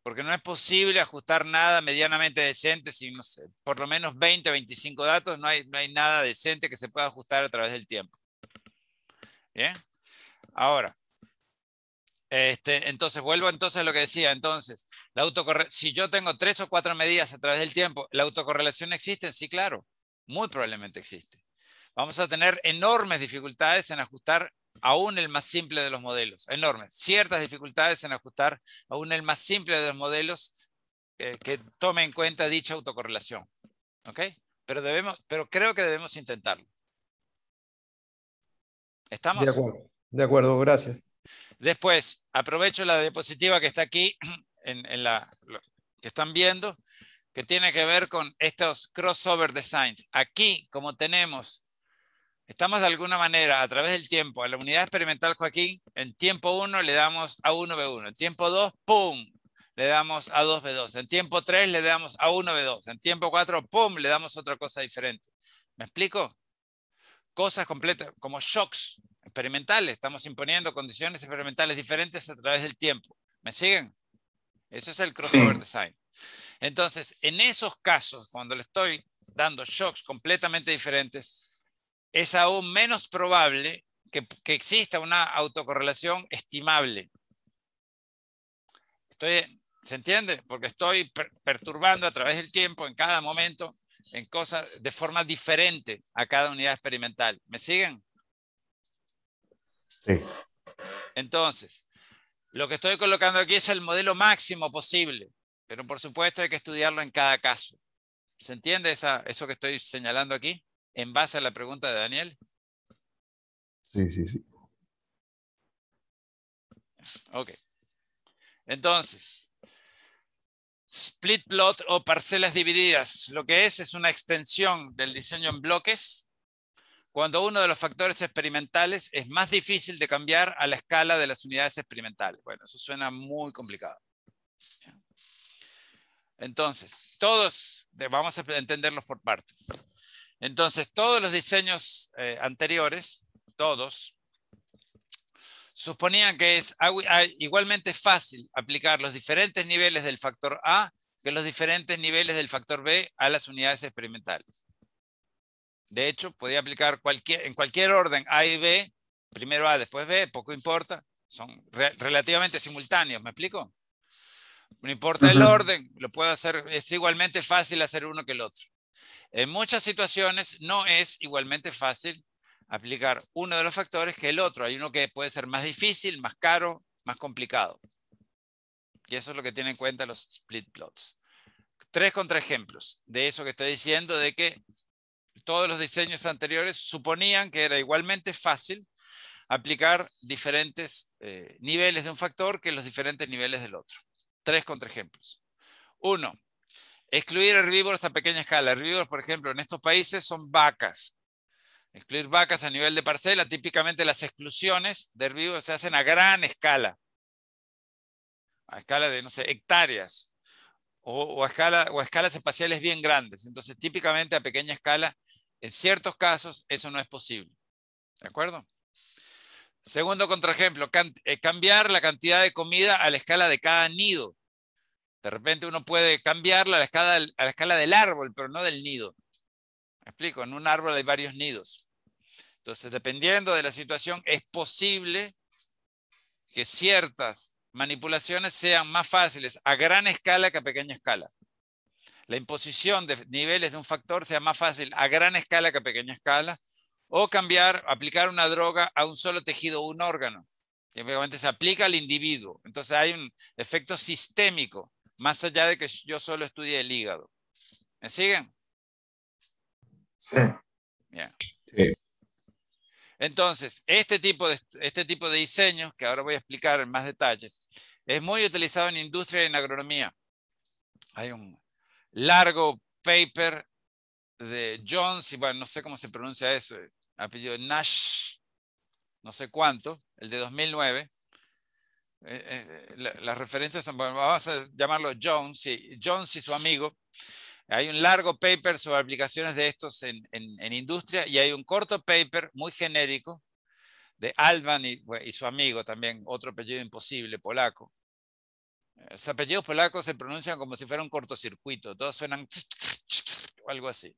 Porque no es posible ajustar nada medianamente decente sin por lo menos 20, 25 datos. No hay, no hay nada decente que se pueda ajustar a través del tiempo. Bien. Ahora, este, entonces, vuelvo entonces a lo que decía. Entonces, la si yo tengo tres o cuatro medidas a través del tiempo, ¿la autocorrelación existe? Sí, claro. Muy probablemente existe vamos a tener enormes dificultades en ajustar aún el más simple de los modelos, enormes, ciertas dificultades en ajustar aún el más simple de los modelos eh, que tome en cuenta dicha autocorrelación. ¿Ok? Pero, debemos, pero creo que debemos intentarlo. ¿Estamos? De acuerdo, de acuerdo gracias. Después, aprovecho la diapositiva que está aquí, *clears throat* en, la, que están viendo, que tiene que ver con estos crossover designs. Aquí, como tenemos Estamos de alguna manera a través del tiempo. A la unidad experimental Joaquín, en tiempo 1 le damos a 1B1. En tiempo 2, ¡pum! Le damos a 2B2. En tiempo 3 le damos a 1B2. En tiempo 4, ¡pum! Le damos otra cosa diferente. ¿Me explico? Cosas completas, como shocks experimentales. Estamos imponiendo condiciones experimentales diferentes a través del tiempo. ¿Me siguen? Eso es el crossover design. Entonces, en esos casos, cuando le estoy dando shocks completamente diferentes, es aún menos probable que, exista una autocorrelación estimable. Estoy, ¿Se entiende? Porque estoy perturbando a través del tiempo, en cada momento, en cosas de forma diferente a cada unidad experimental. ¿Me siguen? Sí. Entonces, lo que estoy colocando aquí es el modelo máximo posible, pero por supuesto hay que estudiarlo en cada caso. ¿Se entiende esa, eso que estoy señalando aquí? en base a la pregunta de Daniel? Sí, sí, sí. Ok. Entonces, split plot o parcelas divididas, lo que es es una extensión del diseño en bloques cuando uno de los factores experimentales es más difícil de cambiar a la escala de las unidades experimentales. Bueno, eso suena muy complicado. Entonces, todos vamos a entenderlos por partes. Entonces, todos los diseños eh, anteriores, todos, suponían que es ah, igualmente fácil aplicar los diferentes niveles del factor A que los diferentes niveles del factor B a las unidades experimentales. De hecho, podía aplicar cualquier, en cualquier orden A y B, primero A, después B, poco importa, son relativamente simultáneos, ¿me explico? No importa el orden, lo puedo hacer, es igualmente fácil hacer uno que el otro. En muchas situaciones no es igualmente fácil aplicar uno de los factores que el otro. Hay uno que puede ser más difícil, más caro, más complicado. Y eso es lo que tienen en cuenta los split plots. Tres contraejemplos de eso que estoy diciendo, de que todos los diseños anteriores suponían que era igualmente fácil aplicar diferentes eh, niveles de un factor que los diferentes niveles del otro. Tres contraejemplos. Uno, Excluir herbívoros a pequeña escala. Herbívoros, por ejemplo, en estos países son vacas. Excluir vacas a nivel de parcela, típicamente las exclusiones de herbívoros se hacen a gran escala. A escala de, no sé, hectáreas. O, a escalas espaciales bien grandes. Entonces, típicamente a pequeña escala, en ciertos casos, eso no es posible. ¿De acuerdo? Segundo contraejemplo, eh, cambiar la cantidad de comida a la escala de cada nido. De repente uno puede cambiarla a la escala del, a la escala del árbol, pero no del nido. explico, en un árbol hay varios nidos. Entonces, dependiendo de la situación, es posible que ciertas manipulaciones sean más fáciles a gran escala que a pequeña escala. La imposición de niveles de un factor sea más fácil a gran escala que a pequeña escala, o cambiar, aplicar una droga a un solo tejido o un órgano. obviamente se aplica al individuo. Entonces hay un efecto sistémico más allá de que yo solo estudie el hígado. ¿Me siguen? Sí. Bien. Entonces, este tipo, de, este tipo de diseño, que ahora voy a explicar en más detalle, es muy utilizado en industria y en agronomía. Hay un largo paper de Jones, y bueno, no sé cómo se pronuncia eso, apellido Nash, no sé cuánto, el de 2009, eh, eh, eh, las referencias son, vamos a llamarlo Jones, y Jones y su amigo. Hay un largo paper sobre aplicaciones de estos en, industria y hay un corto paper muy genérico de Altman y, su amigo también, otro apellido imposible, polaco. Los apellidos polacos se pronuncian como si fuera un cortocircuito, todos suenan o algo así.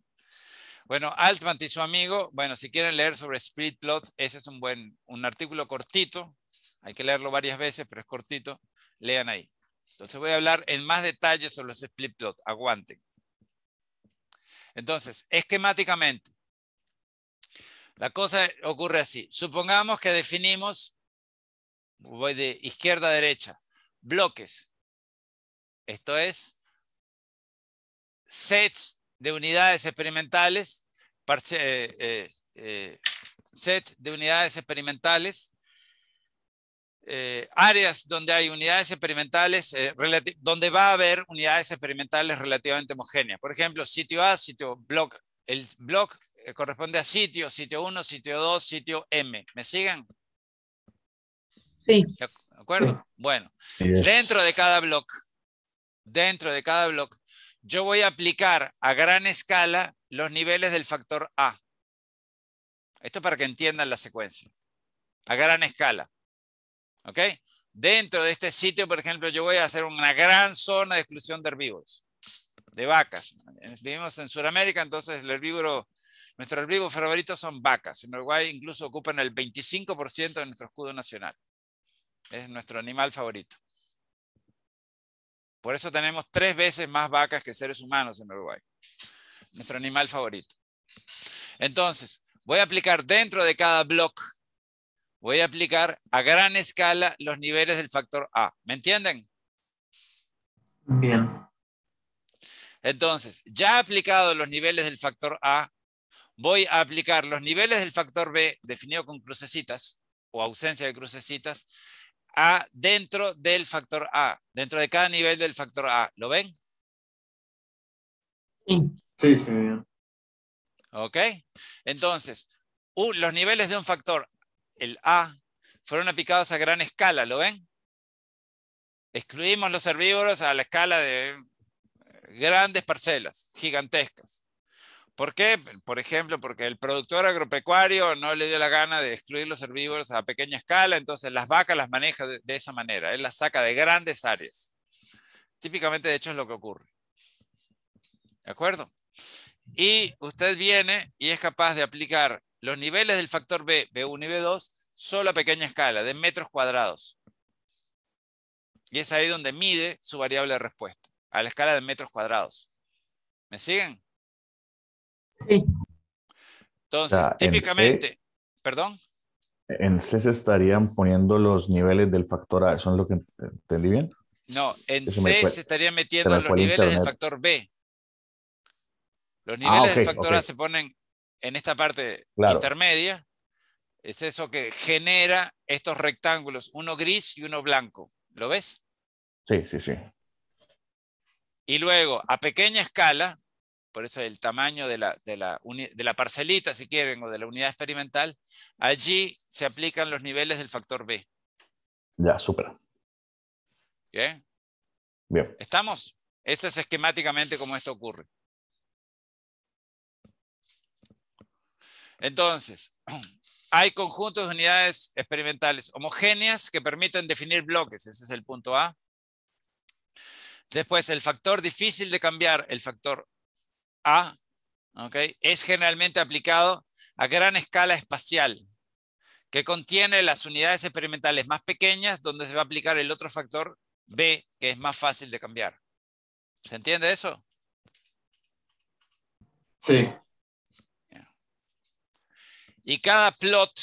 Bueno, Altman y su amigo, bueno, si quieren leer sobre split plots, ese es un buen, un artículo cortito, hay que leerlo varias veces, pero es cortito. Lean ahí. Entonces voy a hablar en más detalle sobre los split plots. Aguanten. Entonces, esquemáticamente, la cosa ocurre así. Supongamos que definimos, voy de izquierda a derecha, bloques. Esto es sets de unidades experimentales, eh, eh, eh, sets de unidades experimentales eh, áreas donde hay unidades experimentales, eh, donde va a haber unidades experimentales relativamente homogéneas. Por ejemplo, sitio A, sitio block. El block eh, corresponde a sitio, sitio 1, sitio 2, sitio M. ¿Me siguen? Sí. ¿De acuerdo? Bueno, dentro de cada bloque, dentro de cada bloque, yo voy a aplicar a gran escala los niveles del factor A. Esto para que entiendan la secuencia. A gran escala. ¿Ok? Dentro de este sitio, por ejemplo, yo voy a hacer una gran zona de exclusión de herbívoros, de vacas. Vivimos en Sudamérica, entonces el herbívoro, nuestros herbívoros favoritos son vacas. En Uruguay incluso ocupan el 25% de nuestro escudo nacional. Es nuestro animal favorito. Por eso tenemos tres veces más vacas que seres humanos en Uruguay. Nuestro animal favorito. Entonces, voy a aplicar dentro de cada bloque voy a aplicar a gran escala los niveles del factor A. ¿Me entienden? Bien. Entonces, ya aplicado los niveles del factor A, voy a aplicar los niveles del factor B, definido con crucecitas, o ausencia de crucecitas, a dentro del factor A, dentro de cada nivel del factor A. ¿Lo ven? Sí. Sí, sí. Ok. Entonces, los niveles de un factor el A, fueron aplicados a gran escala, ¿lo ven? Excluimos los herbívoros a la escala de eh, grandes parcelas, gigantescas. ¿Por qué? Por ejemplo, porque el productor agropecuario no le dio la gana de excluir los herbívoros a pequeña escala, entonces las vacas las maneja de, esa manera, él las saca de grandes áreas. Típicamente, de hecho, es lo que ocurre. ¿De acuerdo? Y usted viene y es capaz de aplicar los niveles del factor B, B1 y B2, son a pequeña escala, de metros cuadrados. Y es ahí donde mide su variable de respuesta, a la escala de metros cuadrados. ¿Me siguen? Sí. Entonces, típicamente, perdón. En C se estarían poniendo los niveles del factor A, ¿son lo que entendí bien? No, en C se estarían metiendo los niveles del factor B. Los ah, niveles del factor A se ponen en esta parte intermedia, es eso que genera estos rectángulos, uno gris y uno blanco. ¿Lo ves? Sí, sí, sí. Y luego, a pequeña escala, por eso el tamaño de la, parcelita, si quieren, o de la unidad experimental, allí se aplican los niveles del factor B. Ya, súper. ¿Bien? ¿Estamos? Eso es esquemáticamente como esto ocurre. Entonces, *clears throat* hay conjuntos de unidades experimentales homogéneas que permiten definir bloques. Ese es el punto A. Después, el factor difícil de cambiar, el factor A, es generalmente aplicado a gran escala espacial, que contiene las unidades experimentales más pequeñas, donde se va a aplicar el otro factor B, que es más fácil de cambiar. ¿Se entiende eso? Sí. Y cada plot,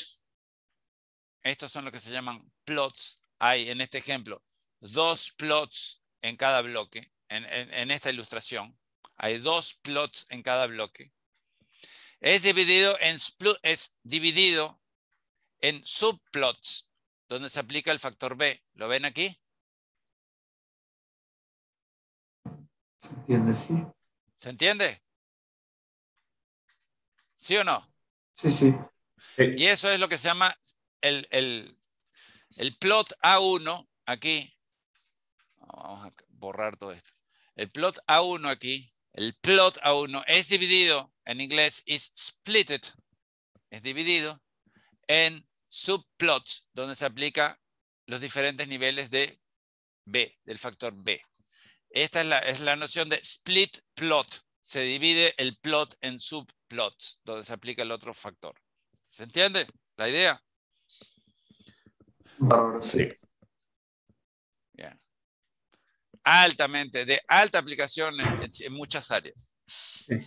estos son los que se llaman plots, hay en este ejemplo dos plots en cada bloque, en, esta ilustración, hay dos plots en cada bloque. Es dividido en, es dividido en subplots, donde se aplica el factor B. ¿Lo ven aquí? ¿Se entiende? Sí? ¿Se entiende? ¿Sí o no? Sí, sí. Y eso es lo que se llama el, plot A1 aquí. Vamos a borrar todo esto. El plot A1 aquí, el plot A1 es dividido, en inglés is splitted, es dividido en subplots, donde se aplica los diferentes niveles de B, del factor B. Esta es la, es la noción de split plot se divide el plot en subplots, donde se aplica el otro factor. ¿Se entiende la idea? Sí. Altamente, de alta aplicación en, muchas áreas.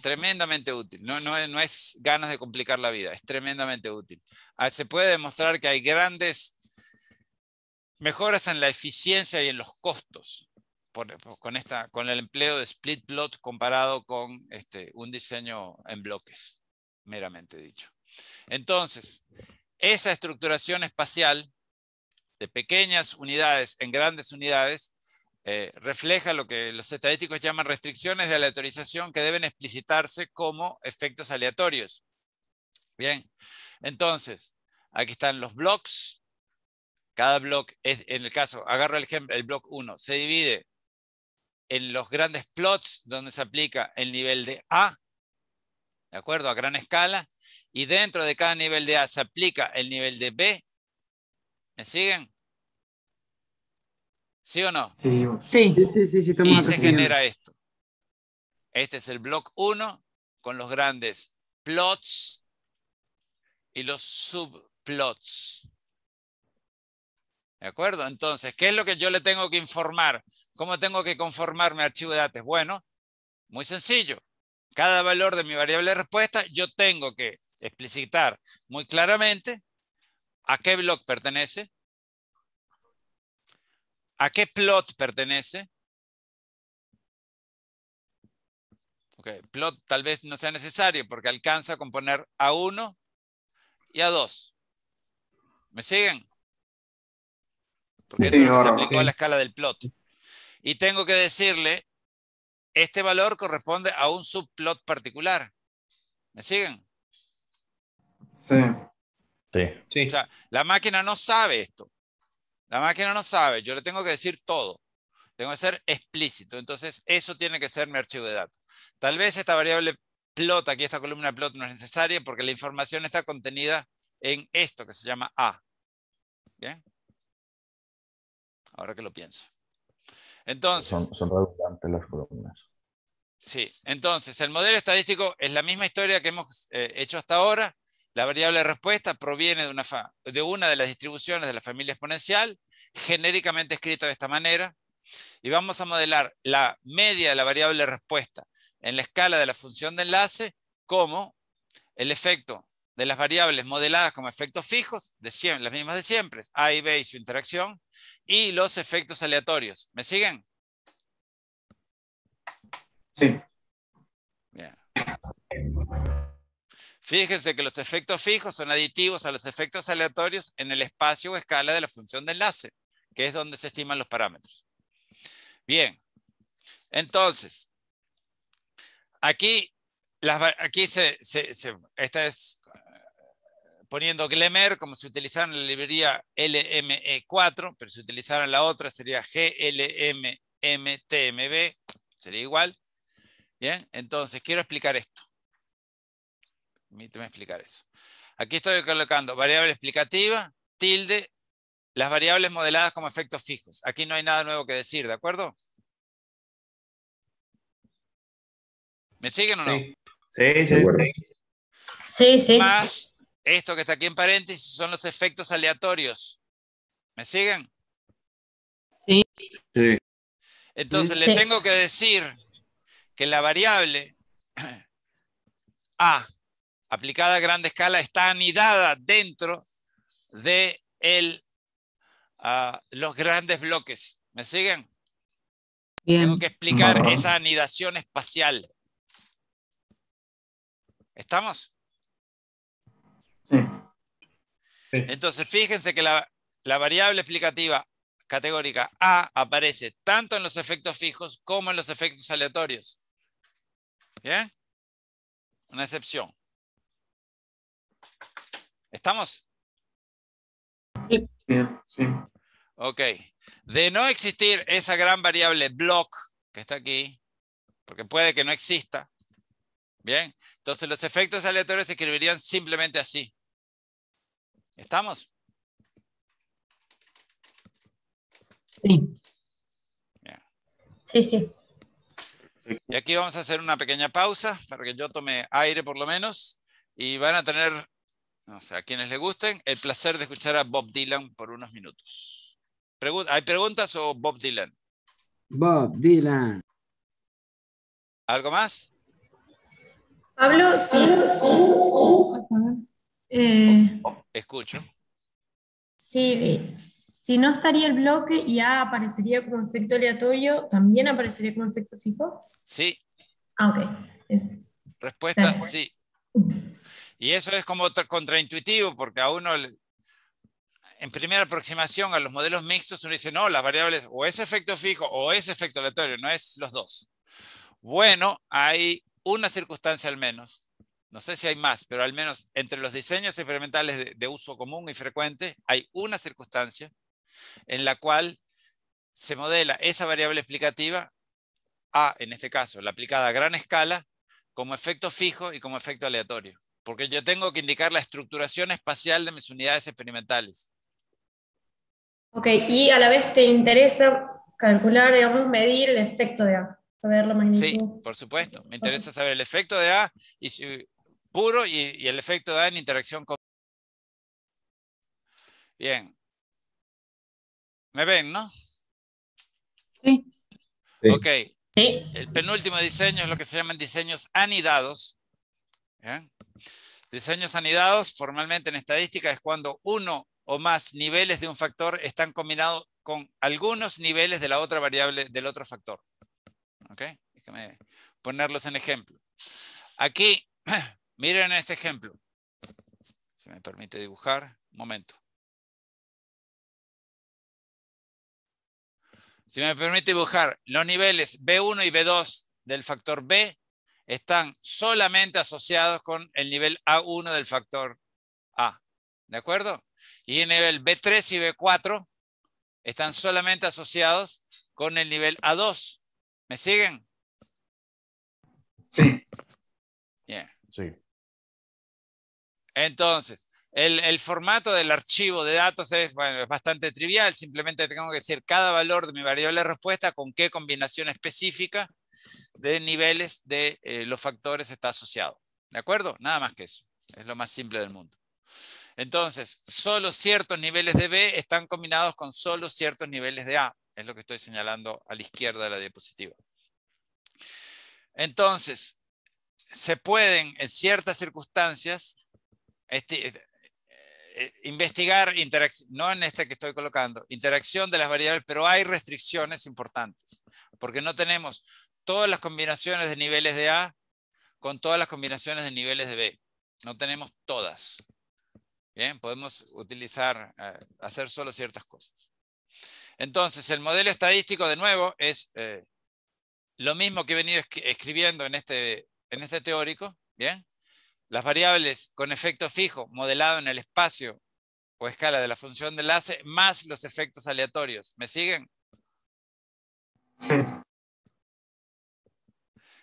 Tremendamente útil. No, no, es ganas de complicar la vida, es tremendamente útil. Ah, se puede demostrar que hay grandes mejoras en la eficiencia y en los costos con, esta, con el empleo de split plot comparado con este, un diseño en bloques, meramente dicho. Entonces, esa estructuración espacial de pequeñas unidades en grandes unidades eh, refleja lo que los estadísticos llaman restricciones de aleatorización que deben explicitarse como efectos aleatorios. Bien, entonces, aquí están los blocks. Cada block, en el caso, agarro el ejemplo, el block 1, se divide en los grandes plots donde se aplica el nivel de A, ¿de acuerdo? A gran escala, y dentro de cada nivel de A se aplica el nivel de B. ¿Me siguen? ¿Sí o no? Sí, sí, sí. sí, y se genera esto. Este es el block 1 con los grandes plots y los subplots. ¿De acuerdo? Entonces, ¿qué es lo que yo le tengo que informar? ¿Cómo tengo que conformar mi archivo de datos? Bueno, muy sencillo. Cada valor de mi variable de respuesta yo tengo que explicitar muy claramente a qué block pertenece, a qué plot pertenece. Okay, plot tal vez no sea necesario porque alcanza a componer a uno y a dos. ¿Me siguen? porque eso se aplicó a la escala del plot. Y tengo que decirle, este valor corresponde a un subplot particular. ¿Me siguen? Sí. sí. O sea, la máquina no sabe esto. La máquina no sabe. Yo le tengo que decir todo. Tengo que ser explícito. Entonces, eso tiene que ser mi archivo de datos. Tal vez esta variable plot, aquí esta columna plot no es necesaria porque la información está contenida en esto que se llama A. ¿Bien? ahora que lo pienso. Entonces. Son, las columnas. Sí, entonces el modelo estadístico es la misma historia que hemos eh, hecho hasta ahora. La variable respuesta proviene de una, de una de las distribuciones de la familia exponencial, genéricamente escrita de esta manera, y vamos a modelar la media de la variable respuesta en la escala de la función de enlace como el efecto de las variables modeladas como efectos fijos, las mismas de siempre, A y B y su interacción, y los efectos aleatorios. ¿Me siguen? Sí. Bien. Fíjense que los efectos fijos son aditivos a los efectos aleatorios en el espacio o escala de la función de enlace, que es donde se estiman los parámetros. Bien. Entonces, aquí, aquí se, esta es poniendo Glemer como si utilizaran la librería LME4, pero si utilizaran la otra sería GLMMTMB, sería igual. Bien, entonces quiero explicar esto. Permíteme explicar eso. Aquí estoy colocando variable explicativa, tilde, las variables modeladas como efectos fijos. Aquí no hay nada nuevo que decir, ¿de acuerdo? ¿Me siguen o no? Sí, sí. sí. sí, sí. Más esto que está aquí en paréntesis son los efectos aleatorios. ¿Me siguen? Sí. Entonces le tengo que decir que la variable A aplicada a gran escala está anidada dentro de ah, los grandes bloques. ¿Me siguen? Tengo que explicar esa anidación espacial. ¿Estamos? Entonces, fíjense que la, variable explicativa categórica A aparece tanto en los efectos fijos como en los efectos aleatorios. ¿Bien? Una excepción. ¿Estamos? Sí. sí. Ok. De no existir esa gran variable block que está aquí, porque puede que no exista, ¿bien? Entonces los efectos aleatorios se escribirían simplemente así. ¿Estamos? Sí. Sí, sí. Y aquí vamos a hacer una pequeña pausa para que yo tome aire por lo menos y van a tener, no sé, a quienes les gusten, el placer de escuchar a Bob Dylan por unos minutos. ¿Hay preguntas o Bob Dylan? Bob Dylan. ¿Algo más? Pablo, sí. sí, sí. Eh, oh, oh, escucho. Eh, si no estaría el bloque y A aparecería como efecto aleatorio, ¿también aparecería como efecto fijo? Sí. Ah, ok. Respuesta, sí. Y eso es como contraintuitivo, porque a uno, en primera aproximación a los modelos mixtos, uno dice, no, las variables o es efecto fijo o es efecto aleatorio, no es los dos. Bueno, hay una circunstancia al menos no sé si hay más, pero al menos entre los diseños experimentales de, uso común y frecuente hay una circunstancia en la cual se modela esa variable explicativa a, en este caso, la aplicada a gran escala, como efecto fijo y como efecto aleatorio. Porque yo tengo que indicar la estructuración espacial de mis unidades experimentales. Ok, y a la vez te interesa calcular, digamos, medir el efecto de A. Saber la magnitud. Sí, por supuesto. Me interesa saber el efecto de A y si puro y, el efecto da en interacción con... Bien. ¿Me ven, no? Sí. Ok. El penúltimo diseño es lo que se llaman diseños anidados. ¿Bien? Diseños anidados, formalmente en estadística, es cuando uno o más niveles de un factor están combinados con algunos niveles de la otra variable del otro factor. ¿Ok? Déjame ponerlos en ejemplo. Aquí *clears throat* Miren este ejemplo. Si me permite dibujar. Un momento. Si me permite dibujar, los niveles B1 y B2 del factor B están solamente asociados con el nivel A1 del factor A. ¿De acuerdo? Y el nivel B3 y B4 están solamente asociados con el nivel A2. ¿Me siguen? Sí. Bien. Sí. Entonces, el, formato del archivo de datos es, bastante trivial, simplemente tengo que decir cada valor de mi variable de respuesta con qué combinación específica de niveles de eh, los factores está asociado. ¿De acuerdo? Nada más que eso. Es lo más simple del mundo. Entonces, solo ciertos niveles de B están combinados con solo ciertos niveles de A. Es lo que estoy señalando a la izquierda de la diapositiva. Entonces, se pueden en ciertas circunstancias este, eh, eh, investigar interacción investigar, no en esta que estoy colocando, interacción de las variables, pero hay restricciones importantes, porque no tenemos todas las combinaciones de niveles de A con todas las combinaciones de niveles de B. No tenemos todas. Bien, podemos utilizar, eh, hacer solo ciertas cosas. Entonces, el modelo estadístico, de nuevo, es lo mismo que he venido escribiendo en este, en este teórico, ¿bien? Las variables con efecto fijo, modelado en el espacio o escala de la función de enlace, más los efectos aleatorios. ¿Me siguen? Sí.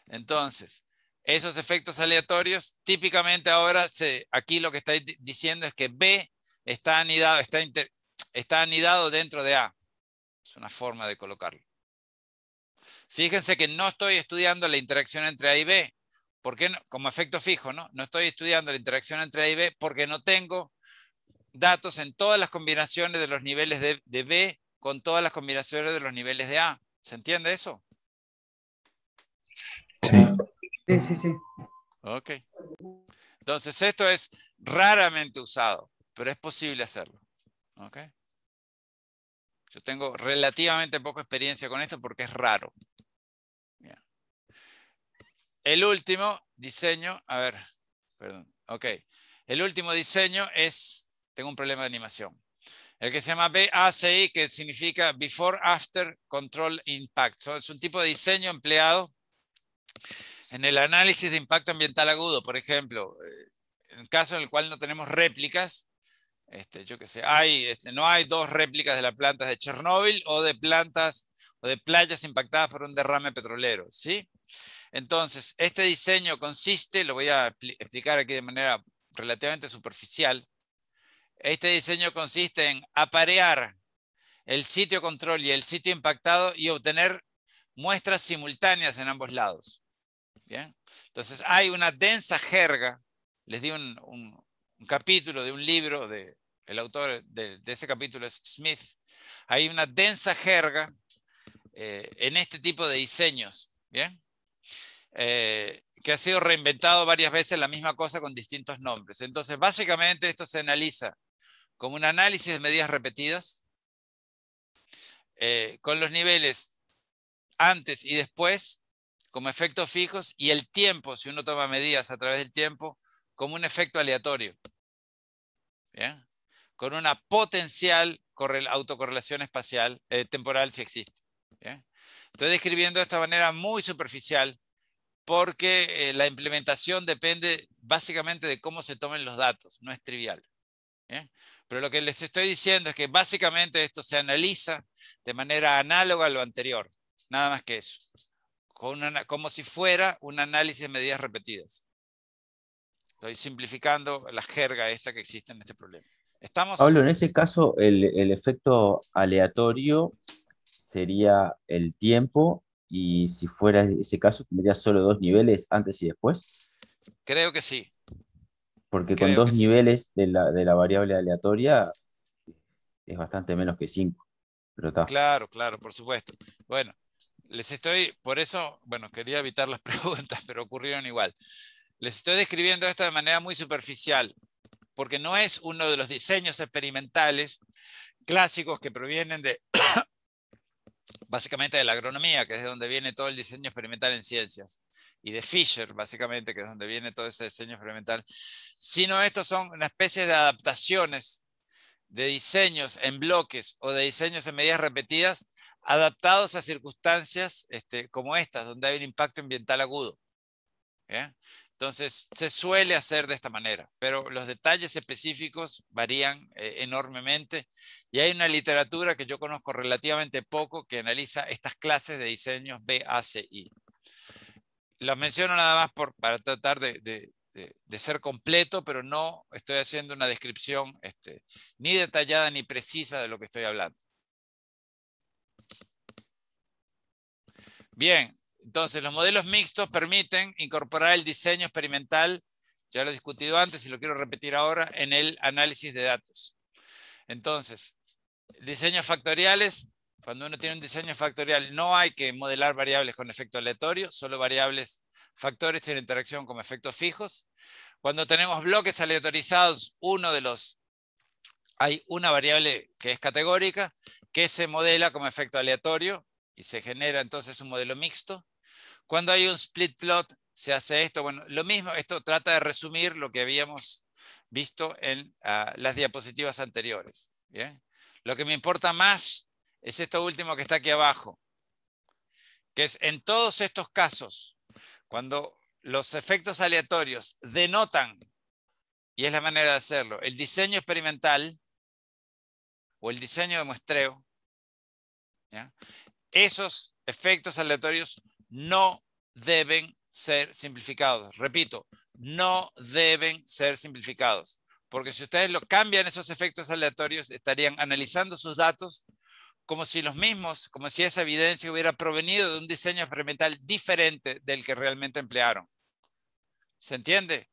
Entonces, esos efectos aleatorios, típicamente ahora, aquí lo que está diciendo es que B está anidado, está, está anidado dentro de A. Es una forma de colocarlo. Fíjense que no estoy estudiando la interacción entre A y B porque como efecto fijo, ¿no? No estoy estudiando la interacción entre A y B porque no tengo datos en todas las combinaciones de los niveles de, B con todas las combinaciones de los niveles de A. ¿Se entiende eso? Sí. Sí, sí, sí. Ok. Entonces, esto es raramente usado, pero es posible hacerlo. Yo tengo relativamente poca experiencia con esto porque es raro. El último diseño, a ver, perdón, ok. El último diseño es, tengo un problema de animación. El que se llama BACI, que significa Before After Control Impact. es un tipo de diseño empleado en el análisis de impacto ambiental agudo, por ejemplo, eh, en el caso en el cual no tenemos réplicas, este, yo qué sé, hay, este, no hay dos réplicas de las plantas de Chernóbil o de plantas o de playas impactadas por un derrame petrolero, ¿sí? Entonces, este diseño consiste, lo voy a explicar aquí de manera relativamente superficial, este diseño consiste en aparear el sitio control y el sitio impactado y obtener muestras simultáneas en ambos lados. Entonces hay una densa jerga, les di un, capítulo de un libro, de, el autor de, ese capítulo es Smith, hay una densa jerga eh, en este tipo de diseños. ¿Bien? Eh, que ha sido reinventado varias veces la misma cosa con distintos nombres. Entonces, básicamente esto se analiza como un análisis de medidas repetidas, eh, con los niveles antes y después como efectos fijos y el tiempo, si uno toma medidas a través del tiempo, como un efecto aleatorio. Con una potencial autocorrelación espacial, eh, temporal si existe. Estoy describiendo de esta manera muy superficial porque eh, la implementación depende básicamente de cómo se tomen los datos, no es trivial. ¿eh? Pero lo que les estoy diciendo es que básicamente esto se analiza de manera análoga a lo anterior, nada más que eso, como si fuera un análisis de medidas repetidas. Estoy simplificando la jerga esta que existe en este problema. ¿Estamos? Pablo, en ese caso el efecto aleatorio sería el tiempo y si fuera ese caso, ¿tendría solo dos niveles antes y después? Creo que sí. Porque con dos niveles de, la, variable aleatoria es bastante menos que cinco. Claro, claro, por supuesto. Bueno, les estoy, por eso, bueno, quería evitar las *laughs* preguntas, pero ocurrieron igual. Les estoy describiendo esto de manera muy superficial, porque no es uno de los diseños experimentales clásicos que provienen de básicamente de la agronomía, que es de donde viene todo el diseño experimental en ciencias, y de Fisher, básicamente, que es donde viene todo ese diseño experimental, sino estos son una especie de adaptaciones de diseños en bloques o de diseños en medidas repetidas adaptados a circunstancias este, como estas, donde hay un impacto ambiental agudo. Entonces, se suele hacer de esta manera, pero los detalles específicos varían eh, enormemente y hay una literatura que yo conozco relativamente poco que analiza estas clases de diseños BACI. Los menciono nada más para tratar de, ser completo, pero no estoy haciendo una descripción este, ni detallada ni precisa de lo que estoy hablando. Bien, entonces, los modelos mixtos permiten incorporar el diseño experimental, ya lo he discutido antes y lo quiero repetir ahora, en el análisis de datos. Entonces, diseños factoriales, cuando uno tiene un diseño factorial no hay que modelar variables con efecto aleatorio, solo variables factores tienen interacción con efectos fijos. Cuando tenemos bloques aleatorizados, uno de los hay una variable que es categórica que se modela como efecto aleatorio y se genera entonces un modelo mixto. Cuando hay un split plot, se hace esto. Bueno, lo mismo, esto trata de resumir lo que habíamos visto en ah, las diapositivas anteriores. Lo que me importa más es esto último que está aquí abajo, que es en todos estos casos, cuando los efectos aleatorios denotan, y es la manera de hacerlo, el diseño experimental o el diseño de muestreo, esos efectos aleatorios no deben ser simplificados. Repito, no deben ser simplificados. Porque si ustedes lo cambian esos efectos aleatorios, estarían analizando sus datos como si los mismos, como si esa evidencia hubiera provenido de un diseño experimental diferente del que realmente emplearon. ¿Se entiende?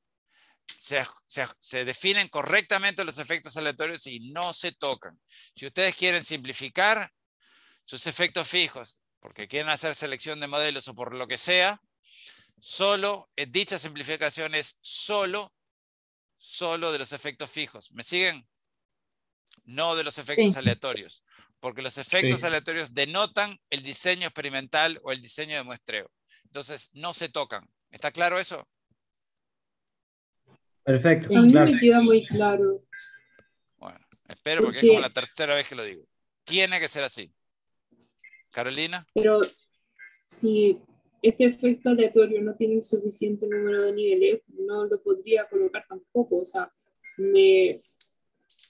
Se, definen correctamente los efectos aleatorios y no se tocan. Si ustedes quieren simplificar sus efectos fijos porque quieren hacer selección de modelos o por lo que sea, solo, eh, dicha simplificación es solo, solo de los efectos fijos. ¿Me siguen? No de los efectos aleatorios, porque los efectos aleatorios denotan el diseño experimental o el diseño de muestreo. Entonces, no se tocan. ¿Está claro eso? Perfecto. a mí me queda muy claro. Bueno, espero porque es como la tercera vez que lo digo. Tiene que ser así. Carolina. Pero si este efecto aleatorio no tiene un suficiente número de niveles, no lo podría colocar tampoco. O sea, me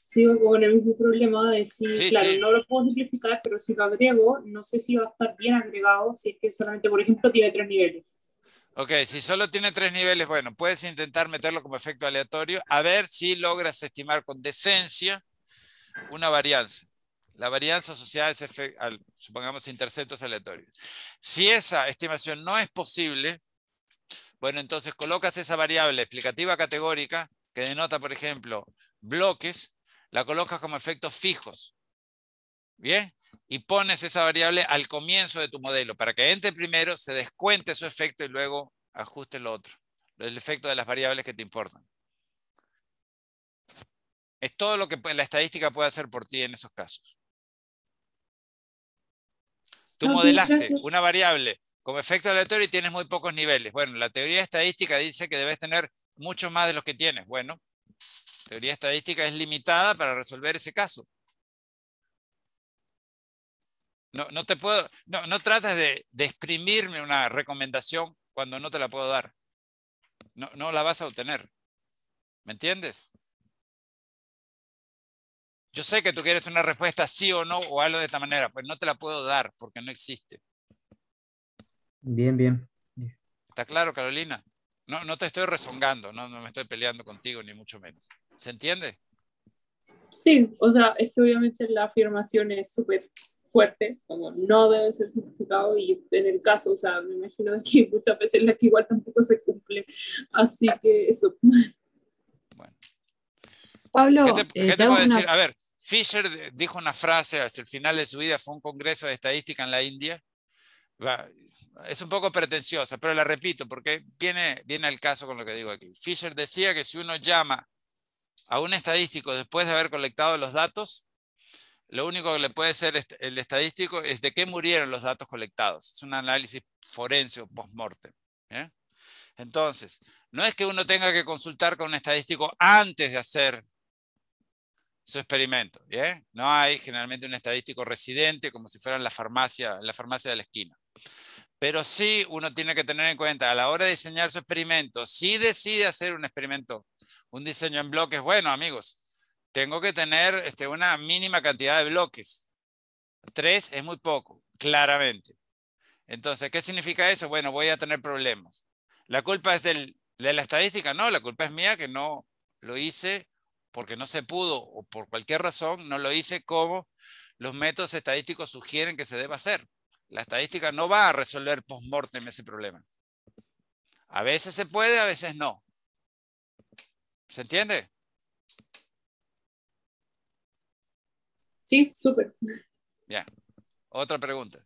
sigo con el mismo problema de si, claro, no lo puedo simplificar, pero si lo agrego, no sé si va a estar bien agregado, si es que solamente, por ejemplo, tiene tres niveles. Ok, si solo tiene tres niveles, bueno, puedes intentar meterlo como efecto aleatorio, a ver si logras estimar con decencia una varianza. La varianza asociada es, supongamos, interceptos aleatorios. Si esa estimación no es posible, bueno, entonces colocas esa variable explicativa categórica que denota, por ejemplo, bloques, la colocas como efectos fijos. ¿Bien? Y pones esa variable al comienzo de tu modelo para que entre primero, se descuente su efecto y luego ajuste lo otro. El efecto de las variables que te importan. Es todo lo que la estadística puede hacer por ti en esos casos. Tú modelaste una variable como efecto aleatorio y tienes muy pocos niveles. Bueno, la teoría estadística dice que debes tener mucho más de los que tienes. Bueno, teoría estadística es limitada para resolver ese caso. No, no te puedo, no, no de, exprimirme una recomendación cuando no te la puedo dar. No, no la vas a obtener. ¿Me entiendes? Yo sé que tú quieres una respuesta sí o no o algo de esta manera, pues no te la puedo dar porque no existe. Bien, bien. ¿Está claro, Carolina? No, no te estoy rezongando, no, me estoy peleando contigo, ni mucho menos. ¿Se entiende? Sí, o sea, es que obviamente la afirmación es súper fuerte, como no debe ser significado, y en el caso, o sea, me imagino que muchas veces la que igual tampoco se cumple, así que eso. Pablo, ¿Qué te, eh, puedo decir? A ver, Fisher dijo una frase hacia el final de su vida, fue un congreso de estadística en la India. Es un poco pretenciosa, pero la repito porque viene, viene el caso con lo que digo aquí. Fisher decía que si uno llama a un estadístico después de haber colectado los datos, lo único que le puede hacer el estadístico es de qué murieron los datos colectados. Es un análisis forense o post-mortem. ¿eh? Entonces, no es que uno tenga que consultar con un estadístico antes de hacer su experimento. ¿bien? No hay generalmente un estadístico residente como si fuera en la farmacia, en la farmacia de la esquina. Pero sí uno tiene que tener en cuenta a la hora de diseñar su experimento, si decide hacer un experimento, un diseño en bloques, bueno amigos, tengo que tener este, una mínima cantidad de bloques. Tres es muy poco, claramente. Entonces, ¿qué significa eso? Bueno, voy a tener problemas. ¿La culpa es de la estadística? No, la culpa es mía que no lo hice porque no se pudo o por cualquier razón, no lo hice como los métodos estadísticos sugieren que se deba hacer. La estadística no va a resolver post-mortem ese problema. A veces se puede, a veces no. ¿Se entiende? Sí, súper. Ya. Otra pregunta.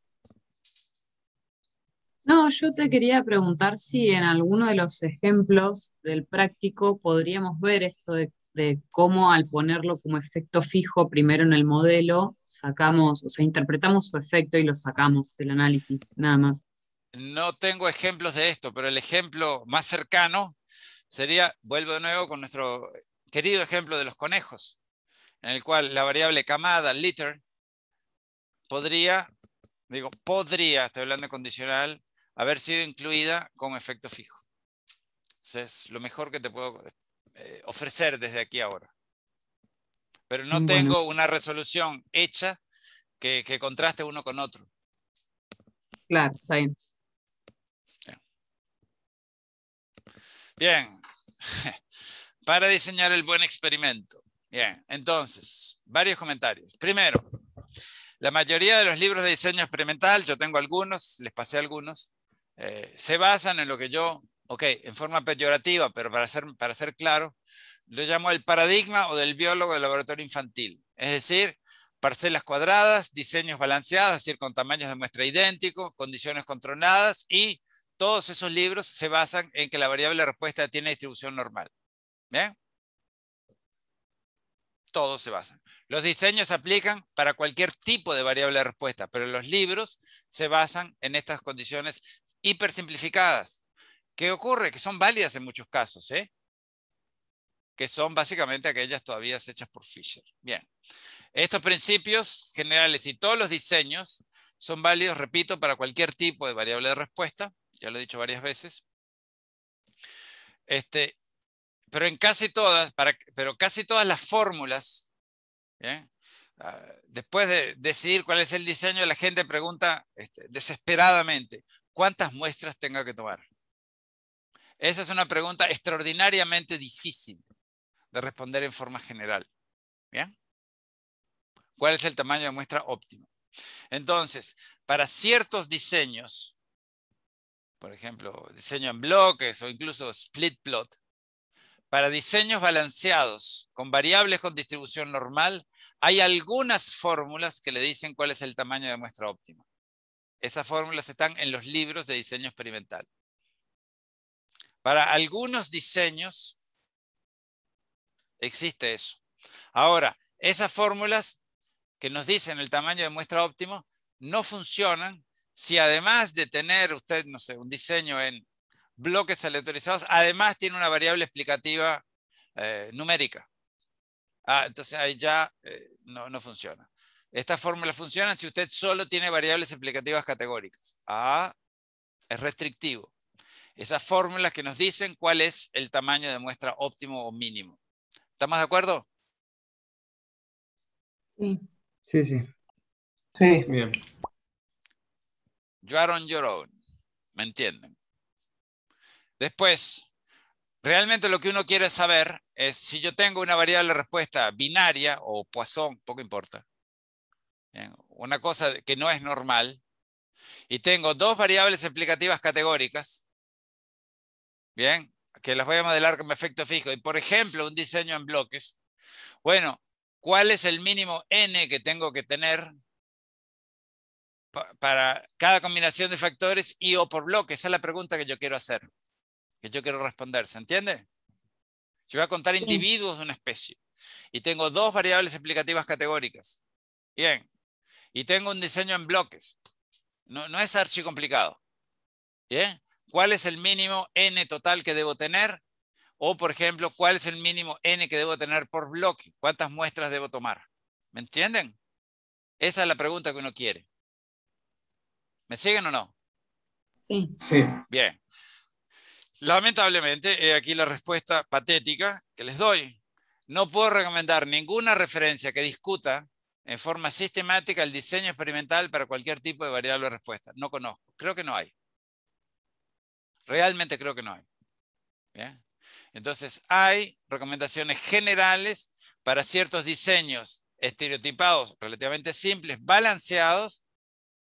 No, yo te quería preguntar si en alguno de los ejemplos del práctico podríamos ver esto de de cómo al ponerlo como efecto fijo primero en el modelo, sacamos, o sea, interpretamos su efecto y lo sacamos del análisis, nada más. No tengo ejemplos de esto, pero el ejemplo más cercano sería, vuelvo de nuevo con nuestro querido ejemplo de los conejos, en el cual la variable camada, litter, podría, digo, podría, estoy hablando de condicional, haber sido incluida como efecto fijo. es lo mejor que te puedo eh, ofrecer desde aquí ahora. Pero no tengo una resolución hecha que, contraste uno con otro. Claro, está bien. Bien. *laughs* Para diseñar el buen experimento. Bien, entonces, varios comentarios. Primero, la mayoría de los libros de diseño experimental, yo tengo algunos, les pasé algunos, eh, se basan en lo que yo ok, en forma peyorativa, pero para ser, claro, lo llamo el paradigma o del biólogo del laboratorio infantil. Es decir, parcelas cuadradas, diseños balanceados, es decir, con tamaños de muestra idénticos, condiciones controladas y todos esos libros se basan en que la variable de respuesta tiene distribución normal. ¿Bien? Todos se basan. Los diseños se aplican para cualquier tipo de variable de respuesta, pero los libros se basan en estas condiciones hipersimplificadas. ¿Qué ocurre? Que son válidas en muchos casos, ¿eh? que son básicamente aquellas todavía hechas por Fisher. Bien, estos principios generales y todos los diseños son válidos, repito, para cualquier tipo de variable de respuesta, ya lo he dicho varias veces. Este, pero en casi todas, para, pero casi todas las fórmulas, ah, después de decidir cuál es el diseño, la gente pregunta este, desesperadamente cuántas muestras tenga que tomar. Esa es una pregunta extraordinariamente difícil de responder en forma general. ¿Cuál es el tamaño de muestra óptimo? Entonces, para ciertos diseños, por ejemplo, diseño en bloques o incluso split plot, para diseños balanceados con variables con distribución normal, hay algunas fórmulas que le dicen cuál es el tamaño de muestra óptima. Esas fórmulas están en los libros de diseño experimental. Para algunos diseños existe eso. Ahora, esas fórmulas que nos dicen el tamaño de muestra óptimo no funcionan si además de tener usted, no sé, un diseño en bloques aleatorizados, además tiene una variable explicativa eh, numérica. Ah, entonces ahí ya eh, no, funciona. Estas fórmulas funcionan si usted solo tiene variables explicativas categóricas. ah, es restrictivo esas fórmulas que nos dicen cuál es el tamaño de muestra óptimo o mínimo. ¿Estamos de acuerdo? Sí. Sí, sí. Sí. Bien. You are on your own. ¿Me entienden? Después, realmente lo que uno quiere saber es si yo tengo una variable de respuesta binaria o Poisson, poco importa. Una cosa que no es normal. Y tengo dos variables explicativas categóricas Bien, que las voy a modelar con efecto fijo. Y por ejemplo, un diseño en bloques. Bueno, ¿cuál es el mínimo n que tengo que tener para cada combinación de factores y o por bloques? Esa es la pregunta que yo quiero hacer, que yo quiero responder. ¿Se entiende? Yo voy a contar individuos de una especie y tengo dos variables explicativas categóricas. Bien. Y tengo un diseño en bloques. No, no es archi complicado. Bien. ¿Cuál es el mínimo n total que debo tener? O, por ejemplo, ¿cuál es el mínimo n que debo tener por bloque? ¿Cuántas muestras debo tomar? ¿Me entienden? Esa es la pregunta que uno quiere. ¿Me siguen o no? Sí. Sí. Bien. Lamentablemente, aquí la respuesta patética que les doy. No puedo recomendar ninguna referencia que discuta en forma sistemática el diseño experimental para cualquier tipo de variable de respuesta. No conozco. Creo que no hay. Realmente creo que no hay. Entonces, hay recomendaciones generales para ciertos diseños estereotipados, relativamente simples, balanceados,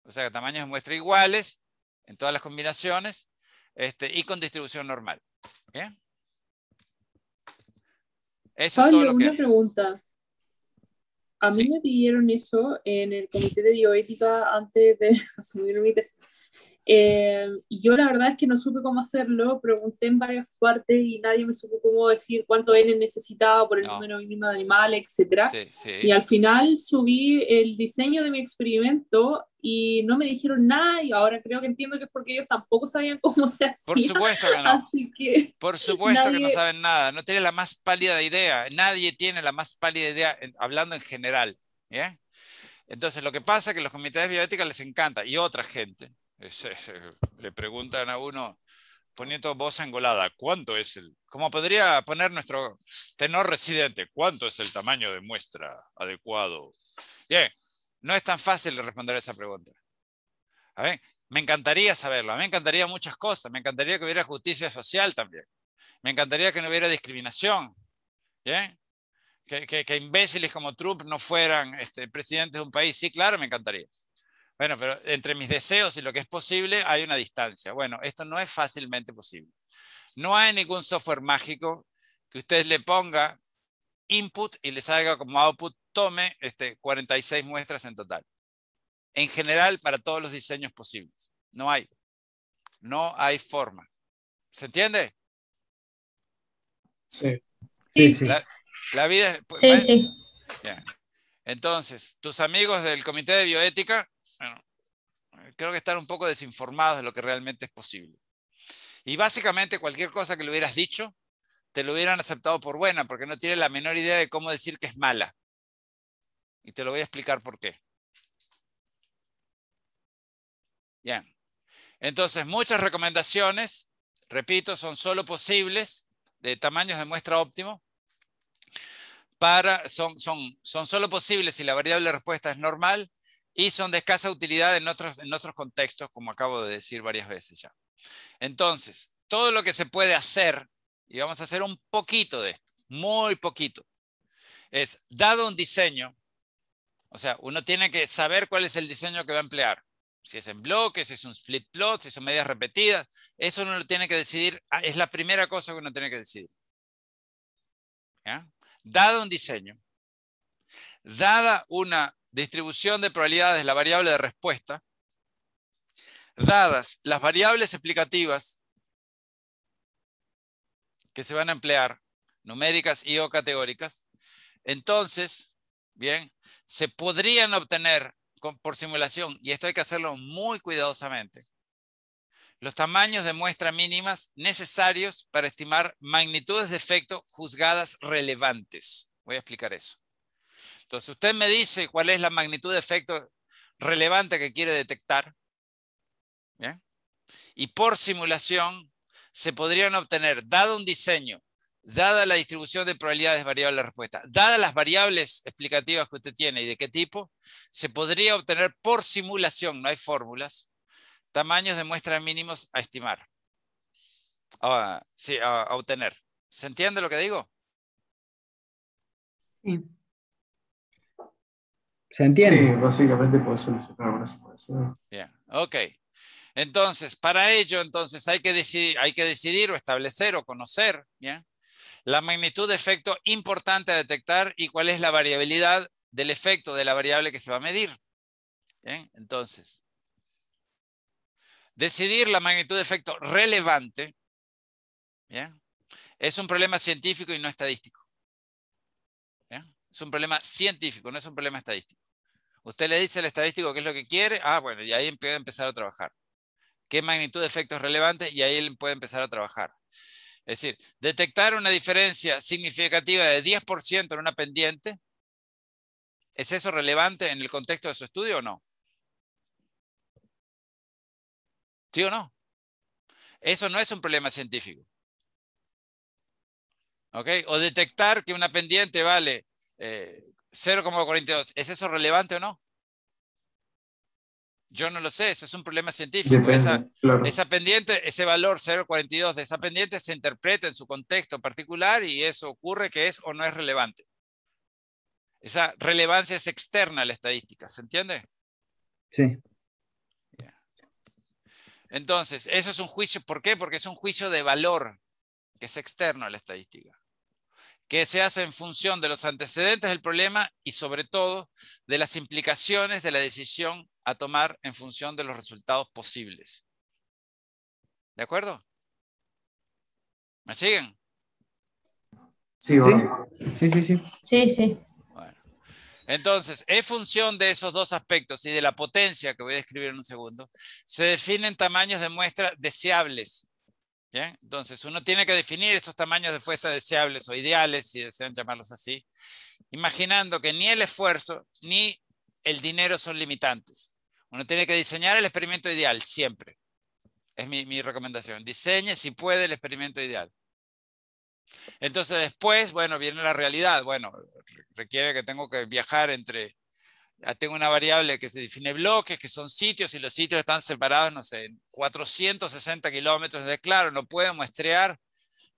o sea, tamaños de muestra iguales en todas las combinaciones este, y con distribución normal. Pablo, lo que una pregunta. A mí me pidieron eso en el comité de bioética antes de *laughs* asumir mi tesis. Eh, y yo la verdad es que no supe cómo hacerlo, pregunté en varias partes y nadie me supo cómo decir cuánto N necesitaba por el número mínimo de animal, etc. Y al final subí el diseño de mi experimento y no me dijeron nada y ahora creo que entiendo que es porque ellos tampoco sabían cómo se hacía. Por supuesto que no. Así que por supuesto que no saben nada, no tienen la más pálida idea, nadie tiene la más pálida idea hablando en general. Entonces lo que pasa es que los comités de bioética les encanta y otra gente eh, le preguntan a uno, poniendo pues, voz engolada ¿cuánto es el? Como podría poner nuestro tenor residente, ¿cuánto es el tamaño de muestra adecuado? Bien, no es tan fácil responder esa pregunta. A ver, me encantaría saberlo, me encantaría muchas cosas, me encantaría que hubiera justicia social también, me encantaría que no hubiera discriminación, ¿bien? Que, que, imbéciles como Trump no fueran este, presidentes de un país, sí, claro, me encantaría. Bueno, pero entre mis deseos y lo que es posible hay una distancia. Bueno, esto no es fácilmente posible. No hay ningún software mágico que usted le ponga input y le salga como output, tome este, 46 muestras en total. En general, para todos los diseños posibles. No hay. No hay forma. ¿Se entiende? Sí. Sí, sí. La, vida Sí, sí. Entonces, tus amigos del Comité de Bioética creo que están un poco desinformados de lo que realmente es posible. Y básicamente cualquier cosa que le hubieras dicho, te lo hubieran aceptado por buena, porque no tiene la menor idea de cómo decir que es mala. Y te lo voy a explicar por qué. Bien. Entonces, muchas recomendaciones, repito, son solo posibles de tamaños de muestra óptimo. Para, son, son, solo posibles si la variable respuesta es normal y son de escasa utilidad en otros, en otros contextos, como acabo de decir varias veces ya. Entonces, todo lo que se puede hacer, y vamos a hacer un poquito de esto, muy poquito, es dado un diseño, o sea, uno tiene que saber cuál es el diseño que va a emplear. Si es en bloques, si es un split plot, si son medias repetidas, eso uno lo tiene que decidir, ah, es la primera cosa que uno tiene que decidir. ¿Ya? Dado un diseño, dada una distribución de probabilidades, la variable de respuesta, dadas las variables explicativas que se van a emplear, numéricas y o categóricas, entonces, bien, se podrían obtener por simulación, y esto hay que hacerlo muy cuidadosamente, los tamaños de muestra mínimas necesarios para estimar magnitudes de efecto juzgadas relevantes. Voy a explicar eso. Entonces, usted me dice cuál es la magnitud de efecto relevante que quiere detectar. Y por simulación se podrían obtener, dado un diseño, dada la distribución de probabilidades variables de respuesta, dadas las variables explicativas que usted tiene y de qué tipo, se podría obtener por simulación, no hay fórmulas, tamaños de muestra mínimos a estimar. sí, a obtener. ¿Se entiende lo que digo? Sí. ¿Se entiende? Sí, básicamente puede solucionar una situación. Bien, ok. Entonces, para ello, entonces, hay que decidir, hay que decidir o establecer o conocer la magnitud de efecto importante a detectar y cuál es la variabilidad del efecto de la variable que se va a medir. Entonces, decidir la magnitud de efecto relevante es un problema científico y no estadístico. Es un problema científico, no es un problema estadístico. Usted le dice al estadístico qué es lo que quiere, ah, bueno, y ahí puede empezar a trabajar. ¿Qué magnitud de efectos relevante? Y ahí él puede empezar a trabajar. Es decir, detectar una diferencia significativa de 10% en una pendiente, ¿es eso relevante en el contexto de su estudio o no? ¿Sí o no? Eso no es un problema científico. ¿Ok? O detectar que una pendiente vale eh, 0,42. ¿Es eso relevante o no? Yo no lo sé, eso es un problema científico. esa, pendiente, ese valor 0,42 de esa pendiente se interpreta en su contexto particular y eso ocurre que es o no es relevante. Esa relevancia es externa a la estadística, ¿se entiende? Sí. Entonces, eso es un juicio, ¿por qué? Porque es un juicio de valor que es externo a la estadística que se hace en función de los antecedentes del problema y sobre todo de las implicaciones de la decisión a tomar en función de los resultados posibles. ¿De acuerdo? ¿Me siguen? Sí, sí, sí, sí. Sí, sí. Bueno. Entonces, en función de esos dos aspectos y de la potencia que voy a describir en un segundo, se definen tamaños de muestra deseables entonces, uno tiene que definir estos tamaños de fuerza deseables o ideales, si desean llamarlos así, imaginando que ni el esfuerzo ni el dinero son limitantes. Uno tiene que diseñar el experimento ideal siempre. Es mi, mi recomendación. Diseñe si puede el experimento ideal. Entonces después, bueno, viene la realidad. Bueno, requiere que tengo que viajar entre Ah, tengo una variable que se define bloques, que son sitios, y los sitios están separados, no sé, 460 kilómetros. claro, no puedo muestrear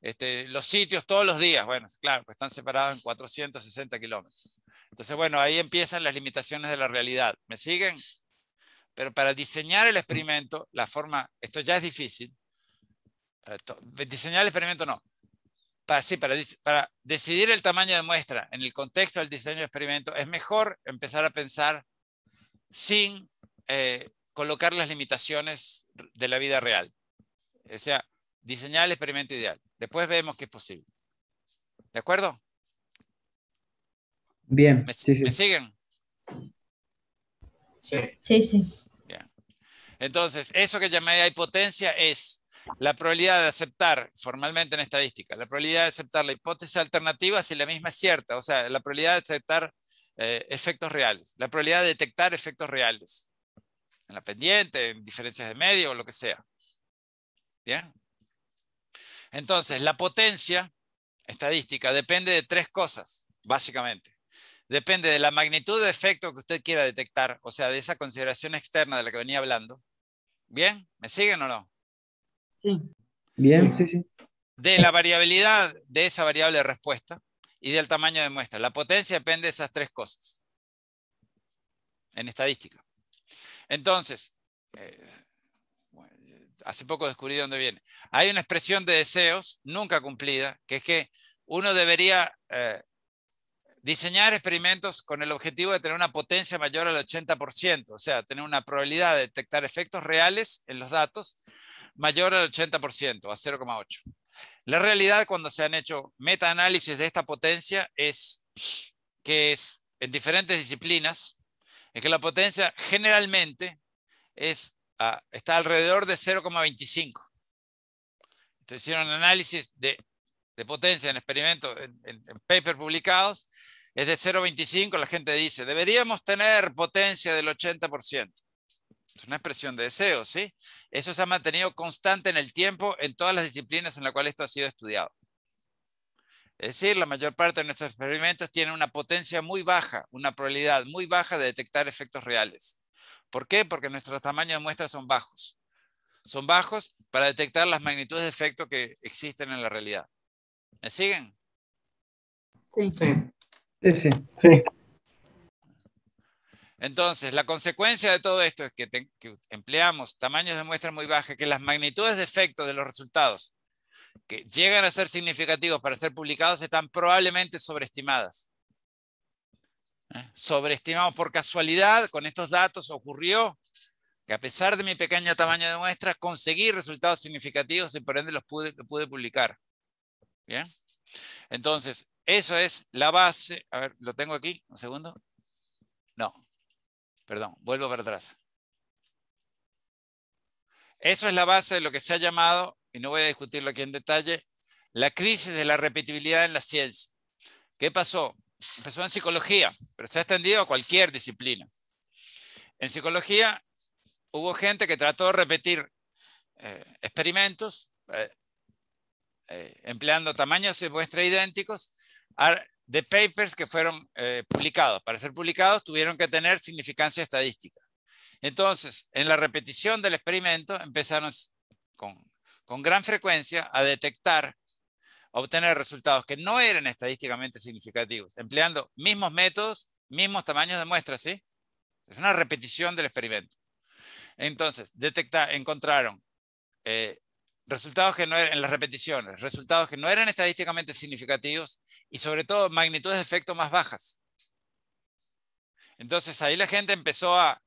este, los sitios todos los días. Bueno, claro, pues están separados en 460 kilómetros. Entonces, bueno, ahí empiezan las limitaciones de la realidad. ¿Me siguen? Pero para diseñar el experimento, la forma, esto ya es difícil. diseñar el experimento no para, para, decidir el tamaño de muestra en el contexto del diseño de experimento, es mejor empezar a pensar sin eh, colocar las limitaciones de la vida real. O sea, diseñar el experimento ideal. Después vemos qué es posible. ¿De acuerdo? Bien. ¿Me, siguen? Sí. Sí, sí. Bien. Entonces, eso que llamé hipotencia es la probabilidad de aceptar, formalmente en estadística, la probabilidad de aceptar la hipótesis alternativa si la misma es cierta, o sea, la probabilidad de aceptar eh, efectos reales, la probabilidad de detectar efectos reales, en la pendiente, en diferencias de medio o lo que sea. ¿Bien? Entonces, la potencia estadística depende de tres cosas, básicamente. Depende de la magnitud de efecto que usted quiera detectar, o sea, de esa consideración externa de la que venía hablando. ¿Bien? ¿Me siguen o no? Bien, sí, sí. De la variabilidad de esa variable de respuesta y del tamaño de muestra. La potencia depende de esas tres cosas en estadística. Entonces, eh, hace poco descubrí dónde viene. Hay una expresión de deseos nunca cumplida, que es que uno debería eh, diseñar experimentos con el objetivo de tener una potencia mayor al 80%, o sea, tener una probabilidad de detectar efectos reales en los datos mayor al 80%, a 0,8. La realidad cuando se han hecho metaanálisis de esta potencia es que es en diferentes disciplinas, es que la potencia generalmente es, ah, está alrededor de 0,25. Entonces hicieron análisis de, potencia en experimentos, en papers publicados, es de 0,25, la gente dice, deberíamos tener potencia del 80%. Es una expresión de deseo, ¿sí? Eso se ha mantenido constante en el tiempo en todas las disciplinas en las cuales esto ha sido estudiado. Es decir, la mayor parte de nuestros experimentos tienen una potencia muy baja, una probabilidad muy baja de detectar efectos reales. ¿Por qué? Porque nuestros tamaños de muestras son bajos. Son bajos para detectar las magnitudes de efecto que existen en la realidad. ¿Me siguen? Sí. Sí, sí. sí. Entonces, la consecuencia de todo esto es que, empleamos tamaños de muestra muy bajos, que las magnitudes de efecto de los resultados que llegan a ser significativos para ser publicados están probablemente sobreestimadas. ¿Eh? Sobreestimamos por casualidad, con estos datos ocurrió que a pesar de mi pequeño tamaño de muestra, conseguí resultados significativos y por ende los pude, los pude publicar. ¿Bien? Entonces, eso es la base. A ver, lo tengo aquí, un segundo. No, Perdón, vuelvo para atrás. Eso es la base de lo que se ha llamado, y no voy a discutirlo aquí en detalle, la crisis de la repetibilidad en la ciencia. ¿Qué pasó? Empezó en psicología, pero se ha extendido a cualquier disciplina. En psicología hubo gente que trató de repetir eh, experimentos eh, eh, empleando tamaños de muestras idénticos, de papers que fueron eh, publicados. Para ser publicados tuvieron que tener significancia estadística. Entonces, en la repetición del experimento empezaron con, con gran frecuencia a detectar, a obtener resultados que no eran estadísticamente significativos, empleando mismos métodos, mismos tamaños de muestras, ¿sí? Es una repetición del experimento. Entonces, detecta, encontraron eh, resultados que no eran, en las repeticiones, resultados que no eran estadísticamente significativos y sobre todo magnitudes de efecto más bajas. Entonces ahí la gente empezó a,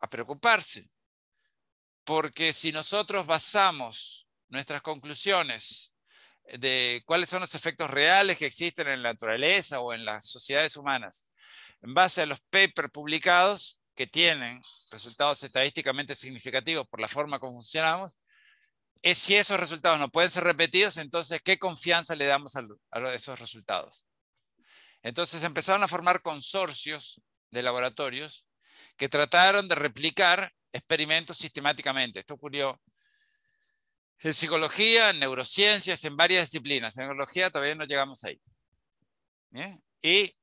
a preocuparse, porque si nosotros basamos nuestras conclusiones de cuáles son los efectos reales que existen en la naturaleza o en las sociedades humanas, en base a los papers publicados que tienen resultados estadísticamente significativos por la forma como funcionamos, es si esos resultados no pueden ser repetidos, entonces, ¿qué confianza le damos a, esos resultados? Entonces empezaron a formar consorcios de laboratorios que trataron de replicar experimentos sistemáticamente. Esto ocurrió en psicología, en neurociencias, en varias disciplinas. En neurología todavía no llegamos ahí. ¿eh? Y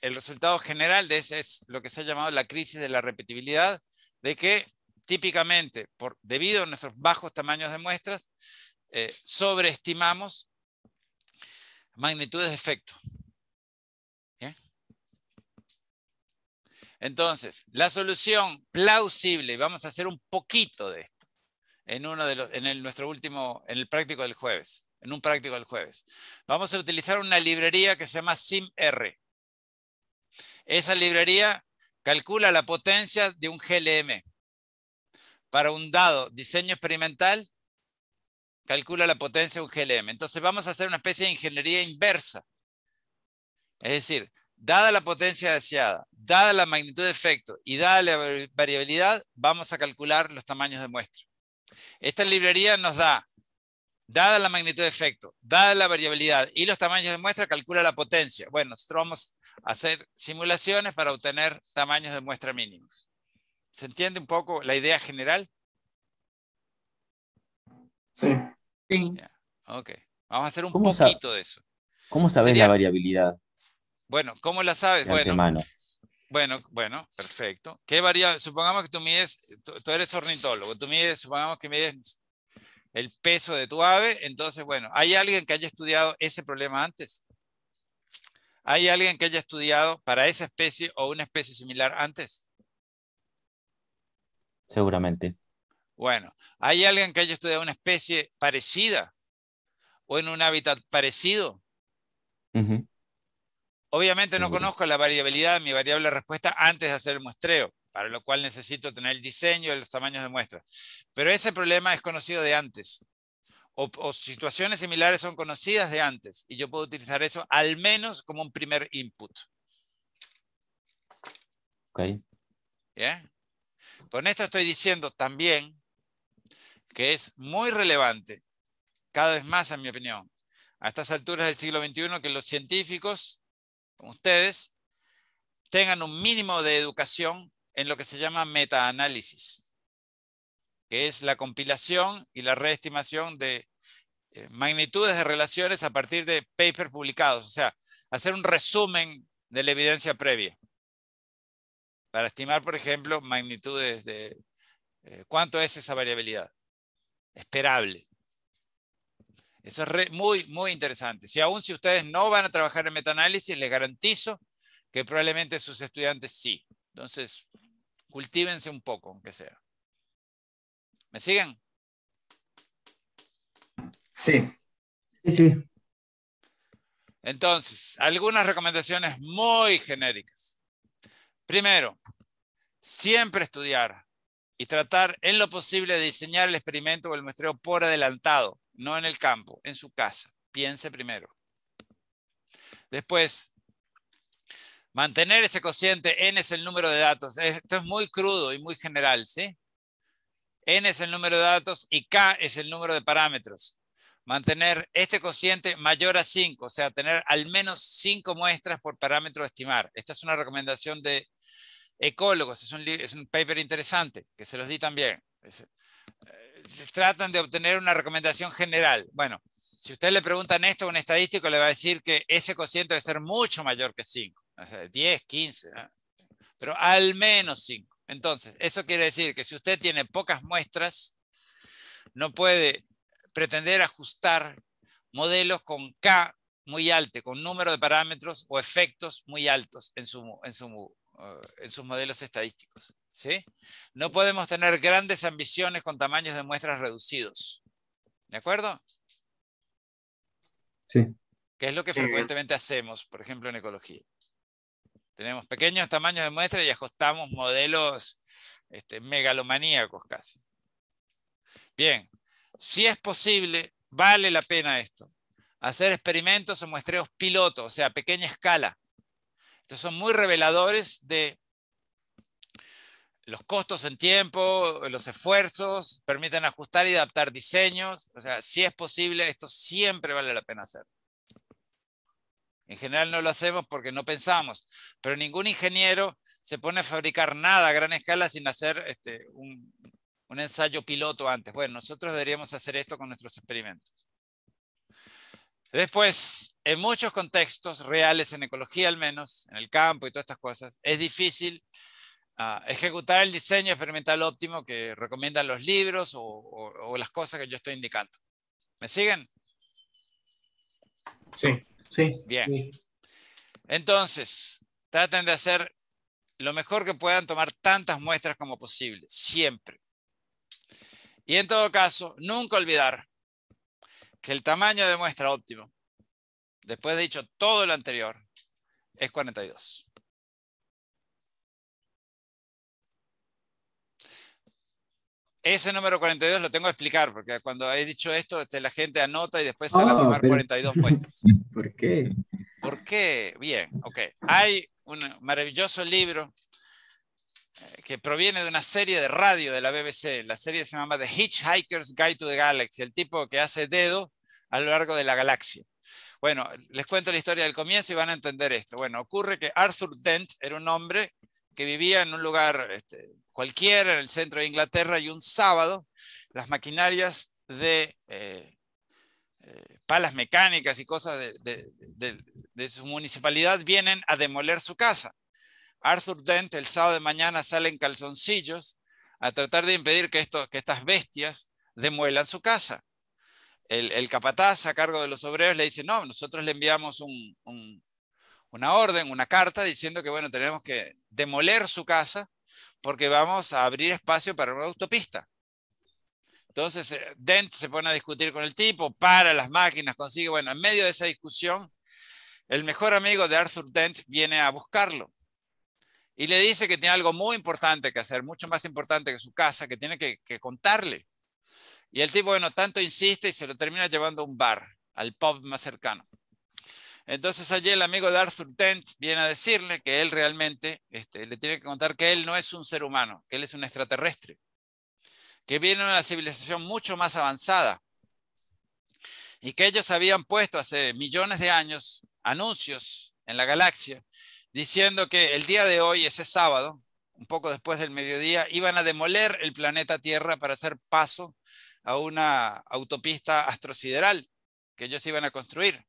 el resultado general de eso es lo que se ha llamado la crisis de la repetibilidad, de que típicamente, debido a nuestros bajos tamaños de muestras, eh, sobreestimamos magnitudes de efecto. Entonces, la solución plausible, vamos a hacer un poquito de esto en, uno en nuestro último, en el práctico del jueves, en un práctico del jueves. Vamos a utilizar una librería que se llama SimR. Esa librería calcula la potencia de un GLM, para un dado diseño experimental, calcula la potencia de un GLM. Entonces vamos a hacer una especie de ingeniería inversa. Es decir, dada la potencia deseada, dada la magnitud de efecto y dada la variabilidad, vamos a calcular los tamaños de muestra. Esta librería nos da, dada la magnitud de efecto, dada la variabilidad y los tamaños de muestra, calcula la potencia. Bueno, nosotros vamos a hacer simulaciones para obtener tamaños de muestra mínimos. ¿Se entiende un poco la idea general? Sí. Ok. Vamos a hacer un poquito de eso. ¿Cómo sabes la variabilidad? Bueno, ¿cómo la sabes? bueno, bueno, perfecto. ¿Qué variable? Supongamos que tú mides, tú, eres ornitólogo, tú mides, supongamos que mides el peso de tu ave, entonces, bueno, ¿hay alguien que haya estudiado ese problema antes? ¿Hay alguien que haya estudiado para esa especie o una especie similar antes? seguramente. Bueno, ¿hay alguien que haya estudiado una especie parecida o en un hábitat parecido? Obviamente no conozco la variabilidad, de mi variable respuesta antes de hacer el muestreo, para lo cual necesito tener el diseño y los tamaños de muestra. Pero ese problema es conocido de antes. O, situaciones similares son conocidas de antes y yo puedo utilizar eso al menos como un primer input. Ok. Ya. Con esto estoy diciendo también que es muy relevante, cada vez más en mi opinión, a estas alturas del siglo XXI, que los científicos, como ustedes, tengan un mínimo de educación en lo que se llama metaanálisis, que es la compilación y la reestimación de eh, magnitudes de relaciones a partir de papers publicados, o sea, hacer un resumen de la evidencia previa para estimar, por ejemplo, magnitudes de... Eh, ¿Cuánto es esa variabilidad? Esperable. Eso es muy, muy interesante. Si aún si ustedes no van a trabajar en metaanálisis, les garantizo que probablemente sus estudiantes sí. Entonces, cultívense un poco, aunque sea. ¿Me siguen? Sí. Sí, sí. Entonces, algunas recomendaciones muy genéricas. Primero, siempre estudiar y tratar en lo posible de diseñar el experimento o el muestreo por adelantado, no en el campo, en su casa. Piense primero. Después, mantener ese cociente, n es el número de datos. Esto es muy crudo y muy general, ¿sí? n es el número de datos y k es el número de parámetros. Mantener este cociente mayor a 5, o sea, tener al menos 5 muestras por parámetro de estimar. Esta es una recomendación de ecólogos, es un, es paper interesante, que se los di también. Eh, tratan de obtener una recomendación general. Bueno, si usted le preguntan esto a un estadístico, le va a decir que ese cociente debe ser mucho mayor que 5, o sea, 10, 15, ¿ah? pero al menos 5. Entonces, eso quiere decir que si usted tiene pocas muestras, no puede pretender ajustar modelos con K muy alto, con número de parámetros o efectos muy altos en, eh, en, sus modelos estadísticos. ¿sí? No podemos tener grandes ambiciones con tamaños de muestras reducidos. ¿De acuerdo? Sí. Que es lo que frecuentemente hacemos, por ejemplo, en ecología. Tenemos pequeños tamaños de muestras y ajustamos modelos este, megalomaníacos casi. Bien, si es posible, vale la pena esto. Hacer experimentos o muestreos piloto, o sea, pequeña escala. Estos son muy reveladores de los costos en tiempo, los esfuerzos, permiten ajustar y adaptar diseños. O sea, si es posible, esto siempre vale la pena hacer. En general no lo hacemos porque no pensamos, pero ningún ingeniero se pone a fabricar nada a gran escala sin hacer este, un, un ensayo piloto antes. Bueno, nosotros deberíamos hacer esto con nuestros experimentos. Después, en muchos contextos reales, en ecología al menos, en el campo y todas estas cosas, es difícil ah, ejecutar el diseño experimental óptimo que recomiendan los libros o, las cosas que yo estoy indicando. ¿Me siguen? Sí, sí. Bien. Entonces, traten de hacer lo mejor que puedan, tomar tantas muestras como posible, siempre. Y en todo caso, nunca olvidar que el tamaño de muestra óptimo, después de dicho todo lo anterior, es 42. Ese número 42 lo tengo que explicar, porque cuando he dicho esto, este, la gente anota y después se a oh, tomar 42 muestras. *laughs* ¿Por qué? ¿Por qué? Bien, ok. Hay un maravilloso libro eh, que proviene de una serie de radio de la BBC. La serie se llama The Hitchhiker's Guide to the Galaxy, el tipo que hace dedo a lo largo de la galaxia. Bueno, les cuento la historia del comienzo y van a entender esto. Bueno, ocurre que Arthur Dent era un hombre que vivía en un lugar este, cualquiera en el centro de Inglaterra y un sábado las maquinarias de eh, eh, palas mecánicas y cosas de su municipalidad vienen a demoler su casa. Arthur Dent el sábado de mañana sale en calzoncillos a tratar de impedir que, estas bestias demuelan su casa. El, capataz a cargo de los obreros le dice, no, nosotros le enviamos una orden, una carta diciendo que, bueno, tenemos que demoler su casa porque vamos a abrir espacio para una autopista. Entonces, eh, Dent se pone a discutir con el tipo, para las máquinas, consigue, bueno, en medio de esa discusión, el mejor amigo de Arthur Dent viene a buscarlo y le dice que tiene algo muy importante que hacer, mucho más importante que su casa, que tiene que, contarle. Y el tipo, bueno, tanto insiste y se lo termina llevando a un bar, al pub más cercano. Entonces allí el amigo de Arthur Dent viene a decirle que él realmente este, le tiene que contar que él no es un ser humano, que él es un extraterrestre, que viene de una civilización mucho más avanzada y que ellos habían puesto hace millones de años anuncios en la galaxia diciendo que el día de hoy, ese sábado, un poco después del mediodía, iban a demoler el planeta Tierra para hacer paso a una autopista astrosideral que ellos iban a construir.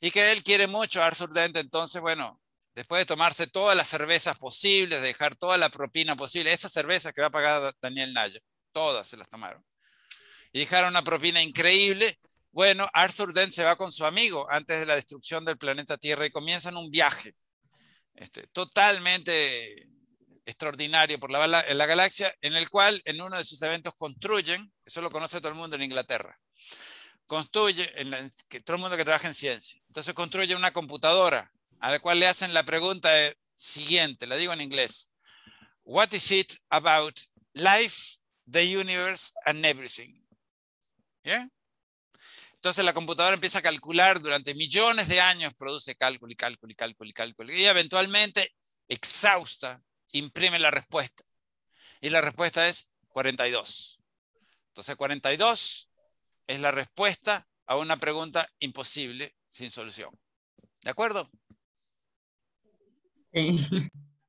Y que él quiere mucho a Arthur Dent, entonces, bueno, después de tomarse todas las cervezas posibles, dejar toda la propina posible, esas cervezas que va a pagar Daniel Nayo, todas se las tomaron. Y dejaron una propina increíble. Bueno, Arthur Dent se va con su amigo antes de la destrucción del planeta Tierra y comienzan un viaje este, totalmente extraordinario por la, en la, galaxia, en el cual en uno de sus eventos construyen, eso lo conoce todo el mundo en Inglaterra, construye, en todo el mundo que trabaja en ciencia, entonces construye una computadora a la cual le hacen la pregunta siguiente, la digo en inglés, What is it about life, the universe and everything? ¿Yeah? Entonces la computadora empieza a calcular durante millones de años, produce cálculo y cálculo y cálculo y cálculo. Y eventualmente, exhausta, imprime la respuesta. Y la respuesta es 42. Entonces 42 es la respuesta a una pregunta imposible sin solución. ¿De acuerdo?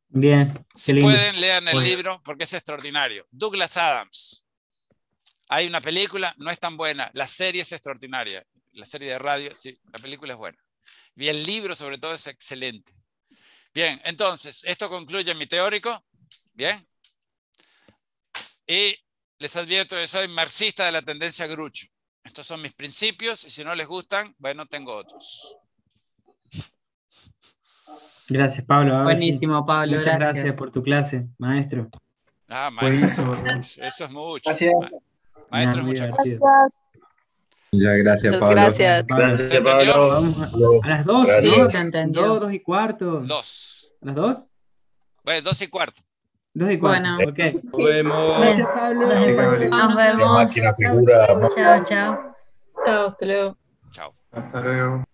Bien. Si pueden, lean el libro porque es extraordinario. Douglas Adams. Hay una película, no es tan buena. La serie es extraordinaria. La serie de radio, sí, la película es buena. Y el libro, sobre todo, es excelente. Bien, entonces, esto concluye mi teórico. Bien. Y les advierto que soy marxista de la tendencia Grucho. Estos son mis principios y si no les gustan, bueno, tengo otros. Gracias, Pablo. Ah, Buenísimo, Pablo. Muchas gracias. por tu clase, maestro. Ah, maestro. Eso es mucho. Maestro, muchas gracias. gracias. Muchas gracias, Pablo. Gracias, Pablo. a, las dos, ¿no? Dos, dos y cuarto. Dos. ¿A las dos? Pues dos y cuarto. Dos y cuarto. Bueno, Nos vemos. Gracias, Pablo. Nos vemos. Chao, chao. Chao, hasta luego. Chao. Hasta luego.